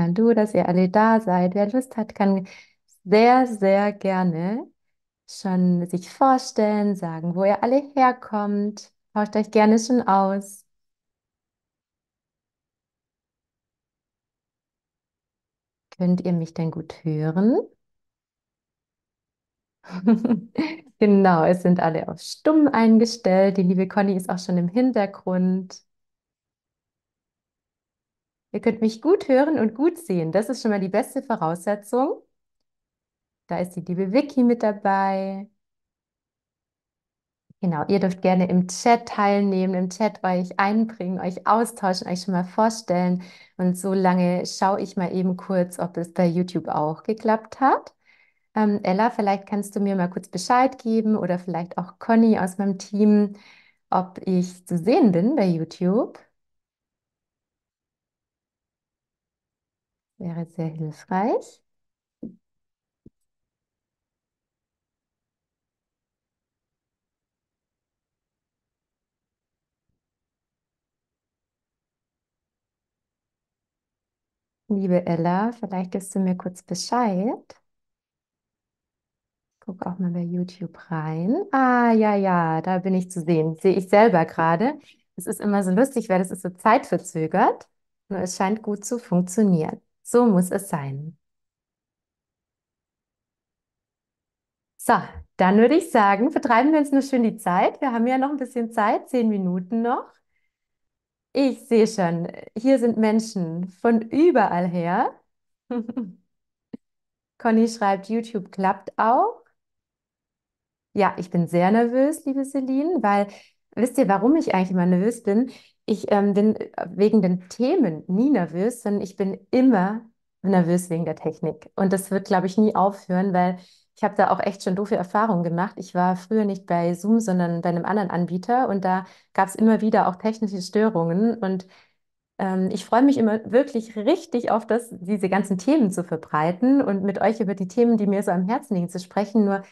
Hallo, dass ihr alle da seid. Wer Lust hat, kann sehr, sehr gerne schon sich vorstellen, sagen, wo ihr alle herkommt. Tauscht euch gerne schon aus. Könnt ihr mich denn gut hören? genau, es sind alle auf stumm eingestellt. Die liebe Conny ist auch schon im Hintergrund. Ihr könnt mich gut hören und gut sehen. Das ist schon mal die beste Voraussetzung. Da ist die liebe Vicky mit dabei. Genau, ihr dürft gerne im Chat teilnehmen, im Chat euch einbringen, euch austauschen, euch schon mal vorstellen. Und so lange schaue ich mal eben kurz, ob es bei YouTube auch geklappt hat. Ähm, Ella, vielleicht kannst du mir mal kurz Bescheid geben oder vielleicht auch Conny aus meinem Team, ob ich zu sehen bin bei YouTube. wäre sehr hilfreich. Liebe Ella, vielleicht gibst du mir kurz Bescheid. Guck auch mal bei YouTube rein. Ah, ja, ja, da bin ich zu sehen. Sehe ich selber gerade. Es ist immer so lustig, weil das ist so zeitverzögert. Nur es scheint gut zu funktionieren. So muss es sein. So, dann würde ich sagen, vertreiben wir uns nur schön die Zeit. Wir haben ja noch ein bisschen Zeit, zehn Minuten noch. Ich sehe schon, hier sind Menschen von überall her. Conny schreibt, YouTube klappt auch. Ja, ich bin sehr nervös, liebe Celine, weil wisst ihr, warum ich eigentlich immer nervös bin? ich ähm, bin äh, wegen den Themen nie nervös, sondern ich bin immer nervös wegen der Technik. Und das wird, glaube ich, nie aufhören, weil ich habe da auch echt schon doofe Erfahrungen gemacht. Ich war früher nicht bei Zoom, sondern bei einem anderen Anbieter und da gab es immer wieder auch technische Störungen. Und ähm, ich freue mich immer wirklich richtig auf das, diese ganzen Themen zu verbreiten und mit euch über die Themen, die mir so am Herzen liegen, zu sprechen. Nur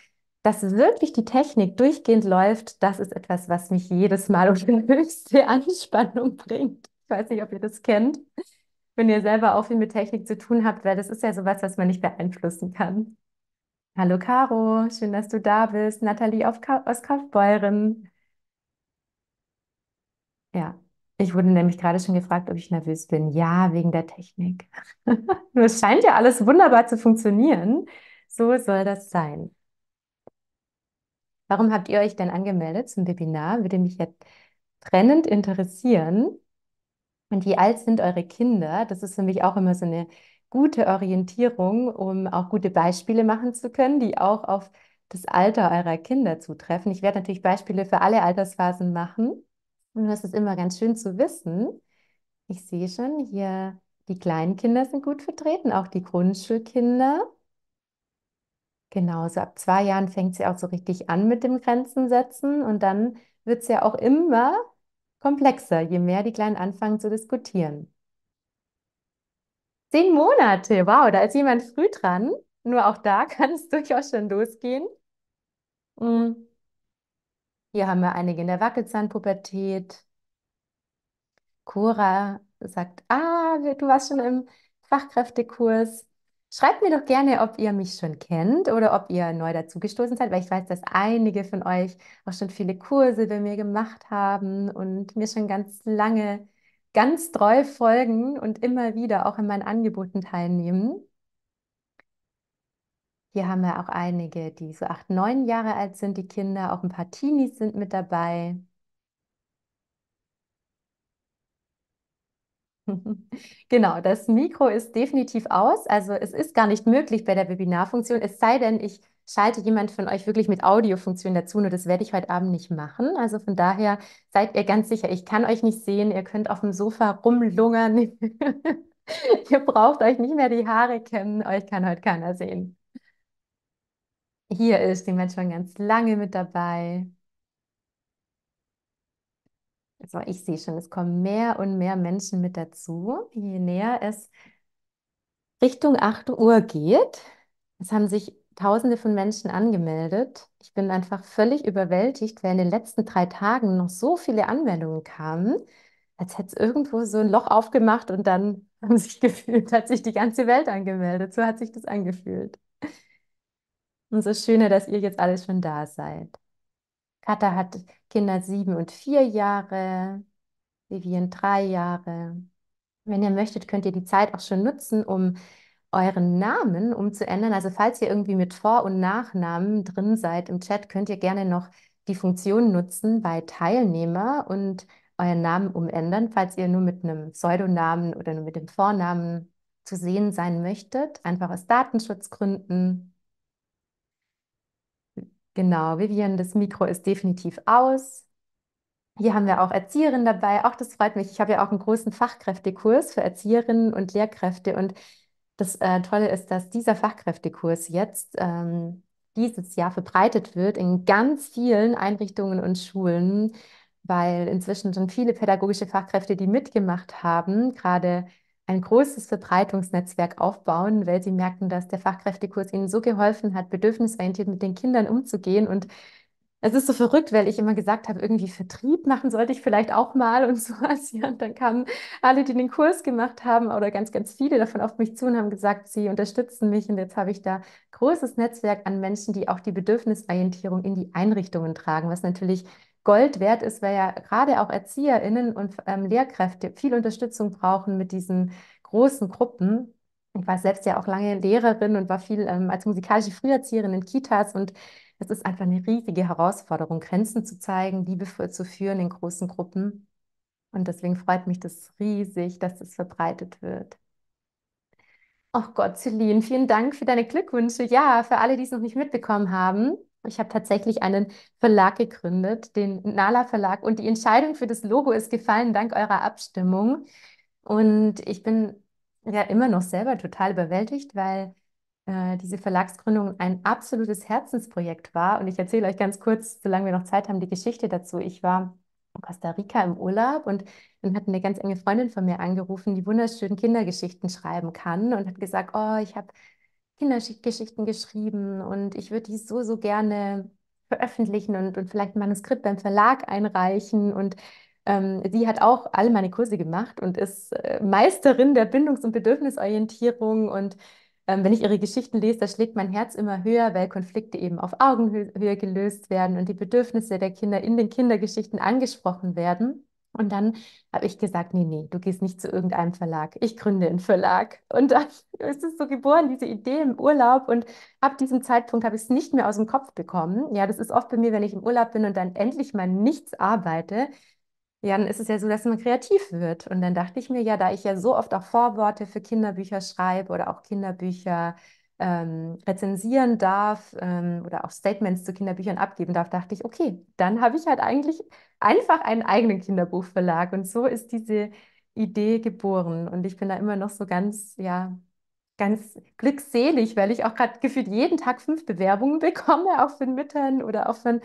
dass wirklich die Technik durchgehend läuft, das ist etwas, was mich jedes Mal unter höchste Anspannung bringt. Ich weiß nicht, ob ihr das kennt, wenn ihr selber auch viel mit Technik zu tun habt, weil das ist ja sowas, was man nicht beeinflussen kann. Hallo Caro, schön, dass du da bist. Nathalie aus Kaufbeuren. Ja, ich wurde nämlich gerade schon gefragt, ob ich nervös bin. Ja, wegen der Technik. Nur es scheint ja alles wunderbar zu funktionieren. So soll das sein. Warum habt ihr euch denn angemeldet zum Webinar? Würde mich jetzt trennend interessieren. Und wie alt sind eure Kinder? Das ist für mich auch immer so eine gute Orientierung, um auch gute Beispiele machen zu können, die auch auf das Alter eurer Kinder zutreffen. Ich werde natürlich Beispiele für alle Altersphasen machen. Und das ist immer ganz schön zu wissen. Ich sehe schon hier, die kleinen Kinder sind gut vertreten, auch die Grundschulkinder. Genau, so ab zwei Jahren fängt sie auch so richtig an mit dem Grenzen setzen und dann wird es ja auch immer komplexer, je mehr die Kleinen anfangen zu diskutieren. Zehn Monate, wow, da ist jemand früh dran. Nur auch da kann es durchaus schon losgehen. Hm. Hier haben wir einige in der Wackelzahnpubertät. Cora sagt, ah, du warst schon im Fachkräftekurs. Schreibt mir doch gerne, ob ihr mich schon kennt oder ob ihr neu dazugestoßen seid, weil ich weiß, dass einige von euch auch schon viele Kurse bei mir gemacht haben und mir schon ganz lange ganz treu folgen und immer wieder auch in meinen Angeboten teilnehmen. Hier haben wir auch einige, die so acht, neun Jahre alt sind, die Kinder, auch ein paar Teenies sind mit dabei. Genau, das Mikro ist definitiv aus. Also es ist gar nicht möglich bei der Webinarfunktion, es sei denn, ich schalte jemand von euch wirklich mit Audiofunktion dazu, nur das werde ich heute Abend nicht machen. Also von daher seid ihr ganz sicher, ich kann euch nicht sehen, ihr könnt auf dem Sofa rumlungern. ihr braucht euch nicht mehr die Haare kennen. euch kann heute keiner sehen. Hier ist jemand schon ganz lange mit dabei. Also ich sehe schon, es kommen mehr und mehr Menschen mit dazu, je näher es Richtung 8 Uhr geht. Es haben sich Tausende von Menschen angemeldet. Ich bin einfach völlig überwältigt, weil in den letzten drei Tagen noch so viele Anmeldungen kamen, als hätte es irgendwo so ein Loch aufgemacht und dann haben sich gefühlt, hat sich die ganze Welt angemeldet. So hat sich das angefühlt. Und so schöner, dass ihr jetzt alle schon da seid. Katha hat Kinder sieben und vier Jahre, Vivian drei Jahre. Wenn ihr möchtet, könnt ihr die Zeit auch schon nutzen, um euren Namen umzuändern. Also falls ihr irgendwie mit Vor- und Nachnamen drin seid im Chat, könnt ihr gerne noch die Funktion nutzen bei Teilnehmer und euren Namen umändern, falls ihr nur mit einem Pseudonamen oder nur mit dem Vornamen zu sehen sein möchtet, einfach aus Datenschutzgründen. Genau, Vivian, das Mikro ist definitiv aus. Hier haben wir auch Erzieherinnen dabei. Auch das freut mich. Ich habe ja auch einen großen Fachkräftekurs für Erzieherinnen und Lehrkräfte. Und das äh, Tolle ist, dass dieser Fachkräftekurs jetzt ähm, dieses Jahr verbreitet wird in ganz vielen Einrichtungen und Schulen, weil inzwischen schon viele pädagogische Fachkräfte, die mitgemacht haben, gerade ein großes Verbreitungsnetzwerk aufbauen, weil sie merken, dass der Fachkräftekurs ihnen so geholfen hat, bedürfnisorientiert mit den Kindern umzugehen. Und es ist so verrückt, weil ich immer gesagt habe, irgendwie Vertrieb machen sollte ich vielleicht auch mal und sowas. Ja, und dann kamen alle, die den Kurs gemacht haben oder ganz, ganz viele davon auf mich zu und haben gesagt, sie unterstützen mich. Und jetzt habe ich da großes Netzwerk an Menschen, die auch die Bedürfnisorientierung in die Einrichtungen tragen, was natürlich Gold wert ist, weil ja gerade auch ErzieherInnen und ähm, Lehrkräfte viel Unterstützung brauchen mit diesen großen Gruppen. Ich war selbst ja auch lange Lehrerin und war viel ähm, als musikalische Früherzieherin in Kitas und es ist einfach eine riesige Herausforderung, Grenzen zu zeigen, liebevoll zu führen in großen Gruppen. Und deswegen freut mich das riesig, dass das verbreitet wird. Ach Gott, Celine, vielen Dank für deine Glückwünsche. Ja, für alle, die es noch nicht mitbekommen haben. Ich habe tatsächlich einen Verlag gegründet, den Nala Verlag. Und die Entscheidung für das Logo ist gefallen dank eurer Abstimmung. Und ich bin ja immer noch selber total überwältigt, weil äh, diese Verlagsgründung ein absolutes Herzensprojekt war. Und ich erzähle euch ganz kurz, solange wir noch Zeit haben, die Geschichte dazu. Ich war in Costa Rica im Urlaub und dann hat eine ganz enge Freundin von mir angerufen, die wunderschöne Kindergeschichten schreiben kann und hat gesagt, oh, ich habe Kindergeschichten geschrieben und ich würde die so, so gerne veröffentlichen und, und vielleicht ein Manuskript beim Verlag einreichen. Und ähm, sie hat auch alle meine Kurse gemacht und ist äh, Meisterin der Bindungs- und Bedürfnisorientierung. Und ähm, wenn ich ihre Geschichten lese, da schlägt mein Herz immer höher, weil Konflikte eben auf Augenhöhe gelöst werden und die Bedürfnisse der Kinder in den Kindergeschichten angesprochen werden. Und dann habe ich gesagt, nee, nee, du gehst nicht zu irgendeinem Verlag. Ich gründe einen Verlag. Und dann ist es so geboren, diese Idee im Urlaub. Und ab diesem Zeitpunkt habe ich es nicht mehr aus dem Kopf bekommen. Ja, das ist oft bei mir, wenn ich im Urlaub bin und dann endlich mal nichts arbeite. Ja, dann ist es ja so, dass man kreativ wird. Und dann dachte ich mir, ja, da ich ja so oft auch Vorworte für Kinderbücher schreibe oder auch Kinderbücher ähm, rezensieren darf ähm, oder auch Statements zu Kinderbüchern abgeben darf, dachte ich, okay, dann habe ich halt eigentlich einfach einen eigenen Kinderbuchverlag. Und so ist diese Idee geboren. Und ich bin da immer noch so ganz, ja, ganz glückselig, weil ich auch gerade gefühlt jeden Tag fünf Bewerbungen bekomme, auch von Müttern oder auch von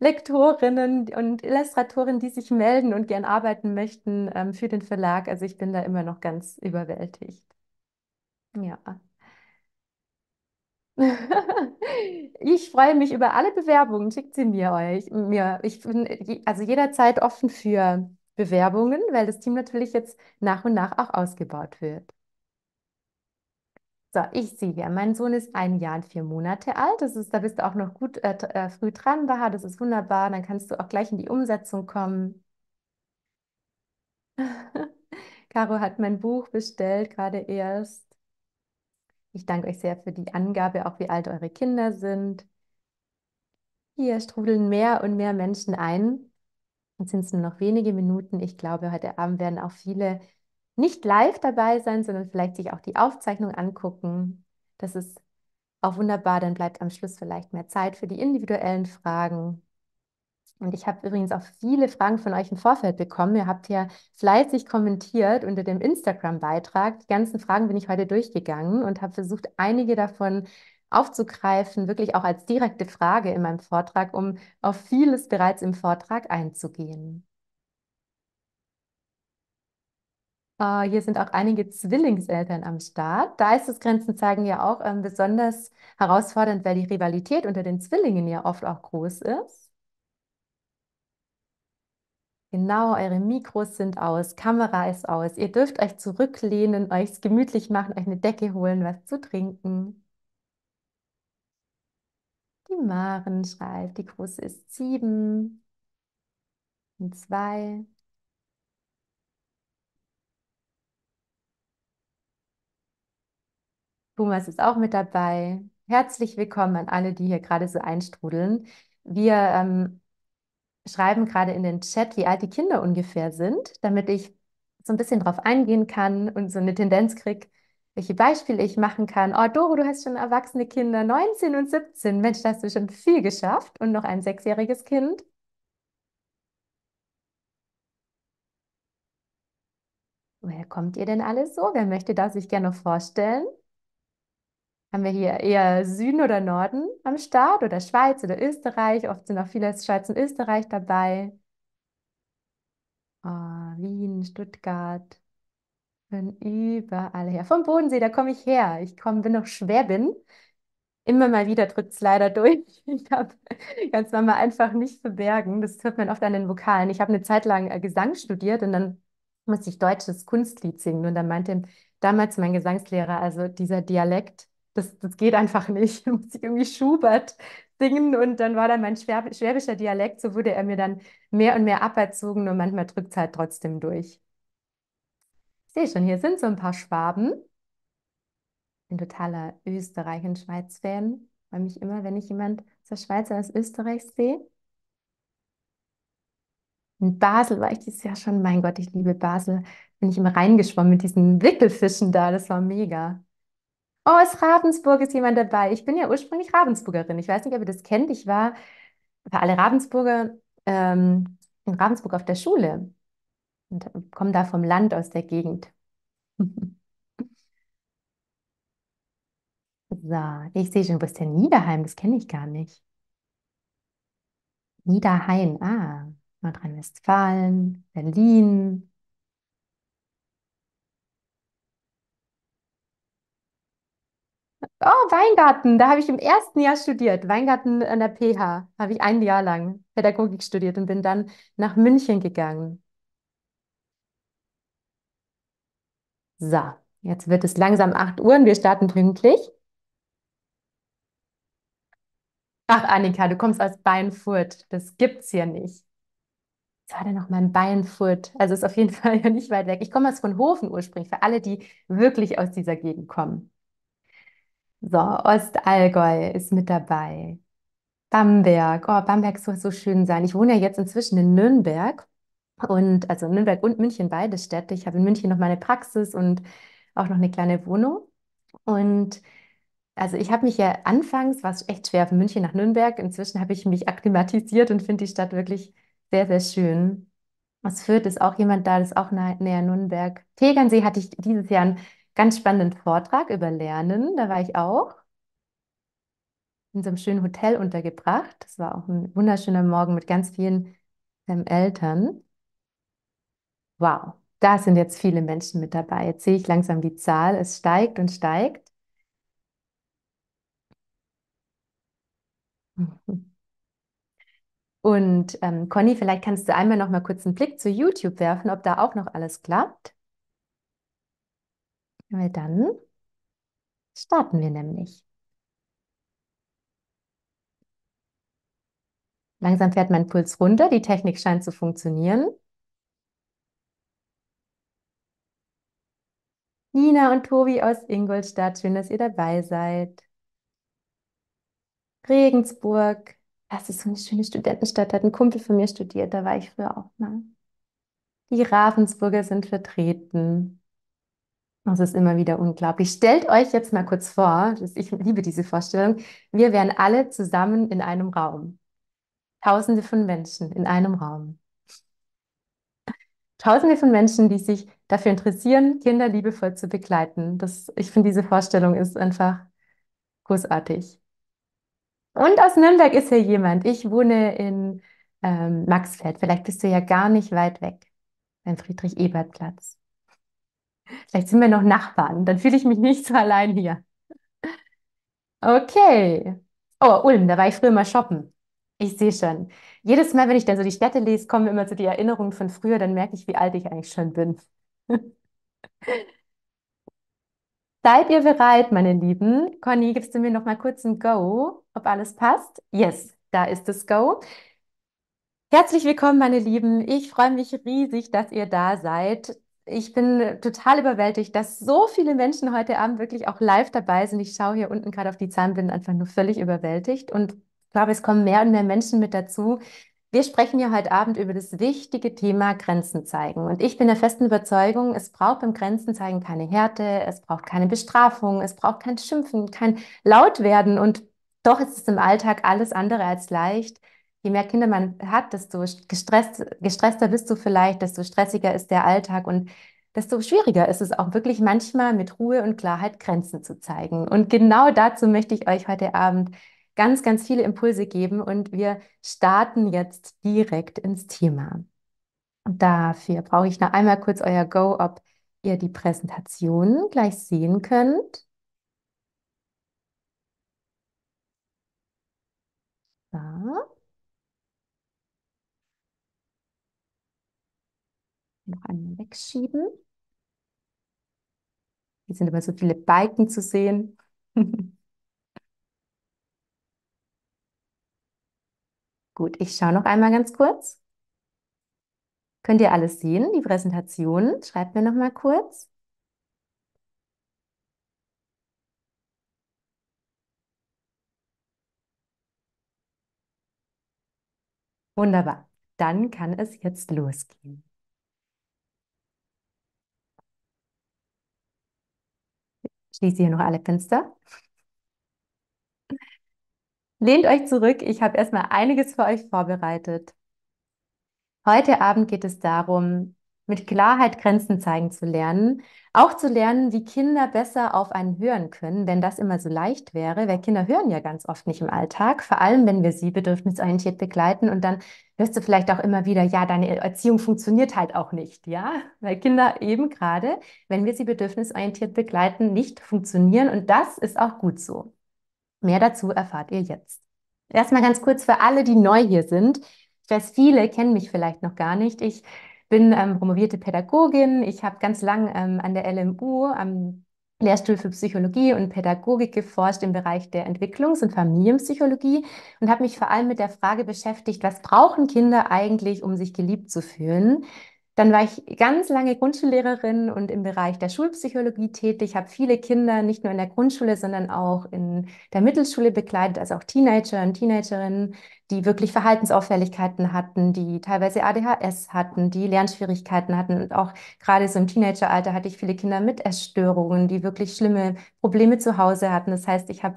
Lektorinnen und Illustratorinnen, die sich melden und gern arbeiten möchten ähm, für den Verlag. Also ich bin da immer noch ganz überwältigt. Ja. Ich freue mich über alle Bewerbungen. Schickt sie mir euch. Mir. Ich bin also jederzeit offen für Bewerbungen, weil das Team natürlich jetzt nach und nach auch ausgebaut wird. So, ich sehe mein Sohn ist ein Jahr und vier Monate alt. Das ist, da bist du auch noch gut äh, äh früh dran, Baha. Das ist wunderbar. Dann kannst du auch gleich in die Umsetzung kommen. Caro hat mein Buch bestellt, gerade erst. Ich danke euch sehr für die Angabe, auch wie alt eure Kinder sind. Hier strudeln mehr und mehr Menschen ein. Jetzt sind es nur noch wenige Minuten. Ich glaube, heute Abend werden auch viele nicht live dabei sein, sondern vielleicht sich auch die Aufzeichnung angucken. Das ist auch wunderbar. Dann bleibt am Schluss vielleicht mehr Zeit für die individuellen Fragen. Und ich habe übrigens auch viele Fragen von euch im Vorfeld bekommen. Ihr habt ja fleißig kommentiert unter dem Instagram-Beitrag. Die ganzen Fragen bin ich heute durchgegangen und habe versucht, einige davon aufzugreifen, wirklich auch als direkte Frage in meinem Vortrag, um auf vieles bereits im Vortrag einzugehen. Uh, hier sind auch einige Zwillingseltern am Start. Da ist das Grenzen zeigen ja auch ähm, besonders herausfordernd, weil die Rivalität unter den Zwillingen ja oft auch groß ist. Genau, eure Mikros sind aus, Kamera ist aus. Ihr dürft euch zurücklehnen, euch gemütlich machen, euch eine Decke holen, was zu trinken. Die Maren schreibt, die große ist sieben und zwei. Thomas ist auch mit dabei. Herzlich willkommen an alle, die hier gerade so einstrudeln. Wir ähm, schreiben gerade in den Chat, wie alt die Kinder ungefähr sind, damit ich so ein bisschen drauf eingehen kann und so eine Tendenz kriege, welche Beispiele ich machen kann. Oh, Doro, du hast schon erwachsene Kinder, 19 und 17. Mensch, da hast du schon viel geschafft und noch ein sechsjähriges Kind. Woher kommt ihr denn alles so? Wer möchte da sich gerne vorstellen? haben wir hier eher Süden oder Norden am Start oder Schweiz oder Österreich. Oft sind auch viele aus Schweiz und Österreich dabei. Oh, Wien, Stuttgart, von überall her. Vom Bodensee, da komme ich her. Ich komme, bin noch Schwäbin. Immer mal wieder drückt es leider durch. Ich kann es manchmal einfach nicht verbergen. Das hört man oft an den Vokalen. Ich habe eine Zeit lang äh, Gesang studiert und dann musste ich deutsches Kunstlied singen. Und dann meinte damals mein Gesangslehrer, also dieser Dialekt, das, das geht einfach nicht. Da muss ich irgendwie Schubert singen und dann war dann mein Schwäb schwäbischer Dialekt, so wurde er mir dann mehr und mehr aberzogen und manchmal drückt es halt trotzdem durch. Ich sehe schon, hier sind so ein paar Schwaben. Ein totaler Österreich- und Schweiz-Fan. Freue mich immer, wenn ich jemand aus der Schweiz oder aus Österreich sehe. In Basel war ich dieses Jahr schon, mein Gott, ich liebe Basel. Bin ich immer reingeschwommen mit diesen Wickelfischen da, das war mega oh, aus Ravensburg ist jemand dabei. Ich bin ja ursprünglich Ravensburgerin. Ich weiß nicht, ob ihr das kennt. Ich war für alle Ravensburger ähm, in Ravensburg auf der Schule und komme da vom Land aus der Gegend. so, ich sehe schon, wo ist der Niederheim, das kenne ich gar nicht. Niederheim, ah, Nordrhein-Westfalen, Berlin, Oh, Weingarten, da habe ich im ersten Jahr studiert. Weingarten an der PH habe ich ein Jahr lang Pädagogik studiert und bin dann nach München gegangen. So, jetzt wird es langsam 8 Uhr und wir starten pünktlich. Ach, Annika, du kommst aus Beinfurt. Das gibt's hier nicht. Was war denn nochmal in Beinfurt? Also ist auf jeden Fall ja nicht weit weg. Ich komme aus Hofen ursprünglich, für alle, die wirklich aus dieser Gegend kommen. So, Ostallgäu ist mit dabei. Bamberg, oh, Bamberg soll so schön sein. Ich wohne ja jetzt inzwischen in Nürnberg und also Nürnberg und München, beide Städte. Ich habe in München noch meine Praxis und auch noch eine kleine Wohnung. Und also ich habe mich ja anfangs, war es echt schwer von München nach Nürnberg. Inzwischen habe ich mich akklimatisiert und finde die Stadt wirklich sehr, sehr schön. Aus Fürth ist auch jemand da, das ist auch näher Nürnberg. Tegernsee hatte ich dieses Jahr ein ganz spannenden Vortrag über Lernen. Da war ich auch in so einem schönen Hotel untergebracht. Das war auch ein wunderschöner Morgen mit ganz vielen ähm, Eltern. Wow, da sind jetzt viele Menschen mit dabei. Jetzt sehe ich langsam die Zahl. Es steigt und steigt. Und ähm, Conny, vielleicht kannst du einmal noch mal kurz einen Blick zu YouTube werfen, ob da auch noch alles klappt. Weil dann starten wir nämlich. Langsam fährt mein Puls runter, die Technik scheint zu funktionieren. Nina und Tobi aus Ingolstadt, schön, dass ihr dabei seid. Regensburg, das ist so eine schöne Studentenstadt, da hat ein Kumpel von mir studiert, da war ich früher auch mal. Die Ravensburger sind vertreten. Das ist immer wieder unglaublich. Stellt euch jetzt mal kurz vor, ich liebe diese Vorstellung, wir wären alle zusammen in einem Raum. Tausende von Menschen in einem Raum. Tausende von Menschen, die sich dafür interessieren, Kinder liebevoll zu begleiten. Das, ich finde, diese Vorstellung ist einfach großartig. Und aus Nürnberg ist hier jemand. Ich wohne in ähm, Maxfeld. Vielleicht bist du ja gar nicht weit weg, beim Friedrich-Ebert-Platz. Vielleicht sind wir noch Nachbarn, dann fühle ich mich nicht so allein hier. Okay. Oh, Ulm, da war ich früher mal shoppen. Ich sehe schon. Jedes Mal, wenn ich dann so die Städte lese, kommen immer so die Erinnerungen von früher, dann merke ich, wie alt ich eigentlich schon bin. Seid ihr bereit, meine Lieben? Conny, gibst du mir noch mal kurz ein Go, ob alles passt? Yes, da ist das Go. Herzlich willkommen, meine Lieben. Ich freue mich riesig, dass ihr da seid ich bin äh, total überwältigt, dass so viele Menschen heute Abend wirklich auch live dabei sind. Ich schaue hier unten gerade auf die Zahlen, bin einfach nur völlig überwältigt und glaube, es kommen mehr und mehr Menschen mit dazu. Wir sprechen ja heute Abend über das wichtige Thema Grenzen zeigen. Und ich bin der festen Überzeugung, es braucht beim Grenzen zeigen keine Härte, es braucht keine Bestrafung, es braucht kein Schimpfen, kein Lautwerden. Und doch ist es im Alltag alles andere als leicht je mehr Kinder man hat, desto gestresst, gestresster bist du vielleicht, desto stressiger ist der Alltag und desto schwieriger ist es auch wirklich manchmal mit Ruhe und Klarheit Grenzen zu zeigen. Und genau dazu möchte ich euch heute Abend ganz, ganz viele Impulse geben und wir starten jetzt direkt ins Thema. Und dafür brauche ich noch einmal kurz euer Go, ob ihr die Präsentation gleich sehen könnt. So. Noch einmal wegschieben. Hier sind immer so viele Balken zu sehen. Gut, ich schaue noch einmal ganz kurz. Könnt ihr alles sehen, die Präsentation? Schreibt mir noch mal kurz. Wunderbar, dann kann es jetzt losgehen. schließe hier noch alle Fenster. Lehnt euch zurück, ich habe erstmal einiges für euch vorbereitet. Heute Abend geht es darum, mit Klarheit Grenzen zeigen zu lernen auch zu lernen, wie Kinder besser auf einen hören können, wenn das immer so leicht wäre, weil Kinder hören ja ganz oft nicht im Alltag, vor allem wenn wir sie bedürfnisorientiert begleiten und dann hörst du vielleicht auch immer wieder, ja, deine Erziehung funktioniert halt auch nicht, ja, weil Kinder eben gerade, wenn wir sie bedürfnisorientiert begleiten, nicht funktionieren und das ist auch gut so. Mehr dazu erfahrt ihr jetzt. Erstmal ganz kurz für alle, die neu hier sind. Ich weiß, viele kennen mich vielleicht noch gar nicht. Ich bin ähm, promovierte Pädagogin. Ich habe ganz lang ähm, an der LMU am Lehrstuhl für Psychologie und Pädagogik geforscht im Bereich der Entwicklungs- und Familienpsychologie und habe mich vor allem mit der Frage beschäftigt, was brauchen Kinder eigentlich, um sich geliebt zu fühlen? Dann war ich ganz lange Grundschullehrerin und im Bereich der Schulpsychologie tätig, habe viele Kinder nicht nur in der Grundschule, sondern auch in der Mittelschule begleitet, also auch Teenager und Teenagerinnen die wirklich Verhaltensauffälligkeiten hatten, die teilweise ADHS hatten, die Lernschwierigkeiten hatten. Und auch gerade so im Teenageralter hatte ich viele Kinder mit Essstörungen, die wirklich schlimme Probleme zu Hause hatten. Das heißt, ich habe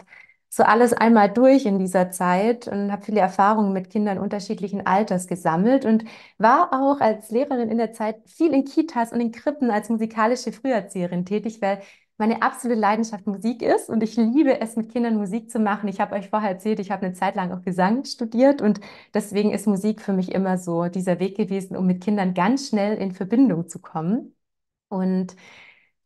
so alles einmal durch in dieser Zeit und habe viele Erfahrungen mit Kindern unterschiedlichen Alters gesammelt und war auch als Lehrerin in der Zeit viel in Kitas und in Krippen als musikalische Früherzieherin tätig, weil meine absolute Leidenschaft Musik ist und ich liebe es, mit Kindern Musik zu machen. Ich habe euch vorher erzählt, ich habe eine Zeit lang auch Gesang studiert und deswegen ist Musik für mich immer so dieser Weg gewesen, um mit Kindern ganz schnell in Verbindung zu kommen. Und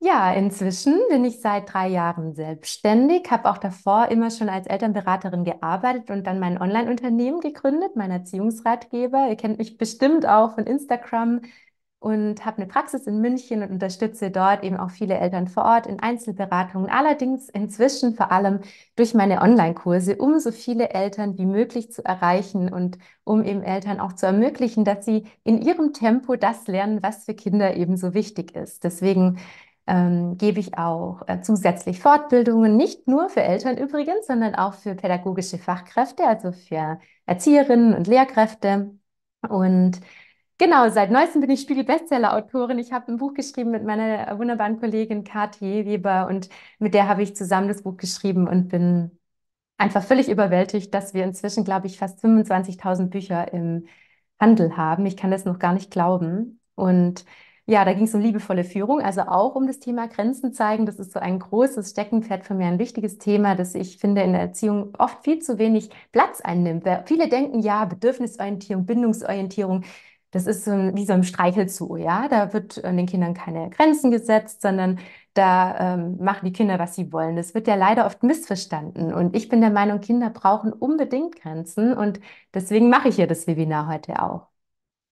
ja, inzwischen bin ich seit drei Jahren selbstständig, habe auch davor immer schon als Elternberaterin gearbeitet und dann mein Online-Unternehmen gegründet, mein Erziehungsratgeber. Ihr kennt mich bestimmt auch von Instagram und habe eine Praxis in München und unterstütze dort eben auch viele Eltern vor Ort in Einzelberatungen, allerdings inzwischen vor allem durch meine Online-Kurse, um so viele Eltern wie möglich zu erreichen und um eben Eltern auch zu ermöglichen, dass sie in ihrem Tempo das lernen, was für Kinder eben so wichtig ist. Deswegen ähm, gebe ich auch äh, zusätzlich Fortbildungen, nicht nur für Eltern übrigens, sondern auch für pädagogische Fachkräfte, also für Erzieherinnen und Lehrkräfte und Genau, seit neuestem bin ich Spiegel-Bestseller-Autorin. Ich habe ein Buch geschrieben mit meiner wunderbaren Kollegin Kathi Weber und mit der habe ich zusammen das Buch geschrieben und bin einfach völlig überwältigt, dass wir inzwischen, glaube ich, fast 25.000 Bücher im Handel haben. Ich kann das noch gar nicht glauben. Und ja, da ging es um liebevolle Führung, also auch um das Thema Grenzen zeigen. Das ist so ein großes Steckenpferd für mir, ein wichtiges Thema, das ich finde in der Erziehung oft viel zu wenig Platz einnimmt. Weil viele denken, ja, Bedürfnisorientierung, Bindungsorientierung, das ist so ein, wie so ein Streichelzoo, ja. Da wird äh, den Kindern keine Grenzen gesetzt, sondern da ähm, machen die Kinder, was sie wollen. Das wird ja leider oft missverstanden. Und ich bin der Meinung, Kinder brauchen unbedingt Grenzen. Und deswegen mache ich ja das Webinar heute auch.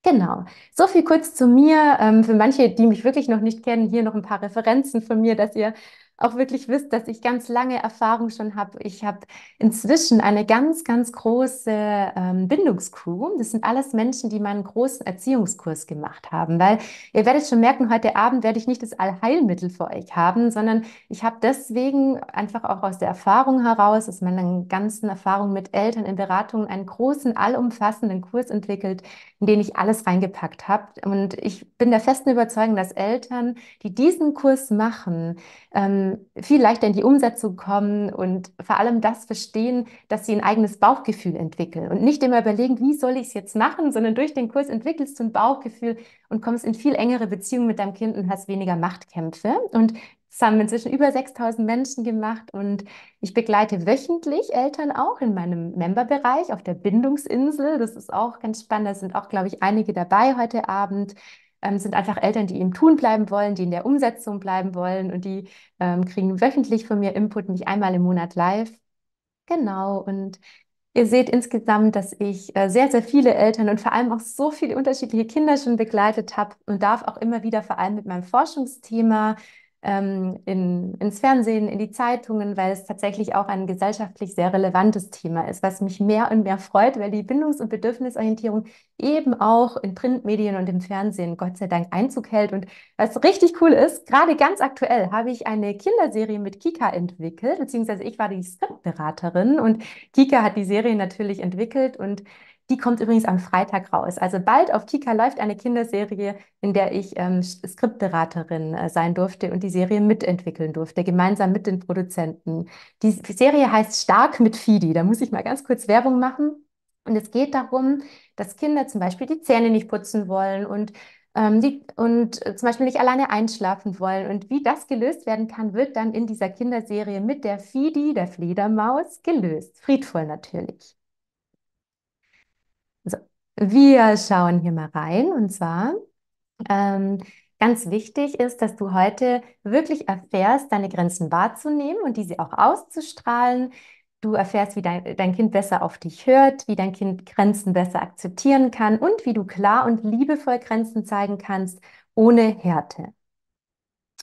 Genau. So viel kurz zu mir. Ähm, für manche, die mich wirklich noch nicht kennen, hier noch ein paar Referenzen von mir, dass ihr auch wirklich wisst, dass ich ganz lange Erfahrung schon habe. Ich habe inzwischen eine ganz, ganz große ähm, Bindungscrew. Das sind alles Menschen, die meinen großen Erziehungskurs gemacht haben, weil ihr werdet schon merken, heute Abend werde ich nicht das Allheilmittel für euch haben, sondern ich habe deswegen einfach auch aus der Erfahrung heraus, aus meiner ganzen Erfahrung mit Eltern in Beratungen, einen großen, allumfassenden Kurs entwickelt, in den ich alles reingepackt habe. Und ich bin der festen Überzeugung, dass Eltern, die diesen Kurs machen, ähm, viel leichter in die Umsetzung kommen und vor allem das verstehen, dass sie ein eigenes Bauchgefühl entwickeln und nicht immer überlegen, wie soll ich es jetzt machen, sondern durch den Kurs entwickelst du ein Bauchgefühl und kommst in viel engere Beziehungen mit deinem Kind und hast weniger Machtkämpfe. Und das haben inzwischen über 6000 Menschen gemacht und ich begleite wöchentlich Eltern auch in meinem Memberbereich auf der Bindungsinsel. Das ist auch ganz spannend. Da sind auch, glaube ich, einige dabei heute Abend ähm, sind einfach Eltern, die im Tun bleiben wollen, die in der Umsetzung bleiben wollen und die ähm, kriegen wöchentlich von mir Input, mich einmal im Monat live. Genau, und ihr seht insgesamt, dass ich äh, sehr, sehr viele Eltern und vor allem auch so viele unterschiedliche Kinder schon begleitet habe und darf auch immer wieder vor allem mit meinem Forschungsthema ähm, in, ins Fernsehen, in die Zeitungen, weil es tatsächlich auch ein gesellschaftlich sehr relevantes Thema ist, was mich mehr und mehr freut, weil die Bindungs- und Bedürfnisorientierung eben auch in Printmedien und im Fernsehen Gott sei Dank Einzug hält. Und was richtig cool ist, gerade ganz aktuell habe ich eine Kinderserie mit Kika entwickelt, beziehungsweise ich war die Skriptberaterin und Kika hat die Serie natürlich entwickelt und die kommt übrigens am Freitag raus. Also bald auf Kika läuft eine Kinderserie, in der ich ähm, Skriptberaterin äh, sein durfte und die Serie mitentwickeln durfte, gemeinsam mit den Produzenten. Die Serie heißt Stark mit Fidi. Da muss ich mal ganz kurz Werbung machen. Und es geht darum, dass Kinder zum Beispiel die Zähne nicht putzen wollen und ähm, die, und äh, zum Beispiel nicht alleine einschlafen wollen. Und wie das gelöst werden kann, wird dann in dieser Kinderserie mit der Fidi, der Fledermaus, gelöst. Friedvoll natürlich. Wir schauen hier mal rein und zwar ähm, ganz wichtig ist, dass du heute wirklich erfährst, deine Grenzen wahrzunehmen und diese auch auszustrahlen. Du erfährst, wie dein, dein Kind besser auf dich hört, wie dein Kind Grenzen besser akzeptieren kann und wie du klar und liebevoll Grenzen zeigen kannst, ohne Härte.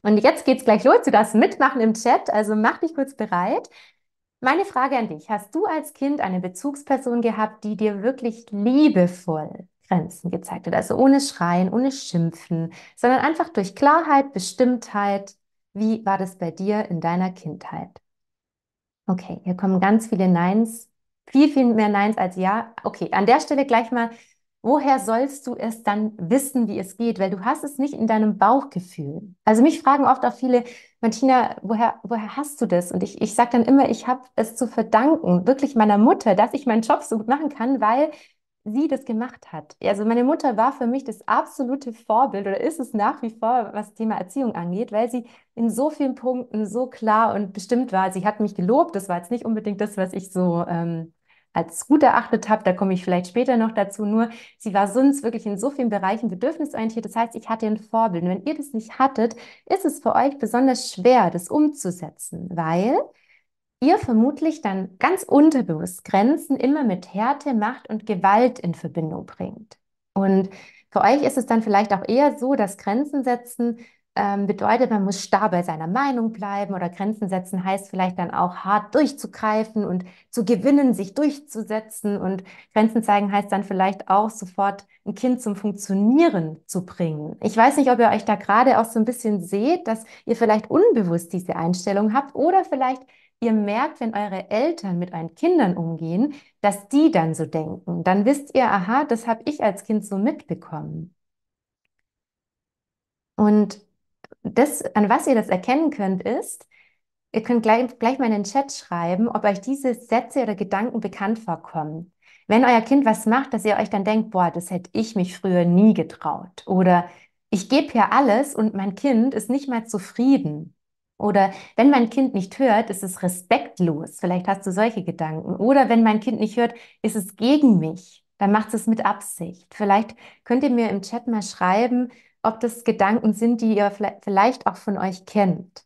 Und jetzt geht's gleich los. Du darfst mitmachen im Chat, also mach dich kurz bereit. Meine Frage an dich, hast du als Kind eine Bezugsperson gehabt, die dir wirklich liebevoll Grenzen gezeigt hat? Also ohne Schreien, ohne Schimpfen, sondern einfach durch Klarheit, Bestimmtheit. Wie war das bei dir in deiner Kindheit? Okay, hier kommen ganz viele Neins, viel, viel mehr Neins als Ja. Okay, an der Stelle gleich mal woher sollst du es dann wissen, wie es geht? Weil du hast es nicht in deinem Bauchgefühl. Also mich fragen oft auch viele, Martina, woher, woher hast du das? Und ich, ich sage dann immer, ich habe es zu verdanken, wirklich meiner Mutter, dass ich meinen Job so gut machen kann, weil sie das gemacht hat. Also meine Mutter war für mich das absolute Vorbild oder ist es nach wie vor, was Thema Erziehung angeht, weil sie in so vielen Punkten so klar und bestimmt war. Sie hat mich gelobt, das war jetzt nicht unbedingt das, was ich so ähm, als gut erachtet habe. Da komme ich vielleicht später noch dazu. Nur sie war sonst wirklich in so vielen Bereichen bedürfnisorientiert. Das heißt, ich hatte ein Vorbild. Und wenn ihr das nicht hattet, ist es für euch besonders schwer, das umzusetzen, weil ihr vermutlich dann ganz unterbewusst Grenzen immer mit Härte, Macht und Gewalt in Verbindung bringt. Und für euch ist es dann vielleicht auch eher so, dass Grenzen setzen ähm, bedeutet, man muss starr bei seiner Meinung bleiben oder Grenzen setzen heißt vielleicht dann auch hart durchzugreifen und zu gewinnen, sich durchzusetzen. Und Grenzen zeigen heißt dann vielleicht auch sofort ein Kind zum Funktionieren zu bringen. Ich weiß nicht, ob ihr euch da gerade auch so ein bisschen seht, dass ihr vielleicht unbewusst diese Einstellung habt oder vielleicht ihr merkt, wenn eure Eltern mit euren Kindern umgehen, dass die dann so denken. Dann wisst ihr, aha, das habe ich als Kind so mitbekommen. Und das, an was ihr das erkennen könnt, ist, ihr könnt gleich, gleich mal in den Chat schreiben, ob euch diese Sätze oder Gedanken bekannt vorkommen. Wenn euer Kind was macht, dass ihr euch dann denkt, boah, das hätte ich mich früher nie getraut. Oder ich gebe hier alles und mein Kind ist nicht mal zufrieden. Oder wenn mein Kind nicht hört, ist es respektlos. Vielleicht hast du solche Gedanken. Oder wenn mein Kind nicht hört, ist es gegen mich. Dann macht es mit Absicht. Vielleicht könnt ihr mir im Chat mal schreiben, ob das Gedanken sind, die ihr vielleicht auch von euch kennt.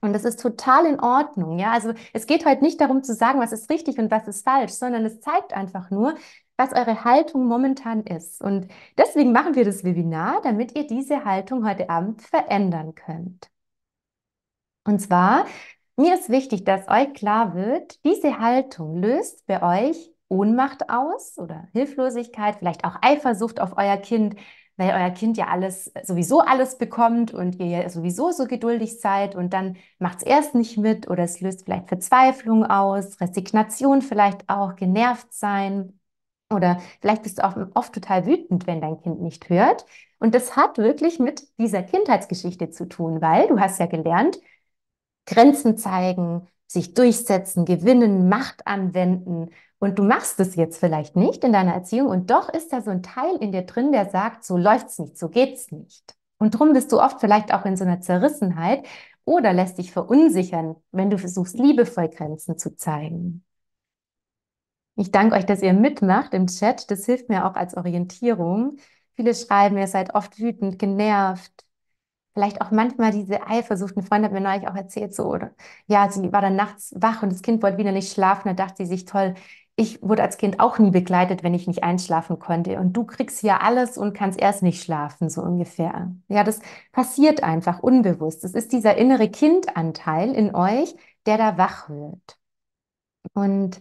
Und das ist total in Ordnung, ja. Also es geht heute nicht darum zu sagen, was ist richtig und was ist falsch, sondern es zeigt einfach nur, was eure Haltung momentan ist. Und deswegen machen wir das Webinar, damit ihr diese Haltung heute Abend verändern könnt. Und zwar, mir ist wichtig, dass euch klar wird, diese Haltung löst bei euch Ohnmacht aus oder Hilflosigkeit, vielleicht auch Eifersucht auf euer Kind, weil euer Kind ja alles, äh, sowieso alles bekommt und ihr ja sowieso so geduldig seid und dann macht es erst nicht mit oder es löst vielleicht Verzweiflung aus, Resignation vielleicht auch, genervt sein oder vielleicht bist du auch oft total wütend, wenn dein Kind nicht hört. Und das hat wirklich mit dieser Kindheitsgeschichte zu tun, weil du hast ja gelernt, Grenzen zeigen, sich durchsetzen, gewinnen, Macht anwenden. Und du machst es jetzt vielleicht nicht in deiner Erziehung und doch ist da so ein Teil in dir drin, der sagt, so läuft's nicht, so geht's nicht. Und drum bist du oft vielleicht auch in so einer Zerrissenheit oder lässt dich verunsichern, wenn du versuchst, liebevoll Grenzen zu zeigen. Ich danke euch, dass ihr mitmacht im Chat. Das hilft mir auch als Orientierung. Viele schreiben, ihr seid oft wütend, genervt, vielleicht auch manchmal diese Eifersucht. Eine Freundin hat mir neulich auch erzählt, so, oder? Ja, sie war dann nachts wach und das Kind wollte wieder nicht schlafen. Da dachte sie sich, toll, ich wurde als Kind auch nie begleitet, wenn ich nicht einschlafen konnte. Und du kriegst hier alles und kannst erst nicht schlafen, so ungefähr. Ja, das passiert einfach unbewusst. Das ist dieser innere Kindanteil in euch, der da wach wird. Und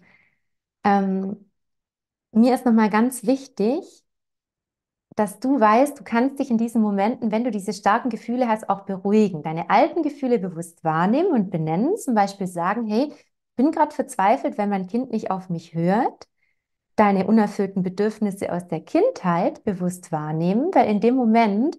ähm, mir ist nochmal ganz wichtig, dass du weißt, du kannst dich in diesen Momenten, wenn du diese starken Gefühle hast, auch beruhigen. Deine alten Gefühle bewusst wahrnehmen und benennen, zum Beispiel sagen, hey, bin gerade verzweifelt, wenn mein Kind nicht auf mich hört. Deine unerfüllten Bedürfnisse aus der Kindheit bewusst wahrnehmen, weil in dem Moment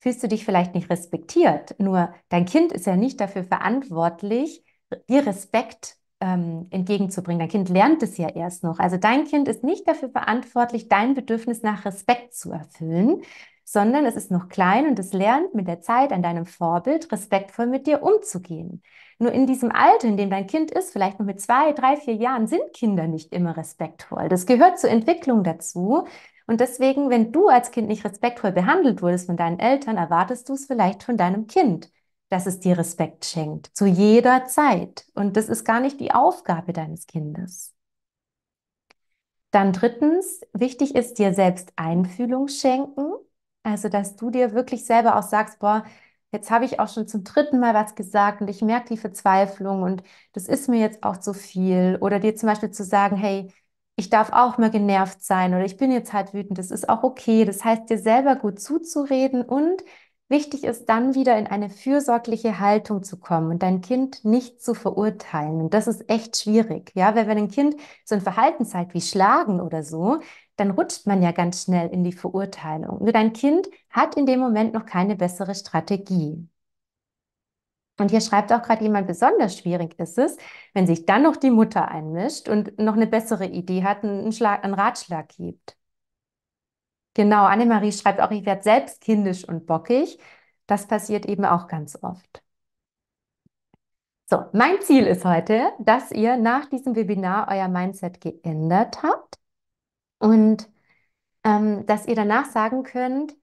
fühlst du dich vielleicht nicht respektiert. Nur dein Kind ist ja nicht dafür verantwortlich, dir Respekt ähm, entgegenzubringen. Dein Kind lernt es ja erst noch. Also dein Kind ist nicht dafür verantwortlich, dein Bedürfnis nach Respekt zu erfüllen, sondern es ist noch klein und es lernt mit der Zeit an deinem Vorbild respektvoll mit dir umzugehen. Nur in diesem Alter, in dem dein Kind ist, vielleicht noch mit zwei, drei, vier Jahren, sind Kinder nicht immer respektvoll. Das gehört zur Entwicklung dazu. Und deswegen, wenn du als Kind nicht respektvoll behandelt wurdest von deinen Eltern, erwartest du es vielleicht von deinem Kind dass es dir Respekt schenkt, zu jeder Zeit. Und das ist gar nicht die Aufgabe deines Kindes. Dann drittens, wichtig ist dir selbst Einfühlung schenken. Also, dass du dir wirklich selber auch sagst, boah, jetzt habe ich auch schon zum dritten Mal was gesagt und ich merke die Verzweiflung und das ist mir jetzt auch zu viel. Oder dir zum Beispiel zu sagen, hey, ich darf auch mal genervt sein oder ich bin jetzt halt wütend, das ist auch okay. Das heißt, dir selber gut zuzureden und Wichtig ist dann wieder in eine fürsorgliche Haltung zu kommen und dein Kind nicht zu verurteilen. Und das ist echt schwierig. Ja, weil wenn ein Kind so ein Verhalten zeigt wie Schlagen oder so, dann rutscht man ja ganz schnell in die Verurteilung. Nur dein Kind hat in dem Moment noch keine bessere Strategie. Und hier schreibt auch gerade jemand, besonders schwierig ist es, wenn sich dann noch die Mutter einmischt und noch eine bessere Idee hat, einen, Schlag, einen Ratschlag gibt. Genau, Annemarie schreibt auch, ich werde selbst kindisch und bockig. Das passiert eben auch ganz oft. So, mein Ziel ist heute, dass ihr nach diesem Webinar euer Mindset geändert habt und ähm, dass ihr danach sagen könnt,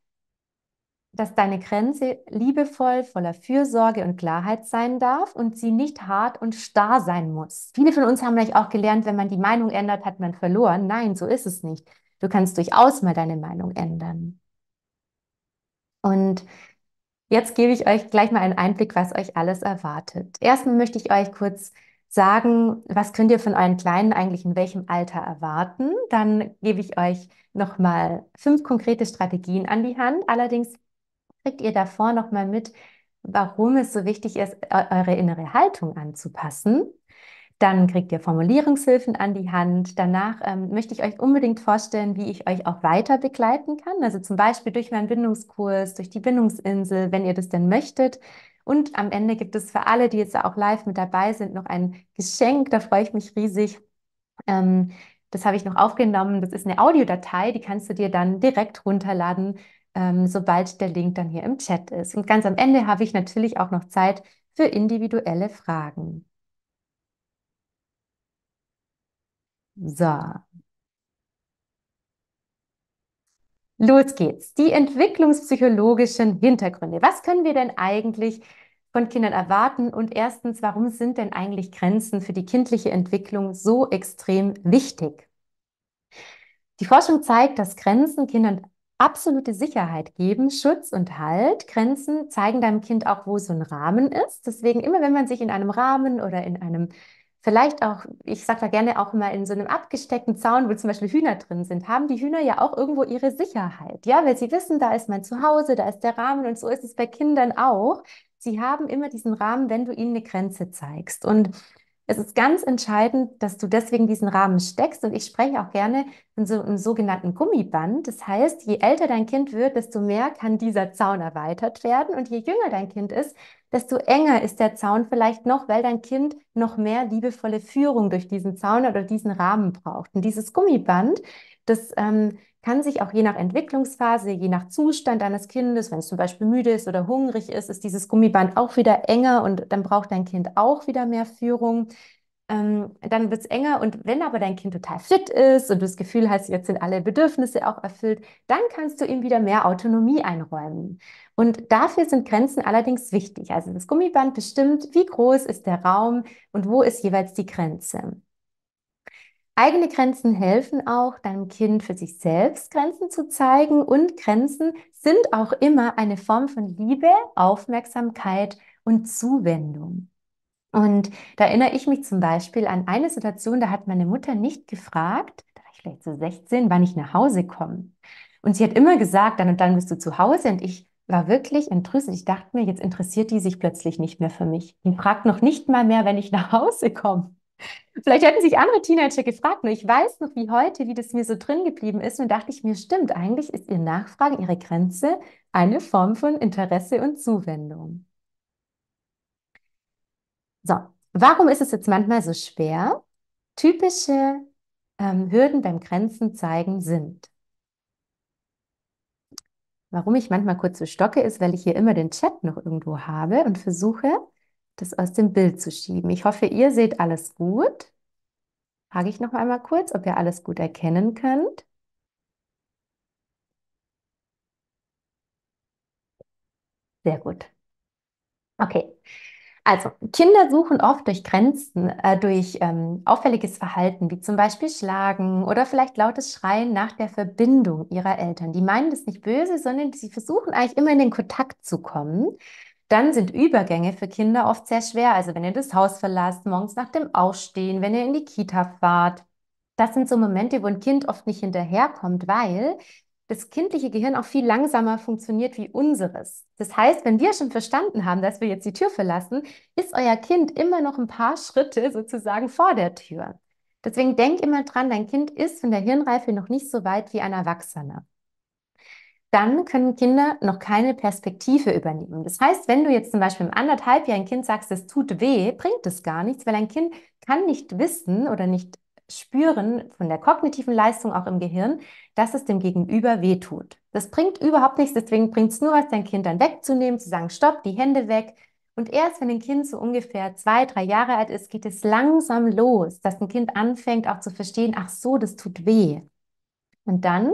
dass deine Grenze liebevoll, voller Fürsorge und Klarheit sein darf und sie nicht hart und starr sein muss. Viele von uns haben vielleicht auch gelernt, wenn man die Meinung ändert, hat man verloren. Nein, so ist es nicht. Du kannst durchaus mal deine Meinung ändern. Und jetzt gebe ich euch gleich mal einen Einblick, was euch alles erwartet. Erstmal möchte ich euch kurz sagen, was könnt ihr von euren Kleinen eigentlich in welchem Alter erwarten. Dann gebe ich euch nochmal fünf konkrete Strategien an die Hand. Allerdings kriegt ihr davor nochmal mit, warum es so wichtig ist, eure innere Haltung anzupassen. Dann kriegt ihr Formulierungshilfen an die Hand. Danach ähm, möchte ich euch unbedingt vorstellen, wie ich euch auch weiter begleiten kann. Also zum Beispiel durch meinen Bindungskurs, durch die Bindungsinsel, wenn ihr das denn möchtet. Und am Ende gibt es für alle, die jetzt auch live mit dabei sind, noch ein Geschenk. Da freue ich mich riesig. Ähm, das habe ich noch aufgenommen. Das ist eine Audiodatei, die kannst du dir dann direkt runterladen, ähm, sobald der Link dann hier im Chat ist. Und ganz am Ende habe ich natürlich auch noch Zeit für individuelle Fragen. So. Los geht's. Die entwicklungspsychologischen Hintergründe. Was können wir denn eigentlich von Kindern erwarten? Und erstens, warum sind denn eigentlich Grenzen für die kindliche Entwicklung so extrem wichtig? Die Forschung zeigt, dass Grenzen Kindern absolute Sicherheit geben, Schutz und Halt. Grenzen zeigen deinem Kind auch, wo so ein Rahmen ist. Deswegen immer, wenn man sich in einem Rahmen oder in einem vielleicht auch, ich sage da gerne auch mal in so einem abgesteckten Zaun, wo zum Beispiel Hühner drin sind, haben die Hühner ja auch irgendwo ihre Sicherheit. Ja, weil sie wissen, da ist mein Zuhause, da ist der Rahmen und so ist es bei Kindern auch. Sie haben immer diesen Rahmen, wenn du ihnen eine Grenze zeigst. Und es ist ganz entscheidend, dass du deswegen diesen Rahmen steckst. Und ich spreche auch gerne in so einem sogenannten Gummiband. Das heißt, je älter dein Kind wird, desto mehr kann dieser Zaun erweitert werden. Und je jünger dein Kind ist, desto enger ist der Zaun vielleicht noch, weil dein Kind noch mehr liebevolle Führung durch diesen Zaun oder diesen Rahmen braucht. Und dieses Gummiband, das ähm, kann sich auch je nach Entwicklungsphase, je nach Zustand deines Kindes, wenn es zum Beispiel müde ist oder hungrig ist, ist dieses Gummiband auch wieder enger und dann braucht dein Kind auch wieder mehr Führung. Ähm, dann wird es enger und wenn aber dein Kind total fit ist und du das Gefühl hast, jetzt sind alle Bedürfnisse auch erfüllt, dann kannst du ihm wieder mehr Autonomie einräumen. Und dafür sind Grenzen allerdings wichtig. Also das Gummiband bestimmt, wie groß ist der Raum und wo ist jeweils die Grenze. Eigene Grenzen helfen auch, deinem Kind für sich selbst Grenzen zu zeigen und Grenzen sind auch immer eine Form von Liebe, Aufmerksamkeit und Zuwendung. Und da erinnere ich mich zum Beispiel an eine Situation, da hat meine Mutter nicht gefragt, da war ich vielleicht so 16, wann ich nach Hause komme. Und sie hat immer gesagt, dann und dann bist du zu Hause und ich war wirklich entrüstet. Ich dachte mir, jetzt interessiert die sich plötzlich nicht mehr für mich. Die fragt noch nicht mal mehr, wenn ich nach Hause komme. Vielleicht hätten sich andere Teenager gefragt, nur ich weiß noch wie heute, wie das mir so drin geblieben ist und dachte ich mir, stimmt, eigentlich ist ihr Nachfragen, ihre Grenze eine Form von Interesse und Zuwendung. So, warum ist es jetzt manchmal so schwer? Typische ähm, Hürden beim Grenzen zeigen sind Warum ich manchmal kurz so stocke, ist, weil ich hier immer den Chat noch irgendwo habe und versuche, das aus dem Bild zu schieben. Ich hoffe, ihr seht alles gut. Frage ich noch einmal kurz, ob ihr alles gut erkennen könnt. Sehr gut. Okay, also, Kinder suchen oft durch Grenzen, äh, durch ähm, auffälliges Verhalten, wie zum Beispiel Schlagen oder vielleicht lautes Schreien nach der Verbindung ihrer Eltern. Die meinen das nicht böse, sondern sie versuchen eigentlich immer in den Kontakt zu kommen. Dann sind Übergänge für Kinder oft sehr schwer. Also, wenn ihr das Haus verlasst, morgens nach dem Aufstehen, wenn ihr in die Kita fahrt. Das sind so Momente, wo ein Kind oft nicht hinterherkommt, weil das kindliche Gehirn auch viel langsamer funktioniert wie unseres. Das heißt, wenn wir schon verstanden haben, dass wir jetzt die Tür verlassen, ist euer Kind immer noch ein paar Schritte sozusagen vor der Tür. Deswegen denk immer dran, dein Kind ist von der Hirnreife noch nicht so weit wie ein Erwachsener. Dann können Kinder noch keine Perspektive übernehmen. Das heißt, wenn du jetzt zum Beispiel im anderthalb Jahr ein Kind sagst, es tut weh, bringt es gar nichts, weil ein Kind kann nicht wissen oder nicht spüren von der kognitiven Leistung auch im Gehirn, dass es dem Gegenüber wehtut. Das bringt überhaupt nichts, deswegen bringt es nur was, dein Kind dann wegzunehmen, zu sagen, stopp, die Hände weg. Und erst wenn ein Kind so ungefähr zwei, drei Jahre alt ist, geht es langsam los, dass ein Kind anfängt auch zu verstehen, ach so, das tut weh. Und dann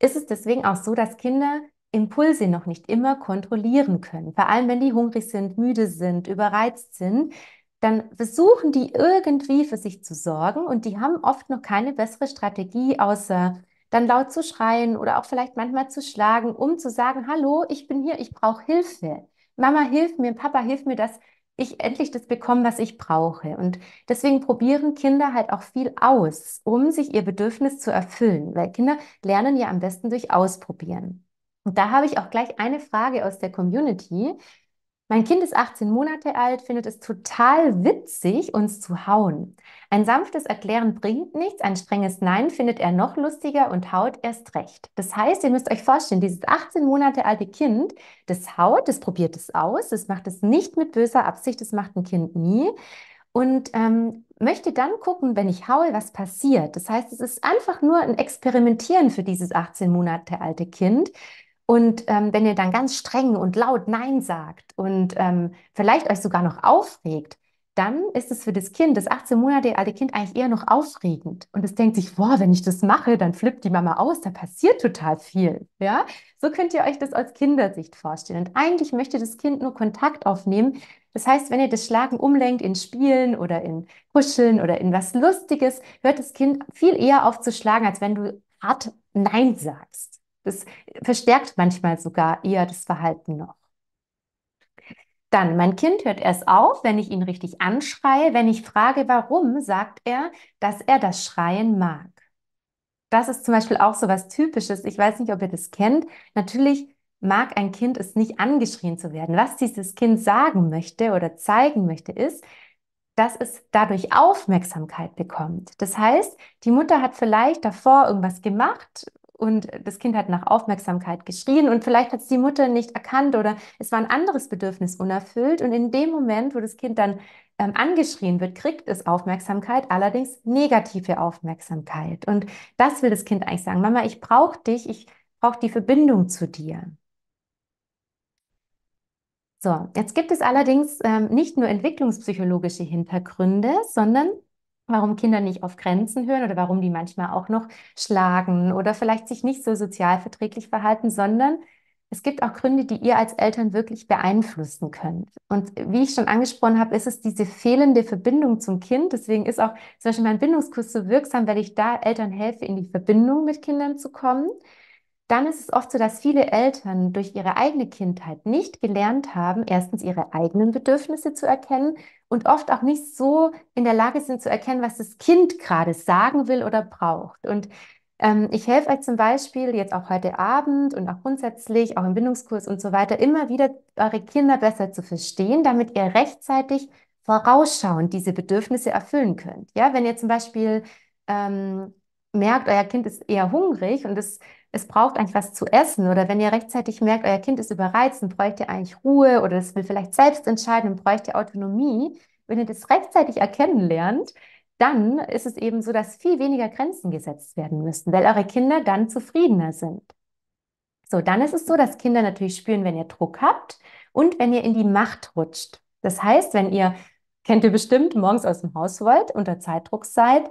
ist es deswegen auch so, dass Kinder Impulse noch nicht immer kontrollieren können. Vor allem, wenn die hungrig sind, müde sind, überreizt sind, dann versuchen die irgendwie für sich zu sorgen und die haben oft noch keine bessere Strategie, außer dann laut zu schreien oder auch vielleicht manchmal zu schlagen, um zu sagen, hallo, ich bin hier, ich brauche Hilfe. Mama, hilf mir, Papa, hilf mir, dass ich endlich das bekomme, was ich brauche. Und deswegen probieren Kinder halt auch viel aus, um sich ihr Bedürfnis zu erfüllen, weil Kinder lernen ja am besten durch Ausprobieren. Und da habe ich auch gleich eine Frage aus der Community. Mein Kind ist 18 Monate alt, findet es total witzig, uns zu hauen. Ein sanftes Erklären bringt nichts, ein strenges Nein findet er noch lustiger und haut erst recht. Das heißt, ihr müsst euch vorstellen, dieses 18 Monate alte Kind, das haut, das probiert es aus, das macht es nicht mit böser Absicht, das macht ein Kind nie. Und ähm, möchte dann gucken, wenn ich haue, was passiert. Das heißt, es ist einfach nur ein Experimentieren für dieses 18 Monate alte Kind. Und ähm, wenn ihr dann ganz streng und laut Nein sagt und ähm, vielleicht euch sogar noch aufregt, dann ist es für das Kind, das 18 Monate alte Kind, eigentlich eher noch aufregend. Und es denkt sich, boah, wenn ich das mache, dann flippt die Mama aus, da passiert total viel. Ja, so könnt ihr euch das aus Kindersicht vorstellen. Und eigentlich möchte das Kind nur Kontakt aufnehmen. Das heißt, wenn ihr das Schlagen umlenkt in Spielen oder in Kuscheln oder in was Lustiges, hört das Kind viel eher auf zu schlagen, als wenn du hart Nein sagst. Das verstärkt manchmal sogar eher das Verhalten noch. Dann, mein Kind hört erst auf, wenn ich ihn richtig anschreie. Wenn ich frage, warum, sagt er, dass er das Schreien mag. Das ist zum Beispiel auch so was Typisches. Ich weiß nicht, ob ihr das kennt. Natürlich mag ein Kind es nicht, angeschrien zu werden. Was dieses Kind sagen möchte oder zeigen möchte, ist, dass es dadurch Aufmerksamkeit bekommt. Das heißt, die Mutter hat vielleicht davor irgendwas gemacht, und das Kind hat nach Aufmerksamkeit geschrien und vielleicht hat es die Mutter nicht erkannt oder es war ein anderes Bedürfnis unerfüllt und in dem Moment, wo das Kind dann ähm, angeschrien wird, kriegt es Aufmerksamkeit, allerdings negative Aufmerksamkeit. Und das will das Kind eigentlich sagen, Mama, ich brauche dich, ich brauche die Verbindung zu dir. So, jetzt gibt es allerdings ähm, nicht nur entwicklungspsychologische Hintergründe, sondern warum Kinder nicht auf Grenzen hören oder warum die manchmal auch noch schlagen oder vielleicht sich nicht so sozial verträglich verhalten, sondern es gibt auch Gründe, die ihr als Eltern wirklich beeinflussen könnt. Und wie ich schon angesprochen habe, ist es diese fehlende Verbindung zum Kind. Deswegen ist auch zum Beispiel mein Bindungskurs so wirksam, weil ich da Eltern helfe, in die Verbindung mit Kindern zu kommen dann ist es oft so, dass viele Eltern durch ihre eigene Kindheit nicht gelernt haben, erstens ihre eigenen Bedürfnisse zu erkennen und oft auch nicht so in der Lage sind zu erkennen, was das Kind gerade sagen will oder braucht. Und ähm, ich helfe euch zum Beispiel jetzt auch heute Abend und auch grundsätzlich, auch im Bindungskurs und so weiter, immer wieder eure Kinder besser zu verstehen, damit ihr rechtzeitig vorausschauend diese Bedürfnisse erfüllen könnt. Ja, wenn ihr zum Beispiel ähm, merkt, euer Kind ist eher hungrig und es es braucht eigentlich was zu essen oder wenn ihr rechtzeitig merkt, euer Kind ist überreizt und bräuchte ihr eigentlich Ruhe oder es will vielleicht selbst entscheiden und bräuchte Autonomie, wenn ihr das rechtzeitig erkennen lernt, dann ist es eben so, dass viel weniger Grenzen gesetzt werden müssen, weil eure Kinder dann zufriedener sind. So, dann ist es so, dass Kinder natürlich spüren, wenn ihr Druck habt und wenn ihr in die Macht rutscht. Das heißt, wenn ihr, kennt ihr bestimmt, morgens aus dem Haus wollt, unter Zeitdruck seid,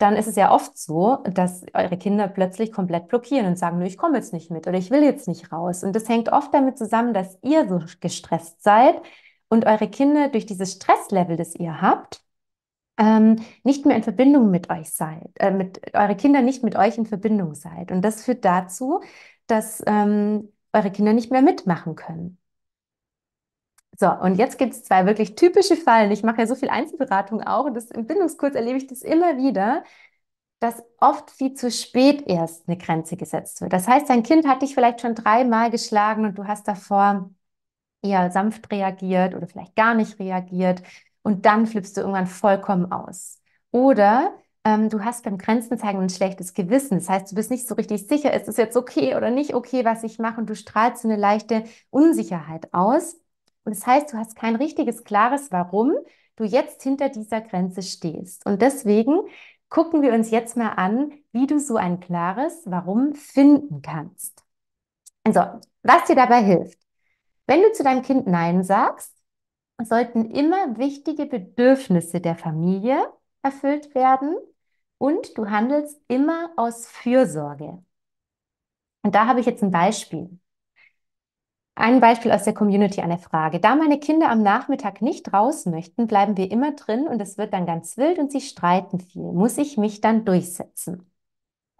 dann ist es ja oft so, dass eure Kinder plötzlich komplett blockieren und sagen, ich komme jetzt nicht mit oder ich will jetzt nicht raus. Und das hängt oft damit zusammen, dass ihr so gestresst seid und eure Kinder durch dieses Stresslevel, das ihr habt, ähm, nicht mehr in Verbindung mit euch seid, äh, mit eure Kinder nicht mit euch in Verbindung seid. Und das führt dazu, dass ähm, eure Kinder nicht mehr mitmachen können. So, und jetzt gibt es zwei wirklich typische Fallen. Ich mache ja so viel Einzelberatung auch und das im Bindungskurs erlebe ich das immer wieder, dass oft viel zu spät erst eine Grenze gesetzt wird. Das heißt, dein Kind hat dich vielleicht schon dreimal geschlagen und du hast davor eher sanft reagiert oder vielleicht gar nicht reagiert und dann flippst du irgendwann vollkommen aus. Oder ähm, du hast beim Grenzen zeigen ein schlechtes Gewissen. Das heißt, du bist nicht so richtig sicher, ist es jetzt okay oder nicht okay, was ich mache und du strahlst eine leichte Unsicherheit aus und das heißt, du hast kein richtiges, klares Warum du jetzt hinter dieser Grenze stehst. Und deswegen gucken wir uns jetzt mal an, wie du so ein klares Warum finden kannst. Also, was dir dabei hilft. Wenn du zu deinem Kind Nein sagst, sollten immer wichtige Bedürfnisse der Familie erfüllt werden und du handelst immer aus Fürsorge. Und da habe ich jetzt ein Beispiel. Ein Beispiel aus der Community, eine Frage. Da meine Kinder am Nachmittag nicht raus möchten, bleiben wir immer drin und es wird dann ganz wild und sie streiten viel. Muss ich mich dann durchsetzen?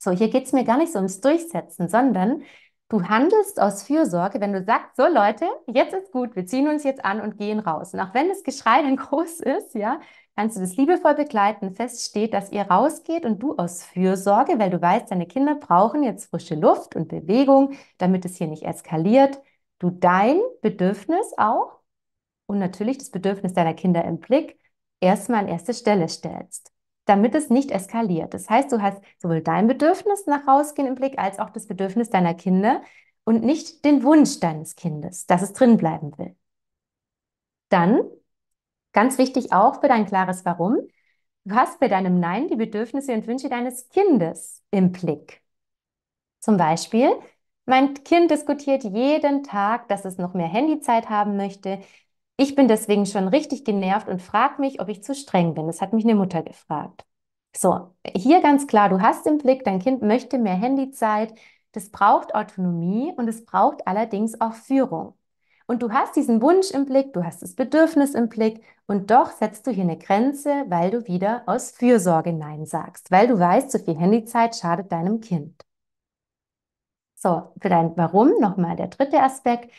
So, hier geht es mir gar nicht so ums Durchsetzen, sondern du handelst aus Fürsorge, wenn du sagst, so Leute, jetzt ist gut, wir ziehen uns jetzt an und gehen raus. Und auch wenn das Geschrei dann groß ist, ja, kannst du das liebevoll begleiten. Fest steht, dass ihr rausgeht und du aus Fürsorge, weil du weißt, deine Kinder brauchen jetzt frische Luft und Bewegung, damit es hier nicht eskaliert, du dein Bedürfnis auch und natürlich das Bedürfnis deiner Kinder im Blick erstmal an erste Stelle stellst, damit es nicht eskaliert. Das heißt, du hast sowohl dein Bedürfnis nach rausgehen im Blick als auch das Bedürfnis deiner Kinder und nicht den Wunsch deines Kindes, dass es drin bleiben will. Dann, ganz wichtig auch für dein klares Warum, du hast bei deinem Nein die Bedürfnisse und Wünsche deines Kindes im Blick. Zum Beispiel, mein Kind diskutiert jeden Tag, dass es noch mehr Handyzeit haben möchte. Ich bin deswegen schon richtig genervt und frage mich, ob ich zu streng bin. Das hat mich eine Mutter gefragt. So, hier ganz klar, du hast im Blick, dein Kind möchte mehr Handyzeit. Das braucht Autonomie und es braucht allerdings auch Führung. Und du hast diesen Wunsch im Blick, du hast das Bedürfnis im Blick und doch setzt du hier eine Grenze, weil du wieder aus Fürsorge Nein sagst, weil du weißt, zu viel Handyzeit schadet deinem Kind. So, für dein Warum nochmal der dritte Aspekt.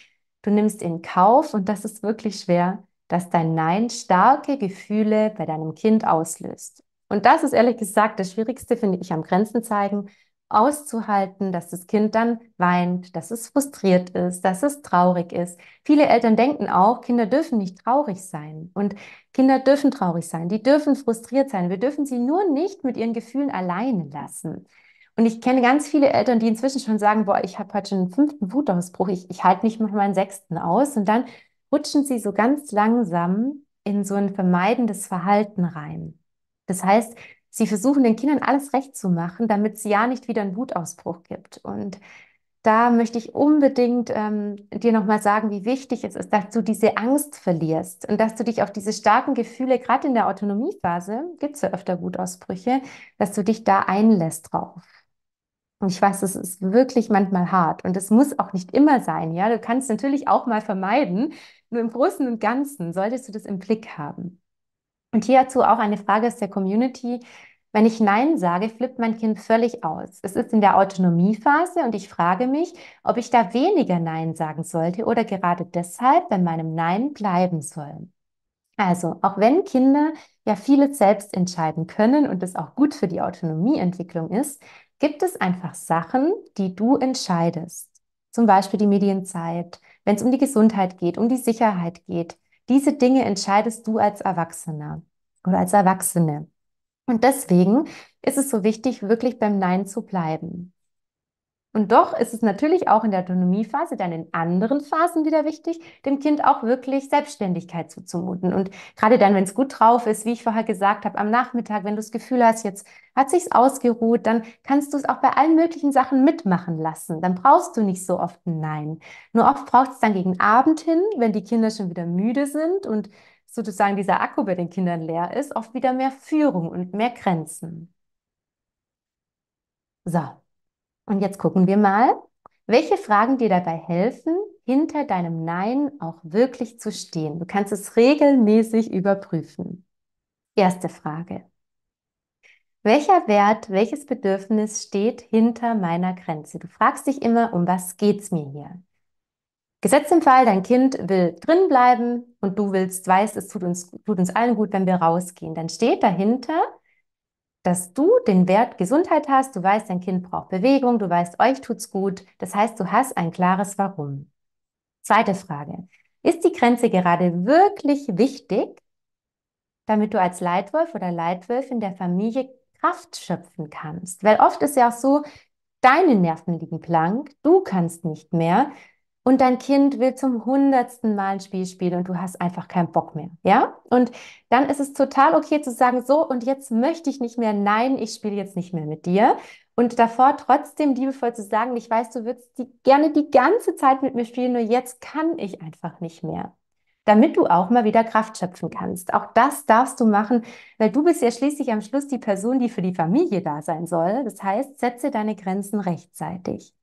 Du nimmst in Kauf, und das ist wirklich schwer, dass dein Nein starke Gefühle bei deinem Kind auslöst. Und das ist ehrlich gesagt das Schwierigste, finde ich, am Grenzen zeigen, auszuhalten, dass das Kind dann weint, dass es frustriert ist, dass es traurig ist. Viele Eltern denken auch, Kinder dürfen nicht traurig sein. Und Kinder dürfen traurig sein, die dürfen frustriert sein. Wir dürfen sie nur nicht mit ihren Gefühlen alleine lassen. Und ich kenne ganz viele Eltern, die inzwischen schon sagen, boah, ich habe heute schon einen fünften Wutausbruch, ich, ich halte nicht mal meinen sechsten aus. Und dann rutschen sie so ganz langsam in so ein vermeidendes Verhalten rein. Das heißt, sie versuchen den Kindern alles recht zu machen, damit es ja nicht wieder einen Wutausbruch gibt. Und da möchte ich unbedingt ähm, dir nochmal sagen, wie wichtig es ist, dass du diese Angst verlierst und dass du dich auf diese starken Gefühle, gerade in der Autonomiephase, gibt es ja öfter Wutausbrüche, dass du dich da einlässt drauf. Und ich weiß, das ist wirklich manchmal hart und es muss auch nicht immer sein. Ja, du kannst natürlich auch mal vermeiden. Nur im Großen und Ganzen solltest du das im Blick haben. Und hierzu auch eine Frage aus der Community. Wenn ich Nein sage, flippt mein Kind völlig aus. Es ist in der Autonomiephase und ich frage mich, ob ich da weniger Nein sagen sollte oder gerade deshalb bei meinem Nein bleiben soll. Also, auch wenn Kinder ja vieles selbst entscheiden können und das auch gut für die Autonomieentwicklung ist, gibt es einfach Sachen, die du entscheidest. Zum Beispiel die Medienzeit, wenn es um die Gesundheit geht, um die Sicherheit geht. Diese Dinge entscheidest du als Erwachsener oder als Erwachsene. Und deswegen ist es so wichtig, wirklich beim Nein zu bleiben. Und doch ist es natürlich auch in der Autonomiephase, dann in anderen Phasen wieder wichtig, dem Kind auch wirklich Selbstständigkeit zuzumuten. Und gerade dann, wenn es gut drauf ist, wie ich vorher gesagt habe, am Nachmittag, wenn du das Gefühl hast, jetzt hat sich's ausgeruht, dann kannst du es auch bei allen möglichen Sachen mitmachen lassen. Dann brauchst du nicht so oft ein Nein. Nur oft braucht es dann gegen Abend hin, wenn die Kinder schon wieder müde sind und sozusagen dieser Akku bei den Kindern leer ist, oft wieder mehr Führung und mehr Grenzen. So, und jetzt gucken wir mal, welche Fragen dir dabei helfen, hinter deinem Nein auch wirklich zu stehen. Du kannst es regelmäßig überprüfen. Erste Frage. Welcher Wert, welches Bedürfnis steht hinter meiner Grenze? Du fragst dich immer, um was geht's mir hier? Gesetz im Fall, dein Kind will drinbleiben und du willst, weißt, es tut uns, tut uns allen gut, wenn wir rausgehen. Dann steht dahinter, dass du den Wert Gesundheit hast, du weißt, dein Kind braucht Bewegung, du weißt, euch tut's gut. Das heißt, du hast ein klares Warum. Zweite Frage. Ist die Grenze gerade wirklich wichtig, damit du als Leitwolf oder Leitwölfin der Familie Kraft schöpfen kannst? Weil oft ist ja auch so, deine Nerven liegen blank, du kannst nicht mehr und dein Kind will zum hundertsten Mal ein Spiel spielen und du hast einfach keinen Bock mehr, ja? Und dann ist es total okay zu sagen, so und jetzt möchte ich nicht mehr, nein, ich spiele jetzt nicht mehr mit dir. Und davor trotzdem liebevoll zu sagen, ich weiß, du würdest die, gerne die ganze Zeit mit mir spielen, nur jetzt kann ich einfach nicht mehr. Damit du auch mal wieder Kraft schöpfen kannst. Auch das darfst du machen, weil du bist ja schließlich am Schluss die Person, die für die Familie da sein soll. Das heißt, setze deine Grenzen rechtzeitig.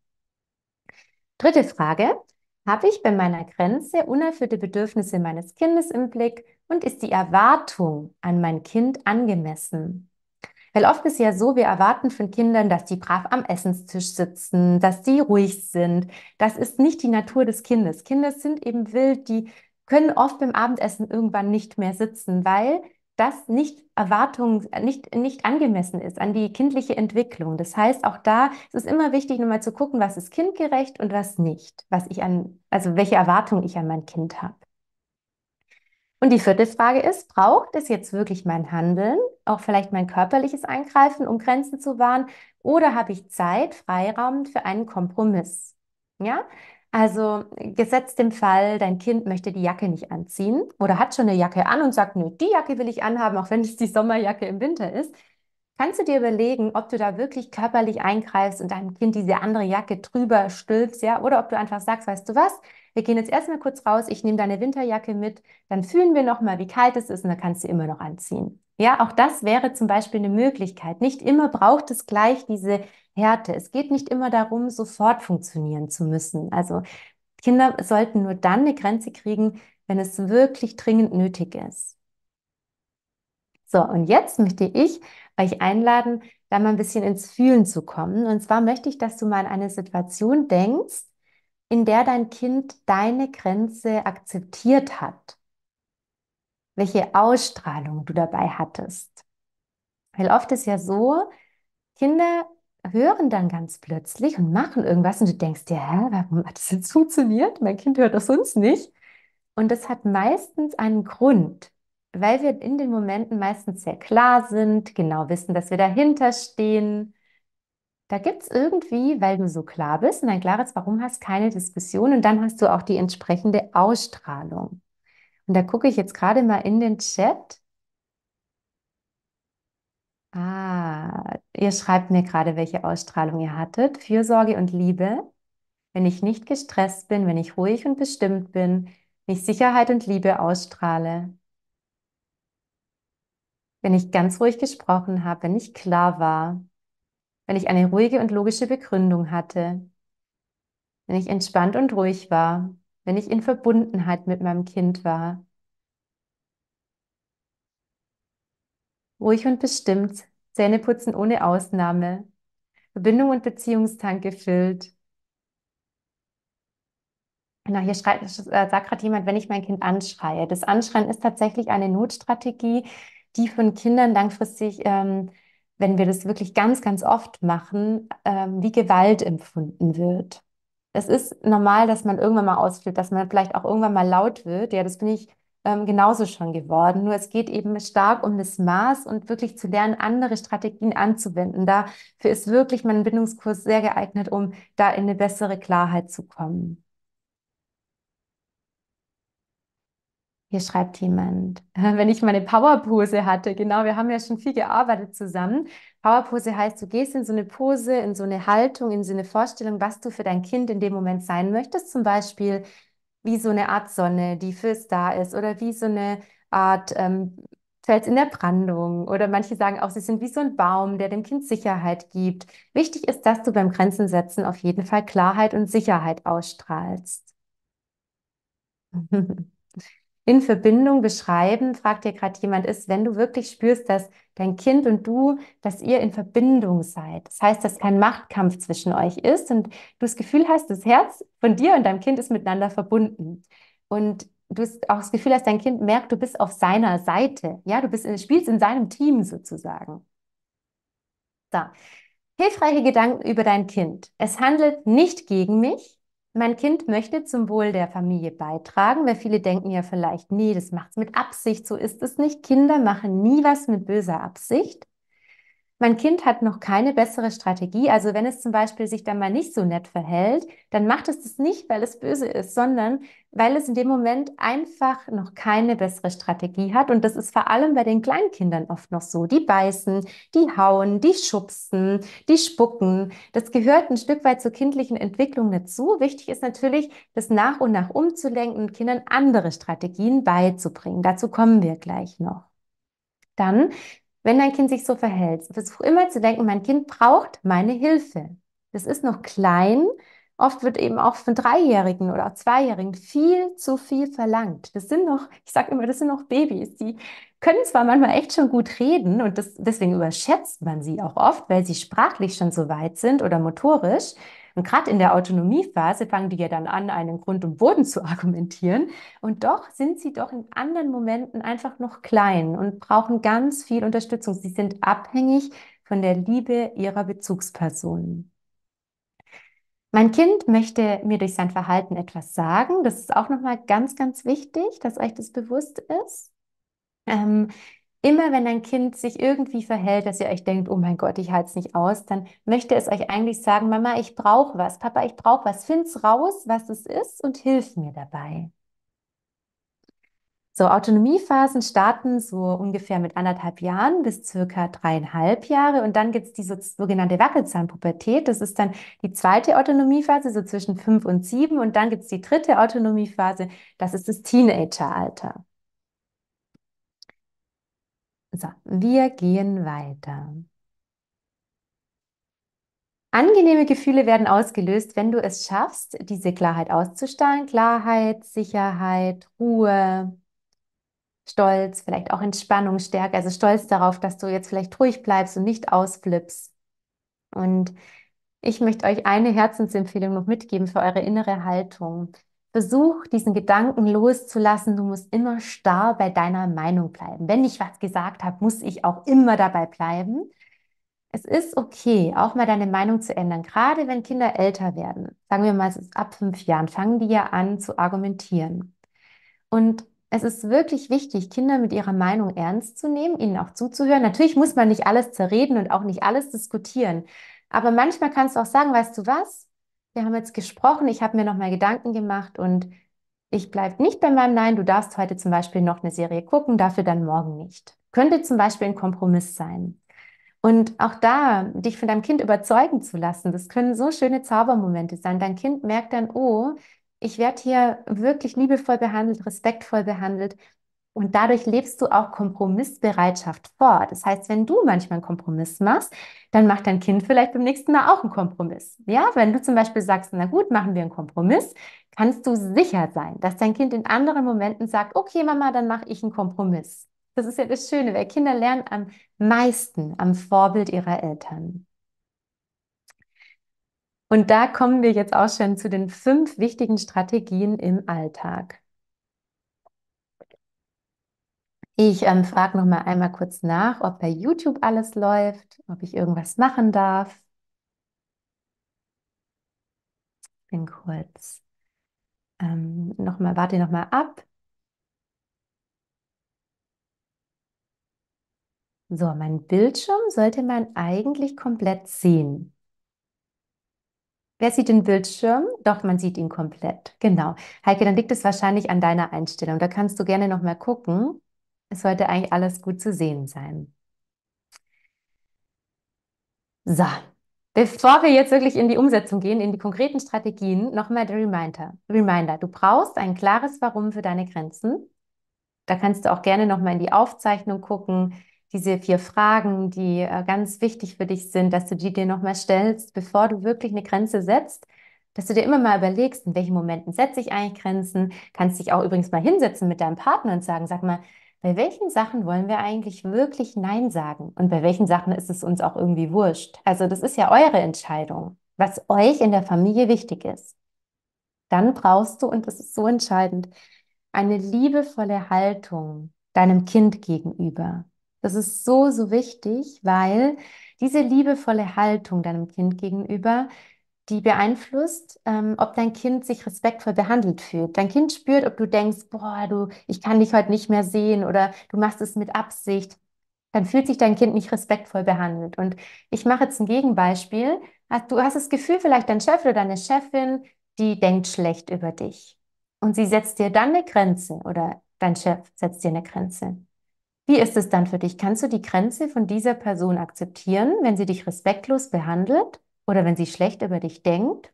Dritte Frage. Habe ich bei meiner Grenze unerfüllte Bedürfnisse meines Kindes im Blick und ist die Erwartung an mein Kind angemessen? Weil oft ist ja so, wir erwarten von Kindern, dass die brav am Essenstisch sitzen, dass die ruhig sind. Das ist nicht die Natur des Kindes. Kinder sind eben wild, die können oft beim Abendessen irgendwann nicht mehr sitzen, weil das nicht Erwartung, äh, nicht, nicht angemessen ist an die kindliche Entwicklung. Das heißt, auch da ist es immer wichtig, nochmal zu gucken, was ist kindgerecht und was nicht, was ich an, also welche Erwartungen ich an mein Kind habe. Und die vierte Frage ist, braucht es jetzt wirklich mein Handeln, auch vielleicht mein körperliches Eingreifen, um Grenzen zu wahren, oder habe ich Zeit, Freiraum für einen Kompromiss? Ja, also gesetzt dem Fall, dein Kind möchte die Jacke nicht anziehen oder hat schon eine Jacke an und sagt, nö, die Jacke will ich anhaben, auch wenn es die Sommerjacke im Winter ist, kannst du dir überlegen, ob du da wirklich körperlich eingreifst und deinem Kind diese andere Jacke drüber stülpst, ja, oder ob du einfach sagst, weißt du was, wir gehen jetzt erstmal kurz raus, ich nehme deine Winterjacke mit, dann fühlen wir nochmal, wie kalt es ist und dann kannst du immer noch anziehen. Ja, auch das wäre zum Beispiel eine Möglichkeit. Nicht immer braucht es gleich diese Härte. Es geht nicht immer darum, sofort funktionieren zu müssen. Also Kinder sollten nur dann eine Grenze kriegen, wenn es wirklich dringend nötig ist. So, und jetzt möchte ich euch einladen, da mal ein bisschen ins Fühlen zu kommen. Und zwar möchte ich, dass du mal an eine Situation denkst, in der dein Kind deine Grenze akzeptiert hat welche Ausstrahlung du dabei hattest. Weil oft ist ja so, Kinder hören dann ganz plötzlich und machen irgendwas und du denkst dir, hä, warum hat das jetzt funktioniert? Mein Kind hört das sonst nicht. Und das hat meistens einen Grund, weil wir in den Momenten meistens sehr klar sind, genau wissen, dass wir dahinter stehen. Da gibt es irgendwie, weil du so klar bist und ein klares Warum hast, keine Diskussion und dann hast du auch die entsprechende Ausstrahlung. Und da gucke ich jetzt gerade mal in den Chat. Ah, ihr schreibt mir gerade, welche Ausstrahlung ihr hattet. Fürsorge und Liebe. Wenn ich nicht gestresst bin, wenn ich ruhig und bestimmt bin, wenn ich Sicherheit und Liebe ausstrahle. Wenn ich ganz ruhig gesprochen habe, wenn ich klar war. Wenn ich eine ruhige und logische Begründung hatte. Wenn ich entspannt und ruhig war wenn ich in Verbundenheit mit meinem Kind war. Ruhig und bestimmt, Zähneputzen ohne Ausnahme, Verbindung und Beziehungstank gefüllt. Genau, hier schreit, äh, sagt gerade jemand, wenn ich mein Kind anschreie. Das Anschreien ist tatsächlich eine Notstrategie, die von Kindern langfristig, ähm, wenn wir das wirklich ganz, ganz oft machen, ähm, wie Gewalt empfunden wird es ist normal, dass man irgendwann mal ausflippt, dass man vielleicht auch irgendwann mal laut wird. Ja, das bin ich ähm, genauso schon geworden. Nur es geht eben stark um das Maß und wirklich zu lernen, andere Strategien anzuwenden. Dafür ist wirklich mein Bindungskurs sehr geeignet, um da in eine bessere Klarheit zu kommen. Hier schreibt jemand, wenn ich meine Powerpose hatte, genau, wir haben ja schon viel gearbeitet zusammen, Powerpose heißt, du gehst in so eine Pose, in so eine Haltung, in so eine Vorstellung, was du für dein Kind in dem Moment sein möchtest. Zum Beispiel wie so eine Art Sonne, die fürs da ist oder wie so eine Art ähm, Fels in der Brandung. Oder manche sagen auch, sie sind wie so ein Baum, der dem Kind Sicherheit gibt. Wichtig ist, dass du beim Grenzen setzen auf jeden Fall Klarheit und Sicherheit ausstrahlst. in Verbindung beschreiben, fragt dir gerade jemand, ist, wenn du wirklich spürst, dass dein Kind und du, dass ihr in Verbindung seid. Das heißt, dass kein Machtkampf zwischen euch ist und du das Gefühl hast, das Herz von dir und deinem Kind ist miteinander verbunden. Und du auch das Gefühl hast, dein Kind merkt, du bist auf seiner Seite. Ja, du bist, spielst in seinem Team sozusagen. So. Hilfreiche Gedanken über dein Kind. Es handelt nicht gegen mich, mein Kind möchte zum Wohl der Familie beitragen, weil viele denken ja vielleicht, nee, das macht es mit Absicht, so ist es nicht. Kinder machen nie was mit böser Absicht mein Kind hat noch keine bessere Strategie. Also wenn es zum Beispiel sich dann mal nicht so nett verhält, dann macht es das nicht, weil es böse ist, sondern weil es in dem Moment einfach noch keine bessere Strategie hat. Und das ist vor allem bei den Kleinkindern oft noch so. Die beißen, die hauen, die schubsen, die spucken. Das gehört ein Stück weit zur kindlichen Entwicklung dazu. Wichtig ist natürlich, das nach und nach umzulenken und Kindern andere Strategien beizubringen. Dazu kommen wir gleich noch. Dann wenn dein Kind sich so verhält. Versuch immer zu denken, mein Kind braucht meine Hilfe. Das ist noch klein. Oft wird eben auch von Dreijährigen oder auch Zweijährigen viel zu viel verlangt. Das sind noch, ich sage immer, das sind noch Babys. Die können zwar manchmal echt schon gut reden und das, deswegen überschätzt man sie auch oft, weil sie sprachlich schon so weit sind oder motorisch. Und gerade in der Autonomiephase fangen die ja dann an, einen Grund und Boden zu argumentieren. Und doch sind sie doch in anderen Momenten einfach noch klein und brauchen ganz viel Unterstützung. Sie sind abhängig von der Liebe ihrer Bezugspersonen. Mein Kind möchte mir durch sein Verhalten etwas sagen. Das ist auch nochmal ganz, ganz wichtig, dass euch das bewusst ist. Ähm, Immer wenn ein Kind sich irgendwie verhält, dass ihr euch denkt, oh mein Gott, ich halte es nicht aus, dann möchte es euch eigentlich sagen, Mama, ich brauche was, Papa, ich brauche was, find's raus, was es ist und hilf mir dabei. So, Autonomiephasen starten so ungefähr mit anderthalb Jahren bis circa dreieinhalb Jahre. Und dann gibt es die sogenannte Wackelzahnpubertät. Das ist dann die zweite Autonomiephase, so zwischen fünf und sieben. Und dann gibt es die dritte Autonomiephase, das ist das Teenageralter. So, wir gehen weiter. Angenehme Gefühle werden ausgelöst, wenn du es schaffst, diese Klarheit auszustrahlen. Klarheit, Sicherheit, Ruhe, Stolz, vielleicht auch Entspannung, Stärke. Also stolz darauf, dass du jetzt vielleicht ruhig bleibst und nicht ausflippst. Und ich möchte euch eine Herzensempfehlung noch mitgeben für eure innere Haltung. Versuch, diesen Gedanken loszulassen, du musst immer starr bei deiner Meinung bleiben. Wenn ich was gesagt habe, muss ich auch immer dabei bleiben. Es ist okay, auch mal deine Meinung zu ändern, gerade wenn Kinder älter werden. Sagen wir mal, es ist ab fünf Jahren, fangen die ja an zu argumentieren. Und es ist wirklich wichtig, Kinder mit ihrer Meinung ernst zu nehmen, ihnen auch zuzuhören. Natürlich muss man nicht alles zerreden und auch nicht alles diskutieren. Aber manchmal kannst du auch sagen, weißt du was? wir haben jetzt gesprochen, ich habe mir noch mal Gedanken gemacht und ich bleibe nicht bei meinem Nein, du darfst heute zum Beispiel noch eine Serie gucken, dafür dann morgen nicht. Könnte zum Beispiel ein Kompromiss sein. Und auch da, dich von deinem Kind überzeugen zu lassen, das können so schöne Zaubermomente sein. Dein Kind merkt dann, oh, ich werde hier wirklich liebevoll behandelt, respektvoll behandelt. Und dadurch lebst du auch Kompromissbereitschaft vor. Das heißt, wenn du manchmal einen Kompromiss machst, dann macht dein Kind vielleicht beim nächsten Mal auch einen Kompromiss. Ja, wenn du zum Beispiel sagst, na gut, machen wir einen Kompromiss, kannst du sicher sein, dass dein Kind in anderen Momenten sagt, okay, Mama, dann mache ich einen Kompromiss. Das ist ja das Schöne, weil Kinder lernen am meisten am Vorbild ihrer Eltern. Und da kommen wir jetzt auch schon zu den fünf wichtigen Strategien im Alltag. Ich ähm, frage noch mal einmal kurz nach, ob bei YouTube alles läuft, ob ich irgendwas machen darf. Bin kurz. Ähm, noch mal, warte noch mal ab. So, mein Bildschirm sollte man eigentlich komplett sehen. Wer sieht den Bildschirm? Doch, man sieht ihn komplett. Genau. Heike, dann liegt es wahrscheinlich an deiner Einstellung. Da kannst du gerne noch mal gucken. Es sollte eigentlich alles gut zu sehen sein. So, bevor wir jetzt wirklich in die Umsetzung gehen, in die konkreten Strategien, nochmal der Reminder. Reminder, du brauchst ein klares Warum für deine Grenzen. Da kannst du auch gerne nochmal in die Aufzeichnung gucken. Diese vier Fragen, die äh, ganz wichtig für dich sind, dass du die dir nochmal stellst, bevor du wirklich eine Grenze setzt, dass du dir immer mal überlegst, in welchen Momenten setze ich eigentlich Grenzen. Kannst dich auch übrigens mal hinsetzen mit deinem Partner und sagen, sag mal, bei welchen Sachen wollen wir eigentlich wirklich Nein sagen und bei welchen Sachen ist es uns auch irgendwie wurscht. Also das ist ja eure Entscheidung, was euch in der Familie wichtig ist. Dann brauchst du, und das ist so entscheidend, eine liebevolle Haltung deinem Kind gegenüber. Das ist so, so wichtig, weil diese liebevolle Haltung deinem Kind gegenüber die beeinflusst, ähm, ob dein Kind sich respektvoll behandelt fühlt. Dein Kind spürt, ob du denkst, boah, du, ich kann dich heute nicht mehr sehen oder du machst es mit Absicht. Dann fühlt sich dein Kind nicht respektvoll behandelt. Und ich mache jetzt ein Gegenbeispiel. Du hast das Gefühl, vielleicht dein Chef oder deine Chefin, die denkt schlecht über dich. Und sie setzt dir dann eine Grenze oder dein Chef setzt dir eine Grenze. Wie ist es dann für dich? Kannst du die Grenze von dieser Person akzeptieren, wenn sie dich respektlos behandelt? Oder wenn sie schlecht über dich denkt,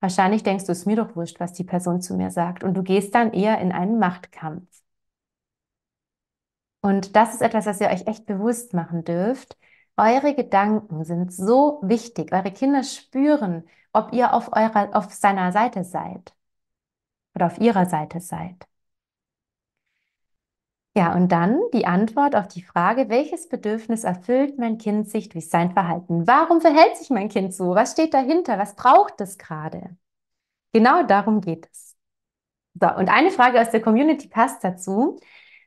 wahrscheinlich denkst du, es mir doch wurscht, was die Person zu mir sagt. Und du gehst dann eher in einen Machtkampf. Und das ist etwas, was ihr euch echt bewusst machen dürft. Eure Gedanken sind so wichtig. Eure Kinder spüren, ob ihr auf, eurer, auf seiner Seite seid oder auf ihrer Seite seid. Ja, und dann die Antwort auf die Frage, welches Bedürfnis erfüllt mein Kind sich durch sein Verhalten? Warum verhält sich mein Kind so? Was steht dahinter? Was braucht es gerade? Genau darum geht es. So, und eine Frage aus der Community passt dazu.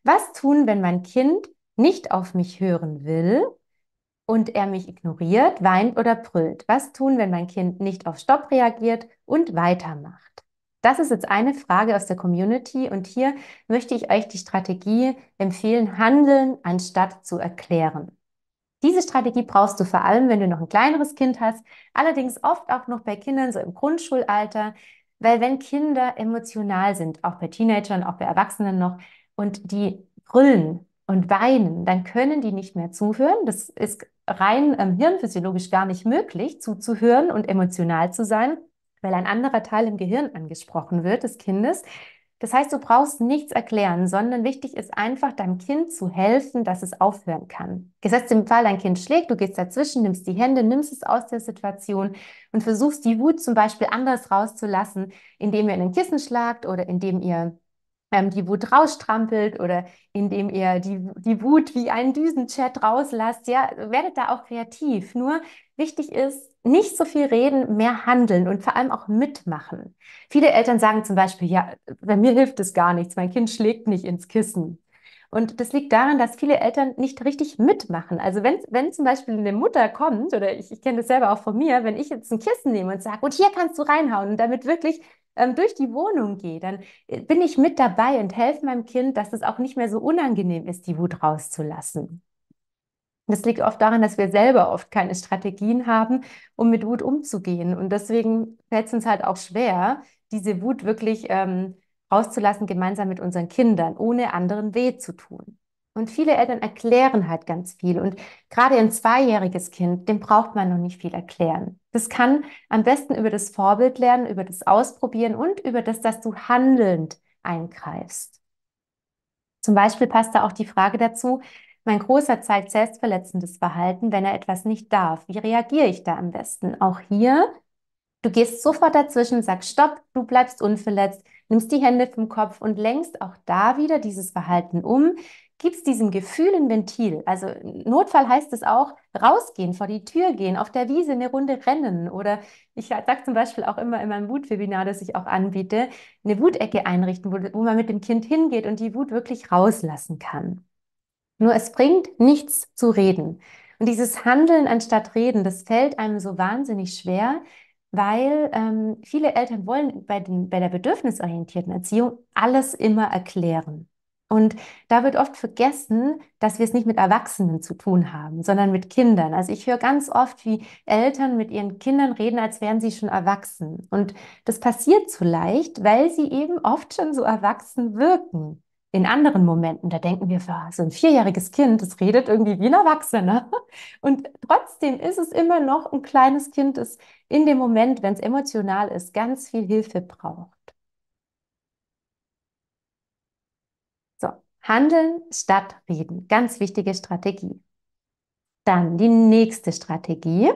Was tun, wenn mein Kind nicht auf mich hören will und er mich ignoriert, weint oder brüllt? Was tun, wenn mein Kind nicht auf Stopp reagiert und weitermacht? Das ist jetzt eine Frage aus der Community und hier möchte ich euch die Strategie empfehlen, handeln anstatt zu erklären. Diese Strategie brauchst du vor allem, wenn du noch ein kleineres Kind hast, allerdings oft auch noch bei Kindern so im Grundschulalter, weil wenn Kinder emotional sind, auch bei Teenagern, auch bei Erwachsenen noch, und die brüllen und weinen, dann können die nicht mehr zuhören. Das ist rein ähm, hirnphysiologisch gar nicht möglich, zuzuhören und emotional zu sein weil ein anderer Teil im Gehirn angesprochen wird des Kindes. Das heißt, du brauchst nichts erklären, sondern wichtig ist einfach, deinem Kind zu helfen, dass es aufhören kann. Gesetzt im Fall, dein Kind schlägt, du gehst dazwischen, nimmst die Hände, nimmst es aus der Situation und versuchst die Wut zum Beispiel anders rauszulassen, indem ihr in ein Kissen schlagt oder indem ihr ähm, die Wut rausstrampelt oder indem ihr die, die Wut wie einen Düsenchat rauslasst. Ja, werdet da auch kreativ. Nur wichtig ist, nicht so viel reden, mehr handeln und vor allem auch mitmachen. Viele Eltern sagen zum Beispiel, ja, bei mir hilft es gar nichts, mein Kind schlägt nicht ins Kissen. Und das liegt daran, dass viele Eltern nicht richtig mitmachen. Also wenn, wenn zum Beispiel eine Mutter kommt, oder ich, ich kenne das selber auch von mir, wenn ich jetzt ein Kissen nehme und sage, und hier kannst du reinhauen und damit wirklich ähm, durch die Wohnung gehe, dann äh, bin ich mit dabei und helfe meinem Kind, dass es auch nicht mehr so unangenehm ist, die Wut rauszulassen. Das liegt oft daran, dass wir selber oft keine Strategien haben, um mit Wut umzugehen. Und deswegen fällt es uns halt auch schwer, diese Wut wirklich ähm, rauszulassen, gemeinsam mit unseren Kindern, ohne anderen weh zu tun. Und viele Eltern erklären halt ganz viel. Und gerade ein zweijähriges Kind, dem braucht man noch nicht viel erklären. Das kann am besten über das Vorbild lernen, über das Ausprobieren und über das, dass du handelnd eingreifst. Zum Beispiel passt da auch die Frage dazu, mein Großer zeigt selbstverletzendes Verhalten, wenn er etwas nicht darf. Wie reagiere ich da am besten? Auch hier, du gehst sofort dazwischen, sagst Stopp, du bleibst unverletzt, nimmst die Hände vom Kopf und lenkst auch da wieder dieses Verhalten um, gibst diesem Gefühl ein Ventil. Also Notfall heißt es auch, rausgehen, vor die Tür gehen, auf der Wiese eine Runde rennen. Oder ich sage zum Beispiel auch immer in meinem Wutwebinar, das ich auch anbiete, eine Wutecke einrichten, wo, wo man mit dem Kind hingeht und die Wut wirklich rauslassen kann. Nur es bringt nichts zu reden. Und dieses Handeln anstatt Reden, das fällt einem so wahnsinnig schwer, weil ähm, viele Eltern wollen bei, den, bei der bedürfnisorientierten Erziehung alles immer erklären. Und da wird oft vergessen, dass wir es nicht mit Erwachsenen zu tun haben, sondern mit Kindern. Also ich höre ganz oft, wie Eltern mit ihren Kindern reden, als wären sie schon erwachsen. Und das passiert so leicht, weil sie eben oft schon so erwachsen wirken. In anderen Momenten, da denken wir, so ein vierjähriges Kind, das redet irgendwie wie ein Erwachsener. Und trotzdem ist es immer noch ein kleines Kind, das in dem Moment, wenn es emotional ist, ganz viel Hilfe braucht. Handeln statt Reden. Ganz wichtige Strategie. Dann die nächste Strategie.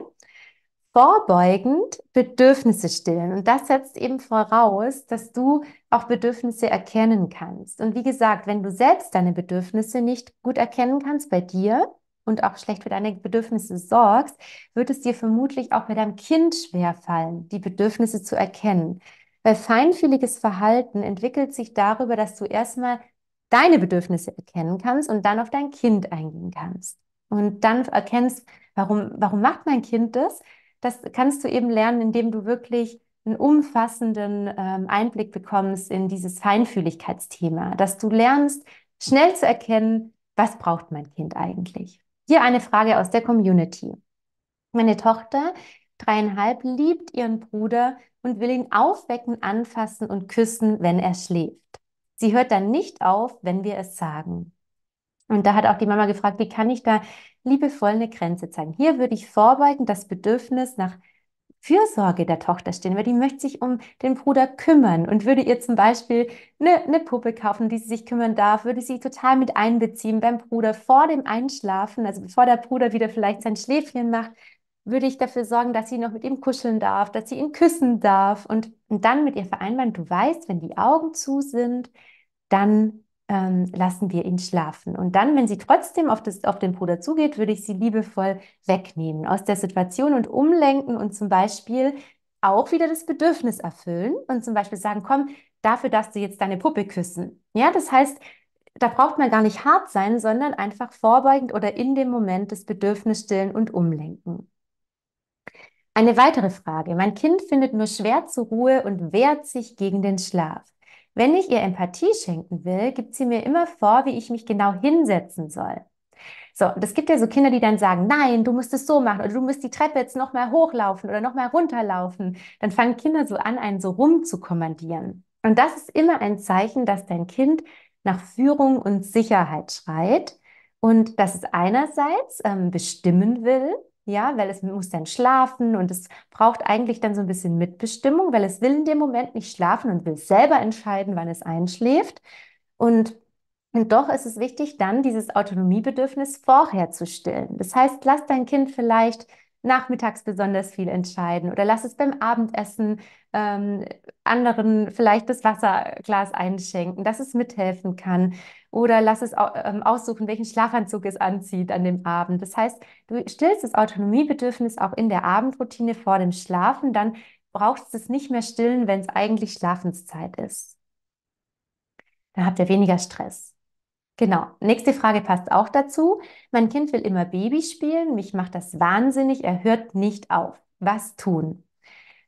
Vorbeugend Bedürfnisse stillen. Und das setzt eben voraus, dass du auch Bedürfnisse erkennen kannst. Und wie gesagt, wenn du selbst deine Bedürfnisse nicht gut erkennen kannst bei dir und auch schlecht für deine Bedürfnisse sorgst, wird es dir vermutlich auch bei deinem Kind schwerfallen, die Bedürfnisse zu erkennen. Weil feinfühliges Verhalten entwickelt sich darüber, dass du erstmal deine Bedürfnisse erkennen kannst und dann auf dein Kind eingehen kannst. Und dann erkennst, warum, warum macht mein Kind das? Das kannst du eben lernen, indem du wirklich einen umfassenden ähm, Einblick bekommst in dieses Feinfühligkeitsthema, dass du lernst, schnell zu erkennen, was braucht mein Kind eigentlich. Hier eine Frage aus der Community. Meine Tochter, dreieinhalb, liebt ihren Bruder und will ihn aufwecken, anfassen und küssen, wenn er schläft. Sie hört dann nicht auf, wenn wir es sagen. Und da hat auch die Mama gefragt, wie kann ich da liebevoll eine Grenze zeigen? Hier würde ich vorbeugen, das Bedürfnis nach Fürsorge der Tochter stehen, weil die möchte sich um den Bruder kümmern und würde ihr zum Beispiel eine, eine Puppe kaufen, die sie sich kümmern darf, würde sie total mit einbeziehen beim Bruder vor dem Einschlafen, also bevor der Bruder wieder vielleicht sein Schläfchen macht, würde ich dafür sorgen, dass sie noch mit ihm kuscheln darf, dass sie ihn küssen darf und, und dann mit ihr vereinbaren, du weißt, wenn die Augen zu sind, dann ähm, lassen wir ihn schlafen. Und dann, wenn sie trotzdem auf, das, auf den Bruder zugeht, würde ich sie liebevoll wegnehmen aus der Situation und umlenken und zum Beispiel auch wieder das Bedürfnis erfüllen und zum Beispiel sagen, komm, dafür darfst du jetzt deine Puppe küssen. Ja, das heißt, da braucht man gar nicht hart sein, sondern einfach vorbeugend oder in dem Moment das Bedürfnis stillen und umlenken. Eine weitere Frage. Mein Kind findet nur schwer zur Ruhe und wehrt sich gegen den Schlaf. Wenn ich ihr Empathie schenken will, gibt sie mir immer vor, wie ich mich genau hinsetzen soll. So, das gibt ja so Kinder, die dann sagen, nein, du musst es so machen oder du musst die Treppe jetzt nochmal hochlaufen oder nochmal runterlaufen. Dann fangen Kinder so an, einen so rumzukommandieren. Und das ist immer ein Zeichen, dass dein Kind nach Führung und Sicherheit schreit und dass es einerseits ähm, bestimmen will ja, weil es muss dann schlafen und es braucht eigentlich dann so ein bisschen Mitbestimmung, weil es will in dem Moment nicht schlafen und will selber entscheiden, wann es einschläft. Und, und doch ist es wichtig, dann dieses Autonomiebedürfnis vorher zu stillen. Das heißt, lass dein Kind vielleicht nachmittags besonders viel entscheiden oder lass es beim Abendessen ähm, anderen vielleicht das Wasserglas einschenken, dass es mithelfen kann oder lass es ähm, aussuchen, welchen Schlafanzug es anzieht an dem Abend. Das heißt, du stillst das Autonomiebedürfnis auch in der Abendroutine vor dem Schlafen, dann brauchst du es nicht mehr stillen, wenn es eigentlich Schlafenszeit ist. Dann habt ihr weniger Stress. Genau. Nächste Frage passt auch dazu. Mein Kind will immer Baby spielen. Mich macht das wahnsinnig. Er hört nicht auf. Was tun?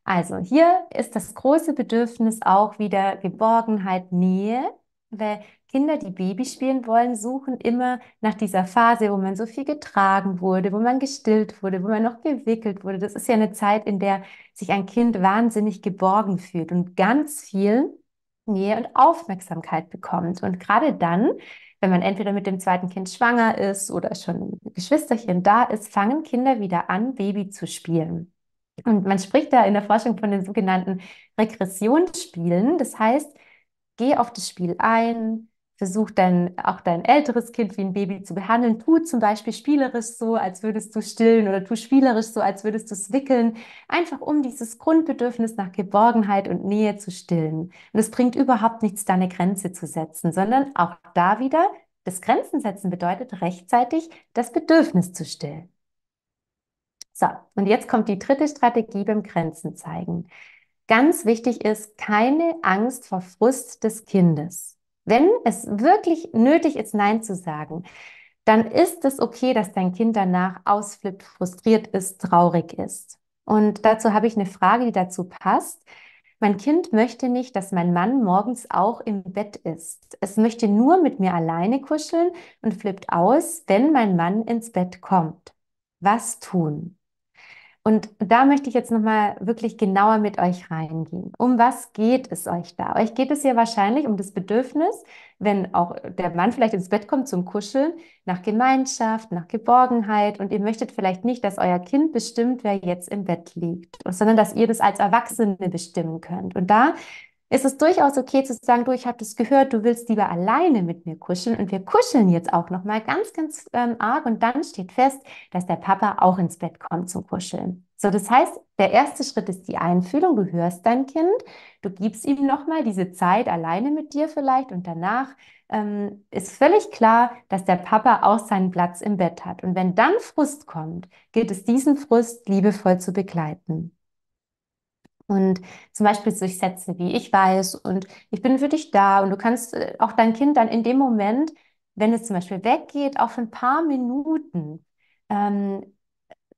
Also hier ist das große Bedürfnis auch wieder Geborgenheit, Nähe, weil Kinder, die Baby spielen wollen, suchen immer nach dieser Phase, wo man so viel getragen wurde, wo man gestillt wurde, wo man noch gewickelt wurde. Das ist ja eine Zeit, in der sich ein Kind wahnsinnig geborgen fühlt und ganz viel Nähe und Aufmerksamkeit bekommt. Und gerade dann wenn man entweder mit dem zweiten Kind schwanger ist oder schon ein Geschwisterchen da ist, fangen Kinder wieder an, Baby zu spielen. Und man spricht da in der Forschung von den sogenannten Regressionsspielen. Das heißt, geh auf das Spiel ein, Versuch dein, auch dein älteres Kind wie ein Baby zu behandeln. Tu zum Beispiel spielerisch so, als würdest du stillen oder tu spielerisch so, als würdest du es wickeln. Einfach um dieses Grundbedürfnis nach Geborgenheit und Nähe zu stillen. Und es bringt überhaupt nichts, deine Grenze zu setzen, sondern auch da wieder, das Grenzen setzen bedeutet rechtzeitig das Bedürfnis zu stillen. So, und jetzt kommt die dritte Strategie beim Grenzen zeigen. Ganz wichtig ist keine Angst vor Frust des Kindes. Wenn es wirklich nötig ist, Nein zu sagen, dann ist es okay, dass dein Kind danach ausflippt, frustriert ist, traurig ist. Und dazu habe ich eine Frage, die dazu passt. Mein Kind möchte nicht, dass mein Mann morgens auch im Bett ist. Es möchte nur mit mir alleine kuscheln und flippt aus, wenn mein Mann ins Bett kommt. Was tun? Und da möchte ich jetzt nochmal wirklich genauer mit euch reingehen. Um was geht es euch da? Euch geht es ja wahrscheinlich um das Bedürfnis, wenn auch der Mann vielleicht ins Bett kommt zum Kuscheln, nach Gemeinschaft, nach Geborgenheit. Und ihr möchtet vielleicht nicht, dass euer Kind bestimmt, wer jetzt im Bett liegt, sondern dass ihr das als Erwachsene bestimmen könnt. Und da ist es durchaus okay zu sagen, du, ich habe das gehört, du willst lieber alleine mit mir kuscheln und wir kuscheln jetzt auch noch mal ganz, ganz ähm, arg und dann steht fest, dass der Papa auch ins Bett kommt zum Kuscheln. So, das heißt, der erste Schritt ist die Einfühlung. Du hörst dein Kind, du gibst ihm nochmal diese Zeit alleine mit dir vielleicht und danach ähm, ist völlig klar, dass der Papa auch seinen Platz im Bett hat. Und wenn dann Frust kommt, gilt es, diesen Frust liebevoll zu begleiten. Und zum Beispiel durch Sätze wie ich weiß und ich bin für dich da und du kannst äh, auch dein Kind dann in dem Moment, wenn es zum Beispiel weggeht, auch für ein paar Minuten ähm,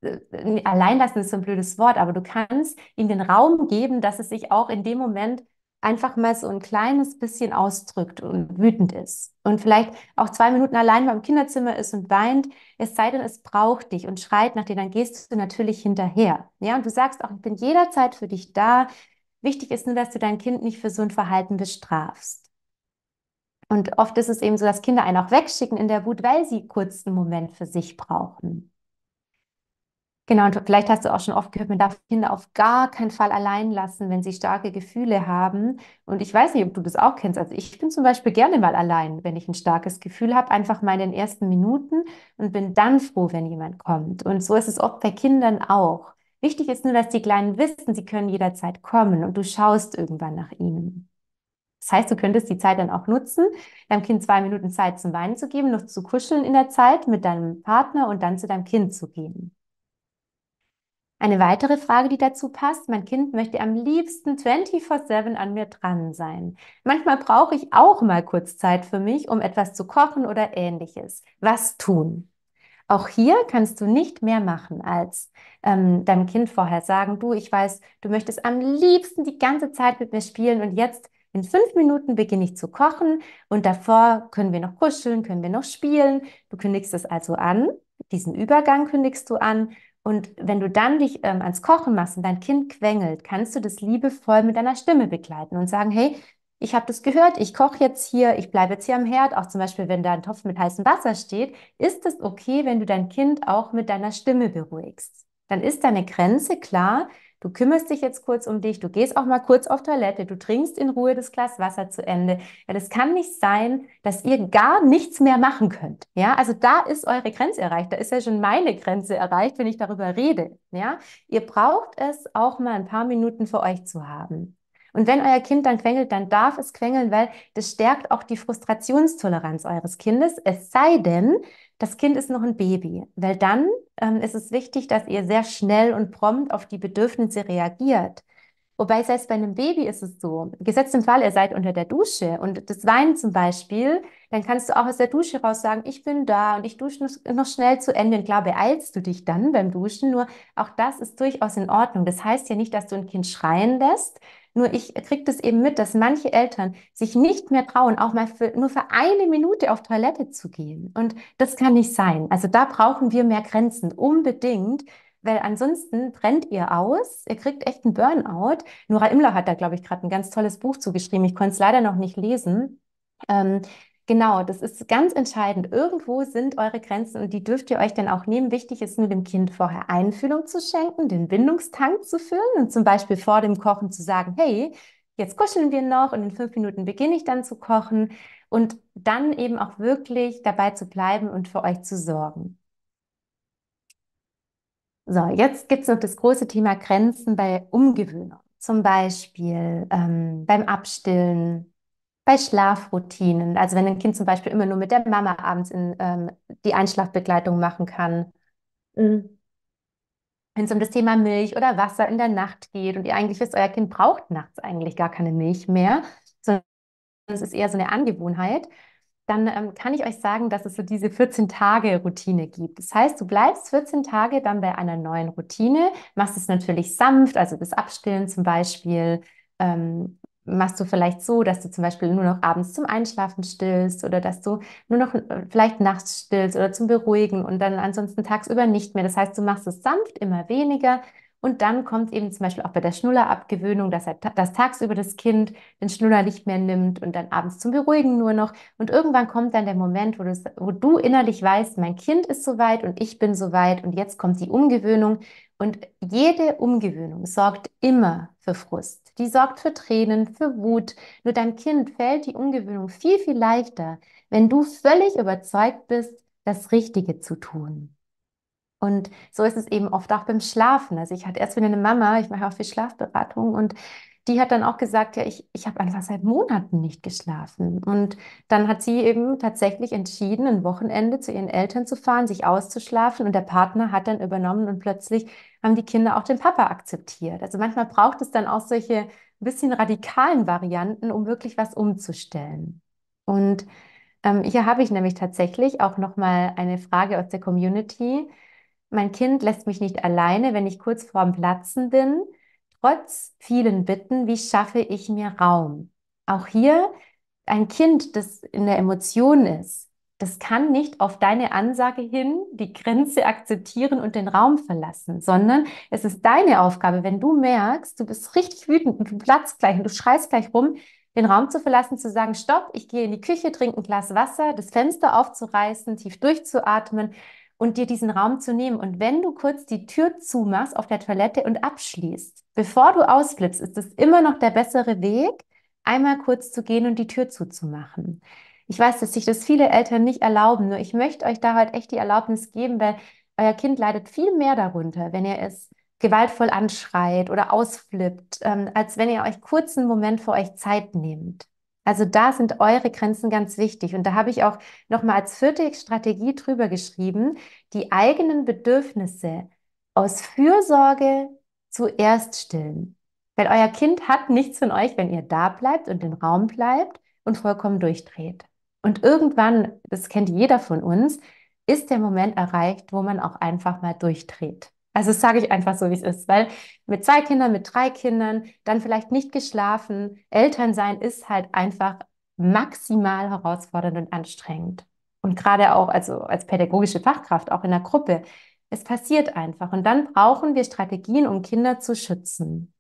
äh, äh, allein lassen ist so ein blödes Wort, aber du kannst ihm den Raum geben, dass es sich auch in dem Moment einfach mal so ein kleines bisschen ausdrückt und wütend ist und vielleicht auch zwei Minuten allein beim Kinderzimmer ist und weint, es sei denn, es braucht dich und schreit nach dir, dann gehst du natürlich hinterher. Ja, und du sagst auch, ich bin jederzeit für dich da. Wichtig ist nur, dass du dein Kind nicht für so ein Verhalten bestrafst. Und oft ist es eben so, dass Kinder einen auch wegschicken in der Wut, weil sie kurz einen Moment für sich brauchen. Genau, und vielleicht hast du auch schon oft gehört, man darf Kinder auf gar keinen Fall allein lassen, wenn sie starke Gefühle haben. Und ich weiß nicht, ob du das auch kennst. Also ich bin zum Beispiel gerne mal allein, wenn ich ein starkes Gefühl habe, einfach mal in den ersten Minuten und bin dann froh, wenn jemand kommt. Und so ist es oft bei Kindern auch. Wichtig ist nur, dass die Kleinen wissen, sie können jederzeit kommen und du schaust irgendwann nach ihnen. Das heißt, du könntest die Zeit dann auch nutzen, deinem Kind zwei Minuten Zeit zum Weinen zu geben, noch zu kuscheln in der Zeit mit deinem Partner und dann zu deinem Kind zu gehen. Eine weitere Frage, die dazu passt, mein Kind möchte am liebsten 24/7 an mir dran sein. Manchmal brauche ich auch mal kurz Zeit für mich, um etwas zu kochen oder ähnliches. Was tun? Auch hier kannst du nicht mehr machen, als ähm, deinem Kind vorher sagen, du, ich weiß, du möchtest am liebsten die ganze Zeit mit mir spielen und jetzt in fünf Minuten beginne ich zu kochen und davor können wir noch kuscheln, können wir noch spielen. Du kündigst es also an, diesen Übergang kündigst du an und wenn du dann dich ähm, ans Kochen machst und dein Kind quengelt, kannst du das liebevoll mit deiner Stimme begleiten und sagen, hey, ich habe das gehört, ich koche jetzt hier, ich bleibe jetzt hier am Herd, auch zum Beispiel, wenn da ein Topf mit heißem Wasser steht, ist es okay, wenn du dein Kind auch mit deiner Stimme beruhigst. Dann ist deine Grenze klar, Du kümmerst dich jetzt kurz um dich, du gehst auch mal kurz auf Toilette, du trinkst in Ruhe das Glas Wasser zu Ende. Ja, das kann nicht sein, dass ihr gar nichts mehr machen könnt. Ja, also da ist eure Grenze erreicht. Da ist ja schon meine Grenze erreicht, wenn ich darüber rede. Ja, ihr braucht es auch mal ein paar Minuten für euch zu haben. Und wenn euer Kind dann quengelt, dann darf es quengeln, weil das stärkt auch die Frustrationstoleranz eures Kindes. Es sei denn, das Kind ist noch ein Baby, weil dann ähm, ist es wichtig, dass ihr sehr schnell und prompt auf die Bedürfnisse reagiert. Wobei selbst bei einem Baby ist es so, gesetzt im Fall, ihr seid unter der Dusche und das Weinen zum Beispiel, dann kannst du auch aus der Dusche raus sagen, ich bin da und ich dusche noch schnell zu Ende. Und klar beeilst du dich dann beim Duschen, nur auch das ist durchaus in Ordnung. Das heißt ja nicht, dass du ein Kind schreien lässt, nur ich kriege das eben mit, dass manche Eltern sich nicht mehr trauen, auch mal für, nur für eine Minute auf Toilette zu gehen. Und das kann nicht sein. Also da brauchen wir mehr Grenzen, unbedingt. Weil ansonsten brennt ihr aus, ihr kriegt echt einen Burnout. Nora Imler hat da, glaube ich, gerade ein ganz tolles Buch zugeschrieben. Ich konnte es leider noch nicht lesen. Ähm, Genau, das ist ganz entscheidend. Irgendwo sind eure Grenzen und die dürft ihr euch dann auch nehmen. Wichtig ist nur dem Kind vorher Einfühlung zu schenken, den Bindungstank zu füllen und zum Beispiel vor dem Kochen zu sagen, hey, jetzt kuscheln wir noch und in fünf Minuten beginne ich dann zu kochen und dann eben auch wirklich dabei zu bleiben und für euch zu sorgen. So, jetzt gibt es noch das große Thema Grenzen bei Umgewöhnung. Zum Beispiel ähm, beim Abstillen, bei Schlafroutinen, also wenn ein Kind zum Beispiel immer nur mit der Mama abends in, ähm, die Einschlafbegleitung machen kann, mhm. wenn es um das Thema Milch oder Wasser in der Nacht geht und ihr eigentlich wisst, euer Kind braucht nachts eigentlich gar keine Milch mehr, sondern es ist eher so eine Angewohnheit, dann ähm, kann ich euch sagen, dass es so diese 14-Tage-Routine gibt. Das heißt, du bleibst 14 Tage dann bei einer neuen Routine, machst es natürlich sanft, also das Abstillen zum Beispiel, ähm, machst du vielleicht so, dass du zum Beispiel nur noch abends zum Einschlafen stillst oder dass du nur noch äh, vielleicht nachts stillst oder zum Beruhigen und dann ansonsten tagsüber nicht mehr. Das heißt, du machst es sanft, immer weniger. Und dann kommt eben zum Beispiel auch bei der Schnullerabgewöhnung, dass, er, dass tagsüber das Kind den Schnuller nicht mehr nimmt und dann abends zum Beruhigen nur noch. Und irgendwann kommt dann der Moment, wo, wo du innerlich weißt, mein Kind ist soweit und ich bin soweit und jetzt kommt die Umgewöhnung. Und jede Umgewöhnung sorgt immer für Frust die sorgt für Tränen, für Wut. Nur deinem Kind fällt die Ungewöhnung viel, viel leichter, wenn du völlig überzeugt bist, das Richtige zu tun. Und so ist es eben oft auch beim Schlafen. Also ich hatte erst wieder eine Mama, ich mache auch viel Schlafberatung und die hat dann auch gesagt, ja, ich, ich habe einfach seit Monaten nicht geschlafen. Und dann hat sie eben tatsächlich entschieden, ein Wochenende zu ihren Eltern zu fahren, sich auszuschlafen und der Partner hat dann übernommen und plötzlich haben die Kinder auch den Papa akzeptiert. Also manchmal braucht es dann auch solche ein bisschen radikalen Varianten, um wirklich was umzustellen. Und ähm, hier habe ich nämlich tatsächlich auch nochmal eine Frage aus der Community. Mein Kind lässt mich nicht alleine, wenn ich kurz vorm Platzen bin. Trotz vielen Bitten, wie schaffe ich mir Raum? Auch hier ein Kind, das in der Emotion ist, das kann nicht auf deine Ansage hin die Grenze akzeptieren und den Raum verlassen, sondern es ist deine Aufgabe, wenn du merkst, du bist richtig wütend und du platzt gleich und du schreist gleich rum, den Raum zu verlassen, zu sagen, stopp, ich gehe in die Küche, trinke ein Glas Wasser, das Fenster aufzureißen, tief durchzuatmen und dir diesen Raum zu nehmen. Und wenn du kurz die Tür zumachst auf der Toilette und abschließt, bevor du ausflippst, ist es immer noch der bessere Weg, einmal kurz zu gehen und die Tür zuzumachen. Ich weiß, dass sich das viele Eltern nicht erlauben, nur ich möchte euch da heute echt die Erlaubnis geben, weil euer Kind leidet viel mehr darunter, wenn ihr es gewaltvoll anschreit oder ausflippt, ähm, als wenn ihr euch kurzen Moment für euch Zeit nehmt. Also da sind eure Grenzen ganz wichtig. Und da habe ich auch nochmal als vierte Strategie drüber geschrieben, die eigenen Bedürfnisse aus Fürsorge zuerst stillen. Weil euer Kind hat nichts von euch, wenn ihr da bleibt und den Raum bleibt und vollkommen durchdreht. Und irgendwann, das kennt jeder von uns, ist der Moment erreicht, wo man auch einfach mal durchdreht. Also das sage ich einfach so, wie es ist, weil mit zwei Kindern, mit drei Kindern, dann vielleicht nicht geschlafen, Eltern sein ist halt einfach maximal herausfordernd und anstrengend. Und gerade auch also als pädagogische Fachkraft, auch in der Gruppe, es passiert einfach. Und dann brauchen wir Strategien, um Kinder zu schützen.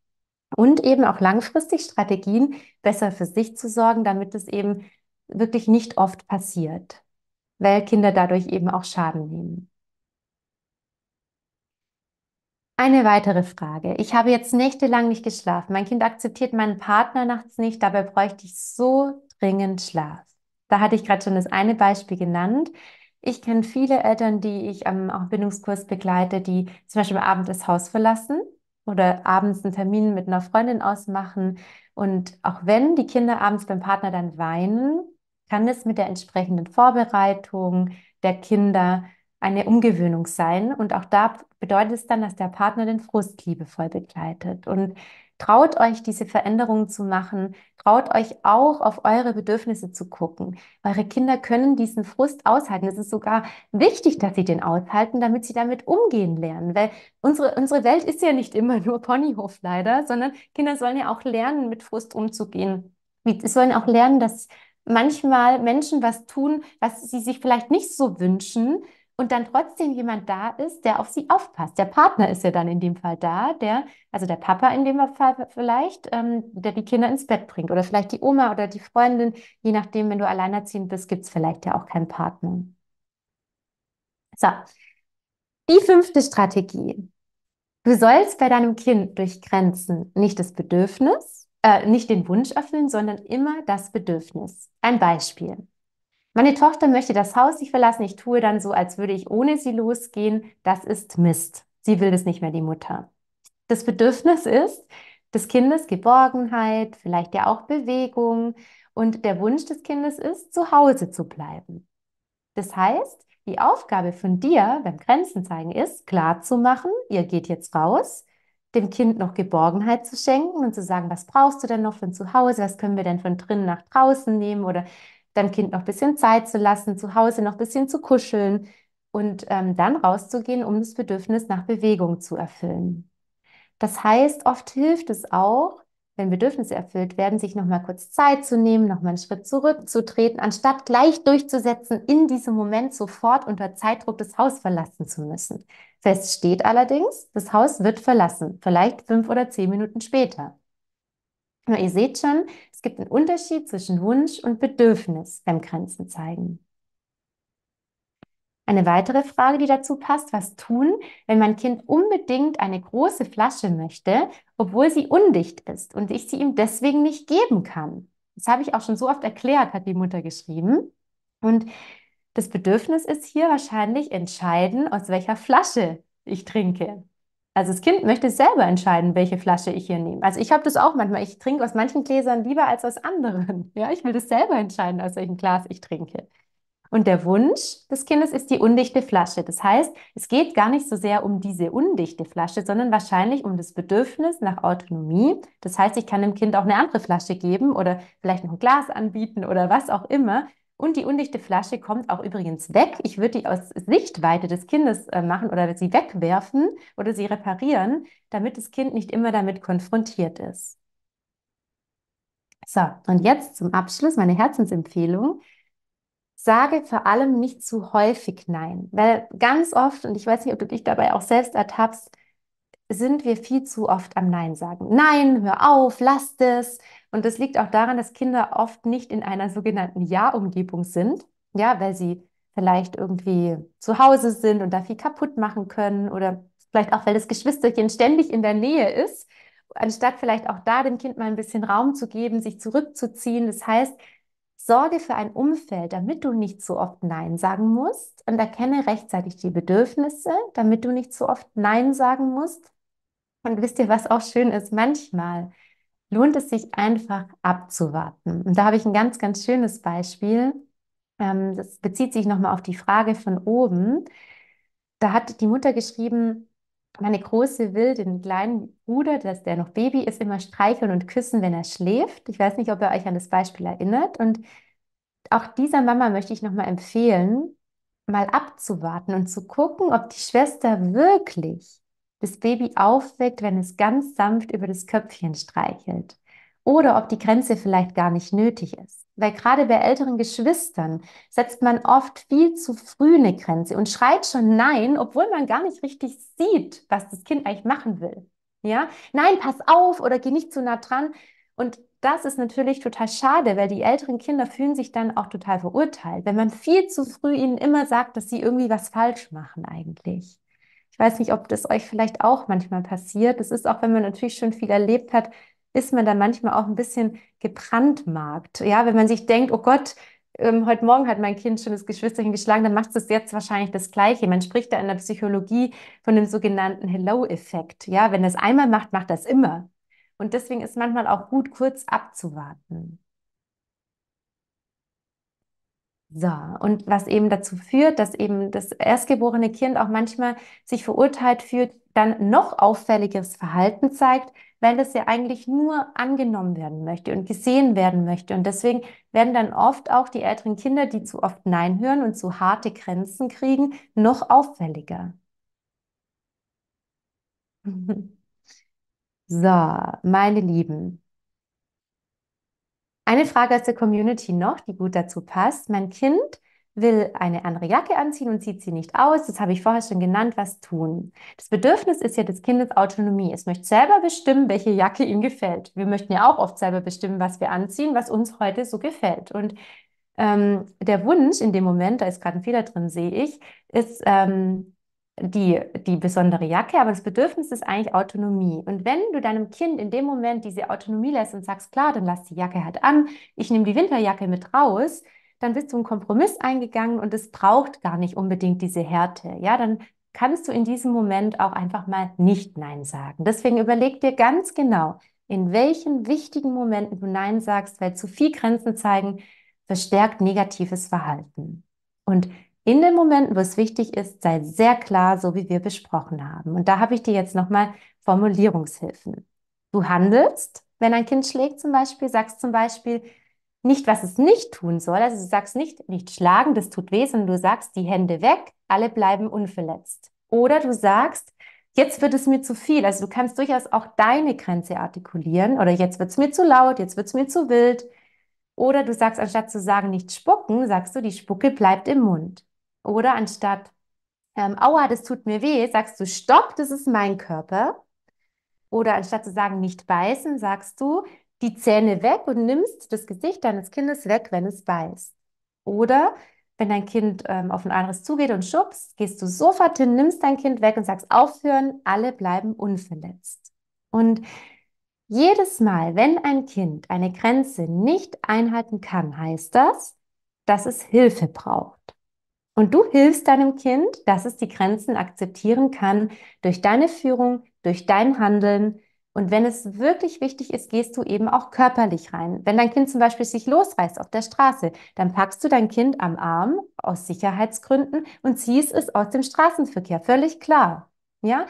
Und eben auch langfristig Strategien, besser für sich zu sorgen, damit es eben wirklich nicht oft passiert, weil Kinder dadurch eben auch Schaden nehmen. Eine weitere Frage. Ich habe jetzt nächtelang nicht geschlafen. Mein Kind akzeptiert meinen Partner nachts nicht. Dabei bräuchte ich so dringend Schlaf. Da hatte ich gerade schon das eine Beispiel genannt. Ich kenne viele Eltern, die ich am ähm, Bindungskurs begleite, die zum Beispiel am Abend das Haus verlassen oder abends einen Termin mit einer Freundin ausmachen. Und auch wenn die Kinder abends beim Partner dann weinen, kann es mit der entsprechenden Vorbereitung der Kinder eine Umgewöhnung sein. Und auch da bedeutet es dann, dass der Partner den Frust liebevoll begleitet. Und traut euch, diese Veränderungen zu machen. Traut euch auch, auf eure Bedürfnisse zu gucken. Eure Kinder können diesen Frust aushalten. Es ist sogar wichtig, dass sie den aushalten, damit sie damit umgehen lernen. Weil unsere, unsere Welt ist ja nicht immer nur Ponyhof leider, sondern Kinder sollen ja auch lernen, mit Frust umzugehen. Sie sollen auch lernen, dass manchmal Menschen was tun, was sie sich vielleicht nicht so wünschen und dann trotzdem jemand da ist, der auf sie aufpasst. Der Partner ist ja dann in dem Fall da, der, also der Papa in dem Fall vielleicht, ähm, der die Kinder ins Bett bringt oder vielleicht die Oma oder die Freundin, je nachdem, wenn du alleinerziehend bist, gibt es vielleicht ja auch keinen Partner. So, die fünfte Strategie. Du sollst bei deinem Kind durch Grenzen nicht das Bedürfnis, äh, nicht den Wunsch erfüllen, sondern immer das Bedürfnis. Ein Beispiel. Meine Tochter möchte das Haus nicht verlassen, ich tue dann so, als würde ich ohne sie losgehen. Das ist Mist. Sie will es nicht mehr, die Mutter. Das Bedürfnis ist des Kindes Geborgenheit, vielleicht ja auch Bewegung und der Wunsch des Kindes ist, zu Hause zu bleiben. Das heißt, die Aufgabe von dir beim Grenzen zeigen ist, klar zu machen, ihr geht jetzt raus dem Kind noch Geborgenheit zu schenken und zu sagen, was brauchst du denn noch von zu Hause, was können wir denn von drinnen nach draußen nehmen oder deinem Kind noch ein bisschen Zeit zu lassen, zu Hause noch ein bisschen zu kuscheln und ähm, dann rauszugehen, um das Bedürfnis nach Bewegung zu erfüllen. Das heißt, oft hilft es auch, wenn Bedürfnisse erfüllt werden, sich nochmal kurz Zeit zu nehmen, nochmal einen Schritt zurückzutreten, anstatt gleich durchzusetzen, in diesem Moment sofort unter Zeitdruck das Haus verlassen zu müssen. Fest steht allerdings, das Haus wird verlassen, vielleicht fünf oder zehn Minuten später. Nur ihr seht schon, es gibt einen Unterschied zwischen Wunsch und Bedürfnis beim Grenzen zeigen. Eine weitere Frage, die dazu passt, was tun, wenn mein Kind unbedingt eine große Flasche möchte, obwohl sie undicht ist und ich sie ihm deswegen nicht geben kann. Das habe ich auch schon so oft erklärt, hat die Mutter geschrieben. Und das Bedürfnis ist hier wahrscheinlich entscheiden, aus welcher Flasche ich trinke. Also das Kind möchte selber entscheiden, welche Flasche ich hier nehme. Also ich habe das auch manchmal. Ich trinke aus manchen Gläsern lieber als aus anderen. Ja, ich will das selber entscheiden, aus welchem Glas ich trinke. Und der Wunsch des Kindes ist die undichte Flasche. Das heißt, es geht gar nicht so sehr um diese undichte Flasche, sondern wahrscheinlich um das Bedürfnis nach Autonomie. Das heißt, ich kann dem Kind auch eine andere Flasche geben oder vielleicht noch ein Glas anbieten oder was auch immer, und die undichte Flasche kommt auch übrigens weg. Ich würde die aus Sichtweite des Kindes äh, machen oder sie wegwerfen oder sie reparieren, damit das Kind nicht immer damit konfrontiert ist. So, und jetzt zum Abschluss meine Herzensempfehlung. Sage vor allem nicht zu häufig Nein, weil ganz oft, und ich weiß nicht, ob du dich dabei auch selbst ertappst, sind wir viel zu oft am Nein sagen. Nein, hör auf, lass es. Und das liegt auch daran, dass Kinder oft nicht in einer sogenannten Ja-Umgebung sind, ja, weil sie vielleicht irgendwie zu Hause sind und da viel kaputt machen können oder vielleicht auch, weil das Geschwisterchen ständig in der Nähe ist, anstatt vielleicht auch da dem Kind mal ein bisschen Raum zu geben, sich zurückzuziehen. Das heißt, sorge für ein Umfeld, damit du nicht so oft Nein sagen musst und erkenne rechtzeitig die Bedürfnisse, damit du nicht so oft Nein sagen musst und wisst ihr, was auch schön ist? Manchmal lohnt es sich einfach abzuwarten. Und da habe ich ein ganz, ganz schönes Beispiel. Ähm, das bezieht sich nochmal auf die Frage von oben. Da hat die Mutter geschrieben, meine Große will den kleinen Bruder, dass der noch Baby ist, immer streicheln und küssen, wenn er schläft. Ich weiß nicht, ob ihr euch an das Beispiel erinnert. Und auch dieser Mama möchte ich nochmal empfehlen, mal abzuwarten und zu gucken, ob die Schwester wirklich das Baby aufweckt, wenn es ganz sanft über das Köpfchen streichelt. Oder ob die Grenze vielleicht gar nicht nötig ist. Weil gerade bei älteren Geschwistern setzt man oft viel zu früh eine Grenze und schreit schon Nein, obwohl man gar nicht richtig sieht, was das Kind eigentlich machen will. Ja, nein, pass auf oder geh nicht zu nah dran. Und das ist natürlich total schade, weil die älteren Kinder fühlen sich dann auch total verurteilt, wenn man viel zu früh ihnen immer sagt, dass sie irgendwie was falsch machen eigentlich. Ich weiß nicht, ob das euch vielleicht auch manchmal passiert. Das ist auch, wenn man natürlich schon viel erlebt hat, ist man dann manchmal auch ein bisschen gebrandmarkt. Ja, wenn man sich denkt, oh Gott, ähm, heute Morgen hat mein Kind schon das Geschwisterchen geschlagen, dann macht es jetzt wahrscheinlich das Gleiche. Man spricht da in der Psychologie von dem sogenannten Hello-Effekt. Ja, wenn das einmal macht, macht das immer. Und deswegen ist manchmal auch gut, kurz abzuwarten. So, und was eben dazu führt, dass eben das erstgeborene Kind auch manchmal sich verurteilt fühlt, dann noch auffälligeres Verhalten zeigt, weil das ja eigentlich nur angenommen werden möchte und gesehen werden möchte. Und deswegen werden dann oft auch die älteren Kinder, die zu oft Nein hören und zu harte Grenzen kriegen, noch auffälliger. So, meine Lieben, eine Frage aus der Community noch, die gut dazu passt. Mein Kind will eine andere Jacke anziehen und zieht sie nicht aus. Das habe ich vorher schon genannt, was tun. Das Bedürfnis ist ja des Kindes Autonomie. Es möchte selber bestimmen, welche Jacke ihm gefällt. Wir möchten ja auch oft selber bestimmen, was wir anziehen, was uns heute so gefällt. Und ähm, der Wunsch in dem Moment, da ist gerade ein Fehler drin, sehe ich, ist, ähm, die, die besondere Jacke, aber das Bedürfnis ist eigentlich Autonomie. Und wenn du deinem Kind in dem Moment diese Autonomie lässt und sagst, klar, dann lass die Jacke halt an, ich nehme die Winterjacke mit raus, dann bist du einen Kompromiss eingegangen und es braucht gar nicht unbedingt diese Härte. Ja, dann kannst du in diesem Moment auch einfach mal nicht Nein sagen. Deswegen überleg dir ganz genau, in welchen wichtigen Momenten du Nein sagst, weil zu viel Grenzen zeigen verstärkt negatives Verhalten. Und in den Momenten, wo es wichtig ist, sei sehr klar, so wie wir besprochen haben. Und da habe ich dir jetzt nochmal Formulierungshilfen. Du handelst, wenn ein Kind schlägt zum Beispiel, sagst zum Beispiel nicht, was es nicht tun soll. Also du sagst nicht, nicht schlagen, das tut weh, sondern du sagst, die Hände weg, alle bleiben unverletzt. Oder du sagst, jetzt wird es mir zu viel. Also du kannst durchaus auch deine Grenze artikulieren oder jetzt wird es mir zu laut, jetzt wird es mir zu wild. Oder du sagst, anstatt zu sagen, nicht spucken, sagst du, die Spucke bleibt im Mund. Oder anstatt, ähm, aua, das tut mir weh, sagst du, stopp, das ist mein Körper. Oder anstatt zu sagen, nicht beißen, sagst du, die Zähne weg und nimmst das Gesicht deines Kindes weg, wenn es beißt. Oder wenn dein Kind ähm, auf ein anderes zugeht und schubst, gehst du sofort hin, nimmst dein Kind weg und sagst aufhören, alle bleiben unverletzt. Und jedes Mal, wenn ein Kind eine Grenze nicht einhalten kann, heißt das, dass es Hilfe braucht. Und du hilfst deinem Kind, dass es die Grenzen akzeptieren kann durch deine Führung, durch dein Handeln. Und wenn es wirklich wichtig ist, gehst du eben auch körperlich rein. Wenn dein Kind zum Beispiel sich losreißt auf der Straße, dann packst du dein Kind am Arm aus Sicherheitsgründen und ziehst es aus dem Straßenverkehr. Völlig klar. Ja?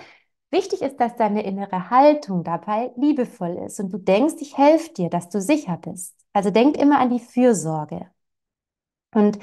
Wichtig ist, dass deine innere Haltung dabei liebevoll ist und du denkst, ich helfe dir, dass du sicher bist. Also denk immer an die Fürsorge. Und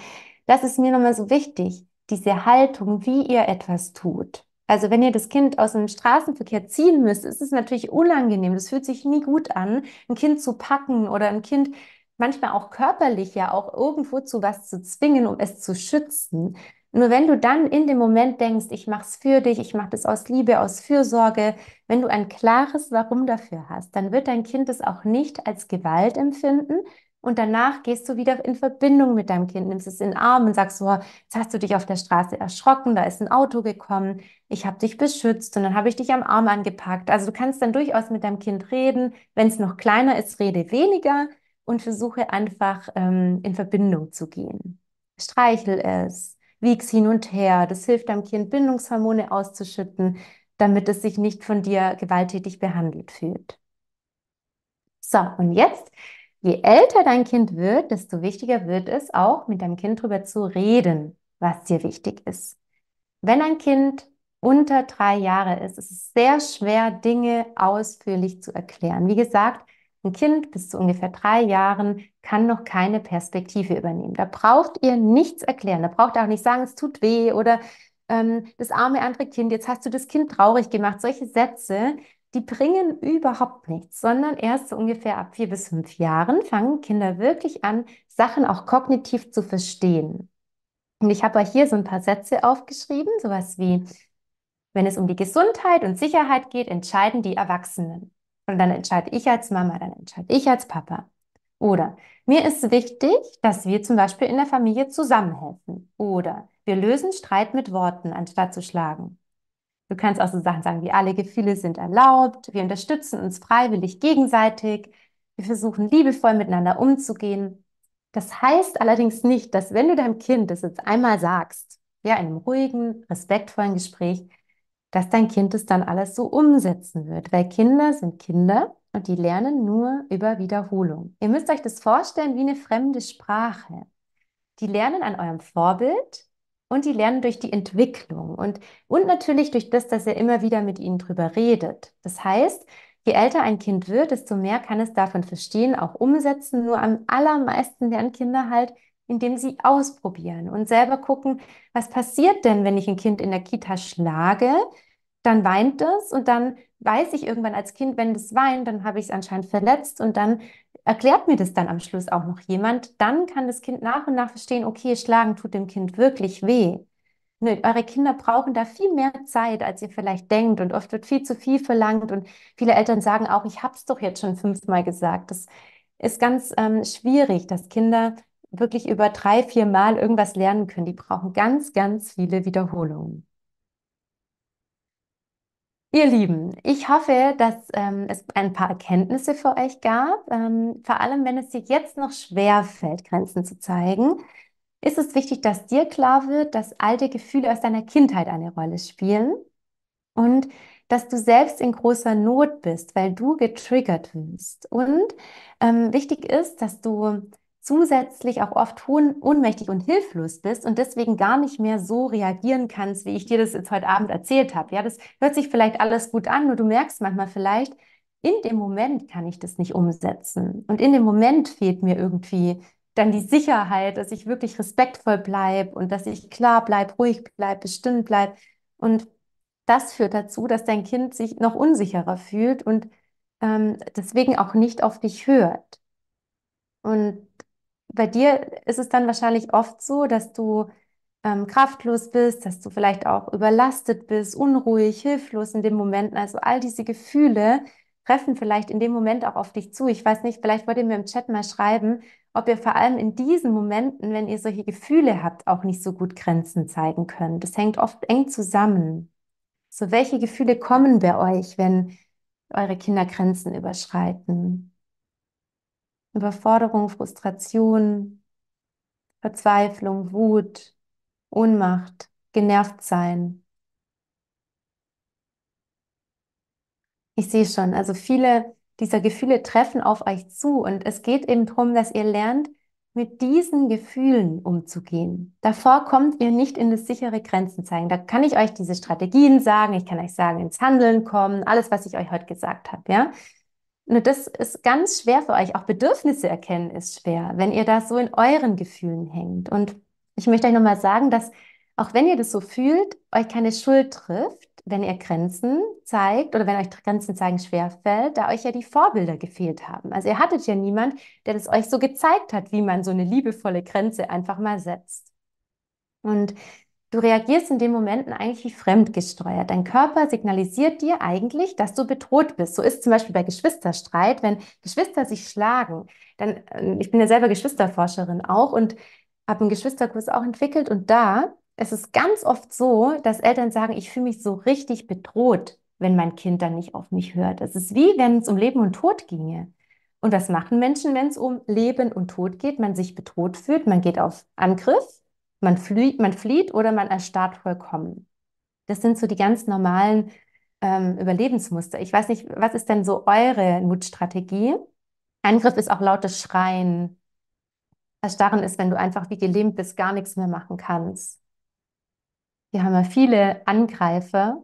das ist mir nochmal so wichtig, diese Haltung, wie ihr etwas tut. Also wenn ihr das Kind aus dem Straßenverkehr ziehen müsst, ist es natürlich unangenehm. Das fühlt sich nie gut an, ein Kind zu packen oder ein Kind manchmal auch körperlich ja auch irgendwo zu was zu zwingen, um es zu schützen. Nur wenn du dann in dem Moment denkst, ich mache es für dich, ich mache das aus Liebe, aus Fürsorge, wenn du ein klares Warum dafür hast, dann wird dein Kind es auch nicht als Gewalt empfinden, und danach gehst du wieder in Verbindung mit deinem Kind, nimmst es in den Arm und sagst so, jetzt hast du dich auf der Straße erschrocken, da ist ein Auto gekommen, ich habe dich beschützt und dann habe ich dich am Arm angepackt. Also du kannst dann durchaus mit deinem Kind reden. Wenn es noch kleiner ist, rede weniger und versuche einfach ähm, in Verbindung zu gehen. Streichel es, wieg's hin und her. Das hilft deinem Kind, Bindungshormone auszuschütten, damit es sich nicht von dir gewalttätig behandelt fühlt. So, und jetzt Je älter dein Kind wird, desto wichtiger wird es auch, mit deinem Kind darüber zu reden, was dir wichtig ist. Wenn ein Kind unter drei Jahre ist, ist es sehr schwer, Dinge ausführlich zu erklären. Wie gesagt, ein Kind bis zu ungefähr drei Jahren kann noch keine Perspektive übernehmen. Da braucht ihr nichts erklären. Da braucht ihr auch nicht sagen, es tut weh oder ähm, das arme andere Kind, jetzt hast du das Kind traurig gemacht. Solche Sätze, die bringen überhaupt nichts, sondern erst so ungefähr ab vier bis fünf Jahren fangen Kinder wirklich an, Sachen auch kognitiv zu verstehen. Und ich habe euch hier so ein paar Sätze aufgeschrieben, sowas wie, wenn es um die Gesundheit und Sicherheit geht, entscheiden die Erwachsenen. Und dann entscheide ich als Mama, dann entscheide ich als Papa. Oder mir ist wichtig, dass wir zum Beispiel in der Familie zusammenhelfen. Oder wir lösen Streit mit Worten, anstatt zu schlagen. Du kannst auch so Sachen sagen wie alle Gefühle sind erlaubt, wir unterstützen uns freiwillig gegenseitig, wir versuchen liebevoll miteinander umzugehen. Das heißt allerdings nicht, dass wenn du deinem Kind das jetzt einmal sagst, ja, in einem ruhigen, respektvollen Gespräch, dass dein Kind es dann alles so umsetzen wird, weil Kinder sind Kinder und die lernen nur über Wiederholung. Ihr müsst euch das vorstellen wie eine fremde Sprache. Die lernen an eurem Vorbild und die lernen durch die Entwicklung und, und natürlich durch das, dass er immer wieder mit ihnen drüber redet. Das heißt, je älter ein Kind wird, desto mehr kann es davon verstehen, auch umsetzen. Nur am allermeisten lernen Kinder halt, indem sie ausprobieren und selber gucken, was passiert denn, wenn ich ein Kind in der Kita schlage? dann weint es und dann weiß ich irgendwann als Kind, wenn es weint, dann habe ich es anscheinend verletzt und dann erklärt mir das dann am Schluss auch noch jemand. Dann kann das Kind nach und nach verstehen, okay, schlagen tut dem Kind wirklich weh. Nö, eure Kinder brauchen da viel mehr Zeit, als ihr vielleicht denkt. Und oft wird viel zu viel verlangt. Und viele Eltern sagen auch, ich habe es doch jetzt schon fünfmal gesagt. Das ist ganz ähm, schwierig, dass Kinder wirklich über drei, vier Mal irgendwas lernen können. Die brauchen ganz, ganz viele Wiederholungen. Ihr Lieben, ich hoffe, dass ähm, es ein paar Erkenntnisse für euch gab. Ähm, vor allem, wenn es dir jetzt noch schwer fällt, Grenzen zu zeigen, ist es wichtig, dass dir klar wird, dass alte Gefühle aus deiner Kindheit eine Rolle spielen und dass du selbst in großer Not bist, weil du getriggert wirst. Und ähm, wichtig ist, dass du zusätzlich auch oft ohnmächtig und hilflos bist und deswegen gar nicht mehr so reagieren kannst, wie ich dir das jetzt heute Abend erzählt habe. Ja, das hört sich vielleicht alles gut an, nur du merkst manchmal vielleicht, in dem Moment kann ich das nicht umsetzen. Und in dem Moment fehlt mir irgendwie dann die Sicherheit, dass ich wirklich respektvoll bleibe und dass ich klar bleibe, ruhig bleibe, bestimmt bleibe. Und das führt dazu, dass dein Kind sich noch unsicherer fühlt und ähm, deswegen auch nicht auf dich hört. Und bei dir ist es dann wahrscheinlich oft so, dass du ähm, kraftlos bist, dass du vielleicht auch überlastet bist, unruhig, hilflos in den Momenten. Also all diese Gefühle treffen vielleicht in dem Moment auch auf dich zu. Ich weiß nicht, vielleicht wollt ihr mir im Chat mal schreiben, ob ihr vor allem in diesen Momenten, wenn ihr solche Gefühle habt, auch nicht so gut Grenzen zeigen könnt. Das hängt oft eng zusammen. So, welche Gefühle kommen bei euch, wenn eure Kinder Grenzen überschreiten? Überforderung, Frustration, Verzweiflung, Wut, Ohnmacht, genervt sein. Ich sehe schon, also viele dieser Gefühle treffen auf euch zu und es geht eben darum, dass ihr lernt, mit diesen Gefühlen umzugehen. Davor kommt ihr nicht in das sichere Grenzen zeigen. Da kann ich euch diese Strategien sagen, ich kann euch sagen, ins Handeln kommen, alles, was ich euch heute gesagt habe, ja. Nur das ist ganz schwer für euch. Auch Bedürfnisse erkennen ist schwer, wenn ihr da so in euren Gefühlen hängt. Und ich möchte euch nochmal sagen, dass auch wenn ihr das so fühlt, euch keine Schuld trifft, wenn ihr Grenzen zeigt oder wenn euch Grenzen zeigen schwerfällt, da euch ja die Vorbilder gefehlt haben. Also ihr hattet ja niemand, der das euch so gezeigt hat, wie man so eine liebevolle Grenze einfach mal setzt. Und Du reagierst in den Momenten eigentlich wie fremdgesteuert. Dein Körper signalisiert dir eigentlich, dass du bedroht bist. So ist zum Beispiel bei Geschwisterstreit, wenn Geschwister sich schlagen. Dann, ähm, ich bin ja selber Geschwisterforscherin auch und habe einen Geschwisterkurs auch entwickelt. Und da ist es ganz oft so, dass Eltern sagen, ich fühle mich so richtig bedroht, wenn mein Kind dann nicht auf mich hört. Es ist wie, wenn es um Leben und Tod ginge. Und was machen Menschen, wenn es um Leben und Tod geht? Man sich bedroht fühlt, man geht auf Angriff man flieht, man flieht oder man erstarrt vollkommen. Das sind so die ganz normalen ähm, Überlebensmuster. Ich weiß nicht, was ist denn so eure Mutstrategie? Angriff ist auch lautes Schreien. Erstarren ist, wenn du einfach wie gelähmt bist, gar nichts mehr machen kannst. Hier haben wir viele Angreifer.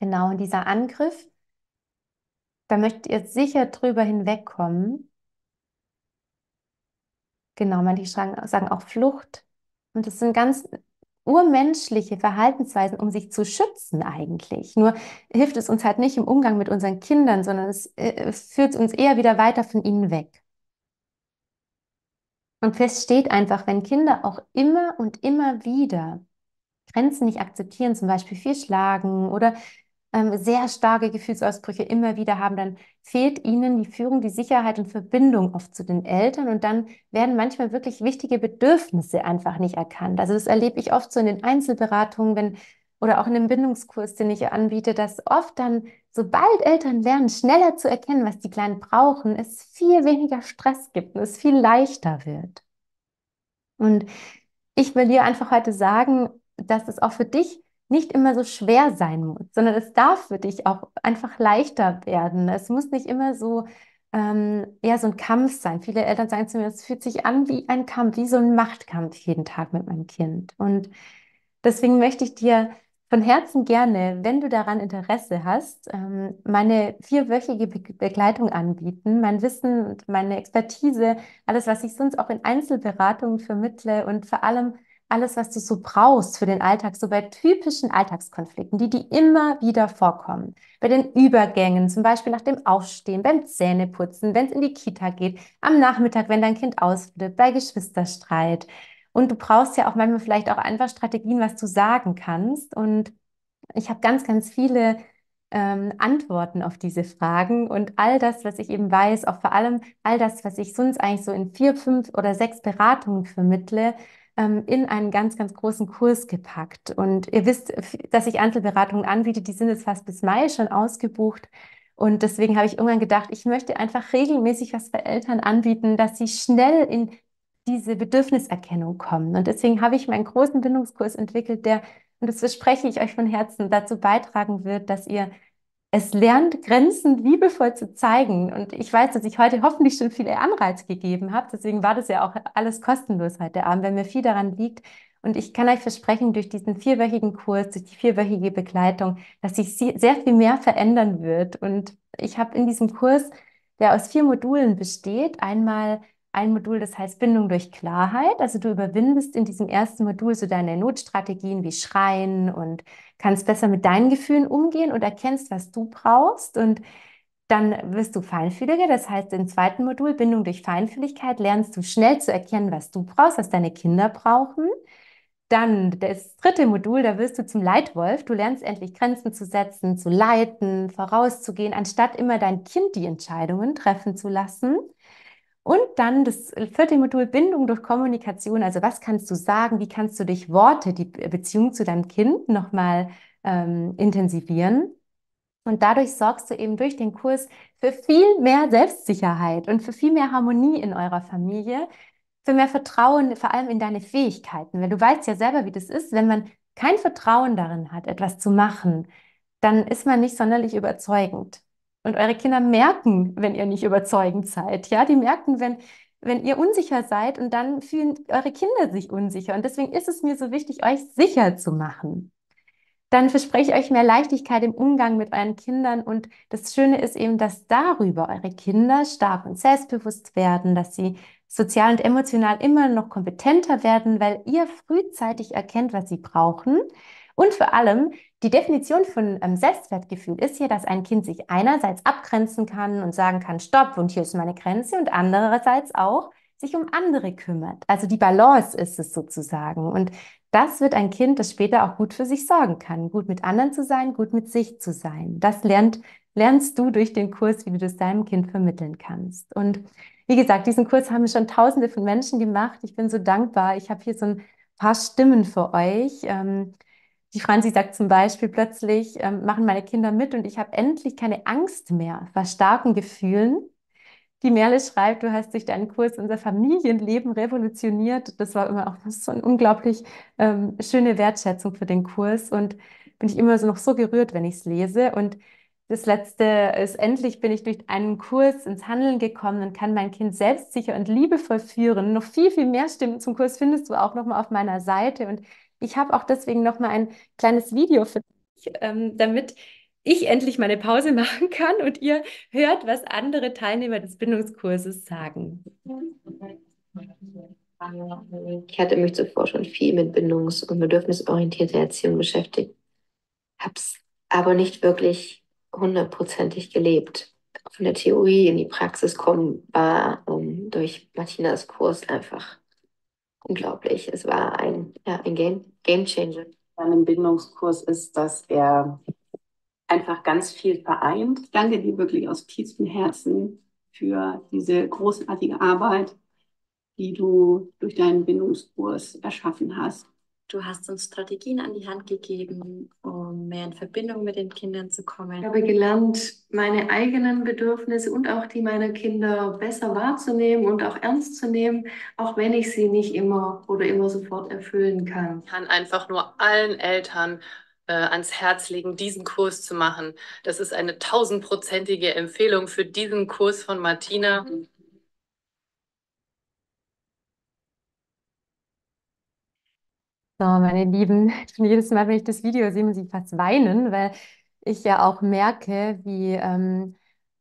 Genau, und dieser Angriff, da möchtet ihr sicher drüber hinwegkommen. Genau, manche sagen auch Flucht. Und das sind ganz urmenschliche Verhaltensweisen, um sich zu schützen eigentlich. Nur hilft es uns halt nicht im Umgang mit unseren Kindern, sondern es äh, führt uns eher wieder weiter von ihnen weg. Und fest steht einfach, wenn Kinder auch immer und immer wieder Grenzen nicht akzeptieren, zum Beispiel viel schlagen oder ähm, sehr starke Gefühlsausbrüche immer wieder haben, dann fehlt ihnen die Führung, die Sicherheit und Verbindung oft zu den Eltern und dann werden manchmal wirklich wichtige Bedürfnisse einfach nicht erkannt. Also das erlebe ich oft so in den Einzelberatungen, wenn oder auch in einem Bindungskurs, den ich anbiete, dass oft dann, sobald Eltern lernen, schneller zu erkennen, was die Kleinen brauchen, es viel weniger Stress gibt und es viel leichter wird. Und ich will dir einfach heute sagen, dass es auch für dich nicht immer so schwer sein muss, sondern es darf für dich auch einfach leichter werden. Es muss nicht immer so ähm, eher so ein Kampf sein. Viele Eltern sagen zu mir, es fühlt sich an wie ein Kampf, wie so ein Machtkampf jeden Tag mit meinem Kind. Und deswegen möchte ich dir von Herzen gerne, wenn du daran Interesse hast, ähm, meine vierwöchige Be Begleitung anbieten, mein Wissen meine Expertise, alles, was ich sonst auch in Einzelberatungen vermittle und vor allem alles, was du so brauchst für den Alltag, so bei typischen Alltagskonflikten, die, die immer wieder vorkommen. Bei den Übergängen, zum Beispiel nach dem Aufstehen, beim Zähneputzen, wenn es in die Kita geht, am Nachmittag, wenn dein Kind ausflippt, bei Geschwisterstreit. Und du brauchst ja auch manchmal vielleicht auch einfach Strategien, was du sagen kannst. Und ich habe ganz, ganz viele ähm, Antworten auf diese Fragen und all das, was ich eben weiß, auch vor allem all das, was ich sonst eigentlich so in vier, fünf oder sechs Beratungen vermittle, ähm, in einen ganz, ganz großen Kurs gepackt. Und ihr wisst, dass ich Einzelberatungen anbiete, die sind jetzt fast bis Mai schon ausgebucht. Und deswegen habe ich irgendwann gedacht, ich möchte einfach regelmäßig was für Eltern anbieten, dass sie schnell in diese Bedürfniserkennung kommen. Und deswegen habe ich meinen großen Bindungskurs entwickelt, der, und das verspreche ich euch von Herzen, dazu beitragen wird, dass ihr es lernt, Grenzen liebevoll zu zeigen. Und ich weiß, dass ich heute hoffentlich schon viele Anreize gegeben habe. Deswegen war das ja auch alles kostenlos heute Abend, weil mir viel daran liegt. Und ich kann euch versprechen, durch diesen vierwöchigen Kurs, durch die vierwöchige Begleitung, dass sich sehr viel mehr verändern wird. Und ich habe in diesem Kurs, der aus vier Modulen besteht, einmal ein Modul, das heißt Bindung durch Klarheit. Also du überwindest in diesem ersten Modul so deine Notstrategien wie Schreien und kannst besser mit deinen Gefühlen umgehen und erkennst, was du brauchst. Und dann wirst du feinfühliger. Das heißt, im zweiten Modul Bindung durch Feinfühligkeit lernst du schnell zu erkennen, was du brauchst, was deine Kinder brauchen. Dann das dritte Modul, da wirst du zum Leitwolf. Du lernst endlich Grenzen zu setzen, zu leiten, vorauszugehen, anstatt immer dein Kind die Entscheidungen treffen zu lassen. Und dann das vierte Modul Bindung durch Kommunikation. Also was kannst du sagen? Wie kannst du durch Worte die Beziehung zu deinem Kind nochmal ähm, intensivieren? Und dadurch sorgst du eben durch den Kurs für viel mehr Selbstsicherheit und für viel mehr Harmonie in eurer Familie, für mehr Vertrauen, vor allem in deine Fähigkeiten. Weil du weißt ja selber, wie das ist, wenn man kein Vertrauen darin hat, etwas zu machen, dann ist man nicht sonderlich überzeugend. Und eure Kinder merken, wenn ihr nicht überzeugend seid. Ja, die merken, wenn, wenn ihr unsicher seid und dann fühlen eure Kinder sich unsicher. Und deswegen ist es mir so wichtig, euch sicher zu machen. Dann verspreche ich euch mehr Leichtigkeit im Umgang mit euren Kindern. Und das Schöne ist eben, dass darüber eure Kinder stark und selbstbewusst werden, dass sie sozial und emotional immer noch kompetenter werden, weil ihr frühzeitig erkennt, was sie brauchen. Und vor allem, die Definition von ähm, Selbstwertgefühl ist hier, dass ein Kind sich einerseits abgrenzen kann und sagen kann, stopp und hier ist meine Grenze und andererseits auch sich um andere kümmert. Also die Balance ist es sozusagen. Und das wird ein Kind, das später auch gut für sich sorgen kann, gut mit anderen zu sein, gut mit sich zu sein. Das lernt, lernst du durch den Kurs, wie du das deinem Kind vermitteln kannst. Und wie gesagt, diesen Kurs haben schon tausende von Menschen gemacht. Ich bin so dankbar. Ich habe hier so ein paar Stimmen für euch. Ähm, die Franzi sagt zum Beispiel, plötzlich ähm, machen meine Kinder mit und ich habe endlich keine Angst mehr vor starken Gefühlen. Die Merle schreibt, du hast durch deinen Kurs unser Familienleben revolutioniert. Das war immer auch so eine unglaublich ähm, schöne Wertschätzung für den Kurs und bin ich immer so noch so gerührt, wenn ich es lese. Und das letzte ist, endlich bin ich durch einen Kurs ins Handeln gekommen und kann mein Kind selbstsicher und liebevoll führen. Noch viel, viel mehr Stimmen zum Kurs findest du auch nochmal auf meiner Seite. Und ich habe auch deswegen noch mal ein kleines Video für dich, ähm, damit ich endlich meine Pause machen kann und ihr hört, was andere Teilnehmer des Bindungskurses sagen. Ich hatte mich zuvor schon viel mit bindungs- und bedürfnisorientierter Erziehung beschäftigt, habe es aber nicht wirklich hundertprozentig gelebt. Von der Theorie in die Praxis kommen war um, ähm, durch Martinas Kurs einfach unglaublich. Es war ein, ja, ein Game, Game Changer. An dem Bindungskurs ist, dass er einfach ganz viel vereint. Ich danke dir wirklich aus tiefstem Herzen für diese großartige Arbeit, die du durch deinen Bindungskurs erschaffen hast. Du hast uns Strategien an die Hand gegeben, um mehr in Verbindung mit den Kindern zu kommen. Ich habe gelernt, meine eigenen Bedürfnisse und auch die meiner Kinder besser wahrzunehmen und auch ernst zu nehmen, auch wenn ich sie nicht immer oder immer sofort erfüllen kann. Ich kann einfach nur allen Eltern äh, ans Herz legen, diesen Kurs zu machen. Das ist eine tausendprozentige Empfehlung für diesen Kurs von Martina. Mhm. So, meine Lieben, ich bin jedes Mal, wenn ich das Video sehe, muss ich fast weinen, weil ich ja auch merke, wie ähm,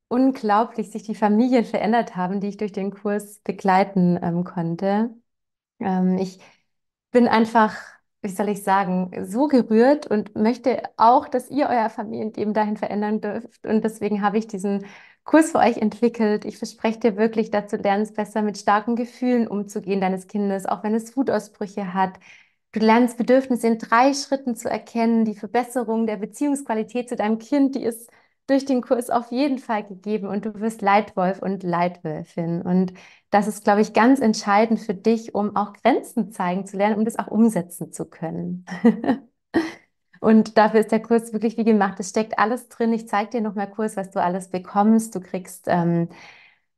unglaublich sich die Familien verändert haben, die ich durch den Kurs begleiten ähm, konnte. Ähm, ich bin einfach, wie soll ich sagen, so gerührt und möchte auch, dass ihr euer Familienleben dahin verändern dürft. Und deswegen habe ich diesen Kurs für euch entwickelt. Ich verspreche dir wirklich, dazu du lernst, besser mit starken Gefühlen umzugehen deines Kindes, auch wenn es Wutausbrüche hat Du lernst Bedürfnisse in drei Schritten zu erkennen. Die Verbesserung der Beziehungsqualität zu deinem Kind, die ist durch den Kurs auf jeden Fall gegeben und du wirst Leitwolf und Leitwölfin. Und das ist, glaube ich, ganz entscheidend für dich, um auch Grenzen zeigen zu lernen, um das auch umsetzen zu können. und dafür ist der Kurs wirklich wie gemacht. Es steckt alles drin. Ich zeige dir nochmal kurz, was du alles bekommst. Du kriegst ähm,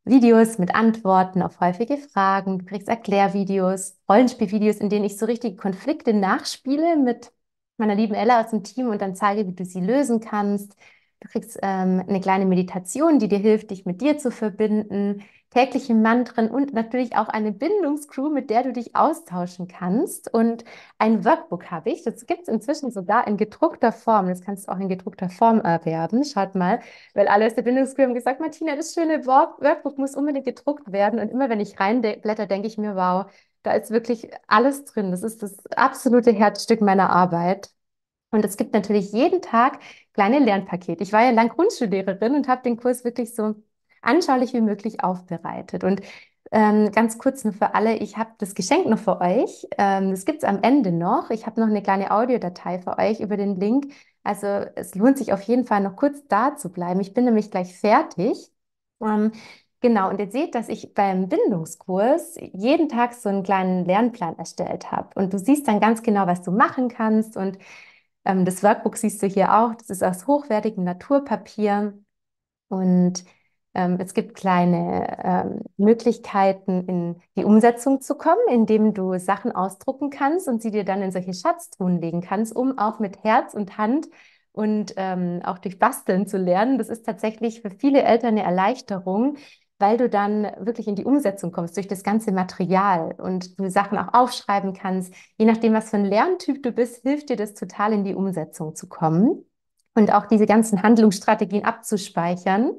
Videos mit Antworten auf häufige Fragen, du kriegst Erklärvideos, Rollenspielvideos, in denen ich so richtige Konflikte nachspiele mit meiner lieben Ella aus dem Team und dann zeige, wie du sie lösen kannst. Du kriegst ähm, eine kleine Meditation, die dir hilft, dich mit dir zu verbinden, tägliche Mantren und natürlich auch eine Bindungscrew, mit der du dich austauschen kannst. Und ein Workbook habe ich. Das gibt es inzwischen sogar in gedruckter Form. Das kannst du auch in gedruckter Form erwerben. Schaut mal, weil alle aus der Bindungscrew haben gesagt, Martina, das schöne Workbook muss unbedingt gedruckt werden. Und immer wenn ich reinblätter, denke ich mir, wow, da ist wirklich alles drin. Das ist das absolute Herzstück meiner Arbeit. Und es gibt natürlich jeden Tag kleine Lernpakete. Ich war ja lang Grundschullehrerin und habe den Kurs wirklich so anschaulich wie möglich aufbereitet. Und ähm, ganz kurz nur für alle, ich habe das Geschenk noch für euch. Ähm, das es am Ende noch. Ich habe noch eine kleine Audiodatei für euch über den Link. Also es lohnt sich auf jeden Fall noch kurz da zu bleiben. Ich bin nämlich gleich fertig. Ähm, genau, und ihr seht, dass ich beim Bindungskurs jeden Tag so einen kleinen Lernplan erstellt habe. Und du siehst dann ganz genau, was du machen kannst und ähm, das Workbook siehst du hier auch. Das ist aus hochwertigem Naturpapier. Und ähm, es gibt kleine ähm, Möglichkeiten, in die Umsetzung zu kommen, indem du Sachen ausdrucken kannst und sie dir dann in solche Schatztruhen legen kannst, um auch mit Herz und Hand und ähm, auch durch Basteln zu lernen. Das ist tatsächlich für viele Eltern eine Erleichterung, weil du dann wirklich in die Umsetzung kommst durch das ganze Material und du Sachen auch aufschreiben kannst. Je nachdem, was für ein Lerntyp du bist, hilft dir das total in die Umsetzung zu kommen und auch diese ganzen Handlungsstrategien abzuspeichern.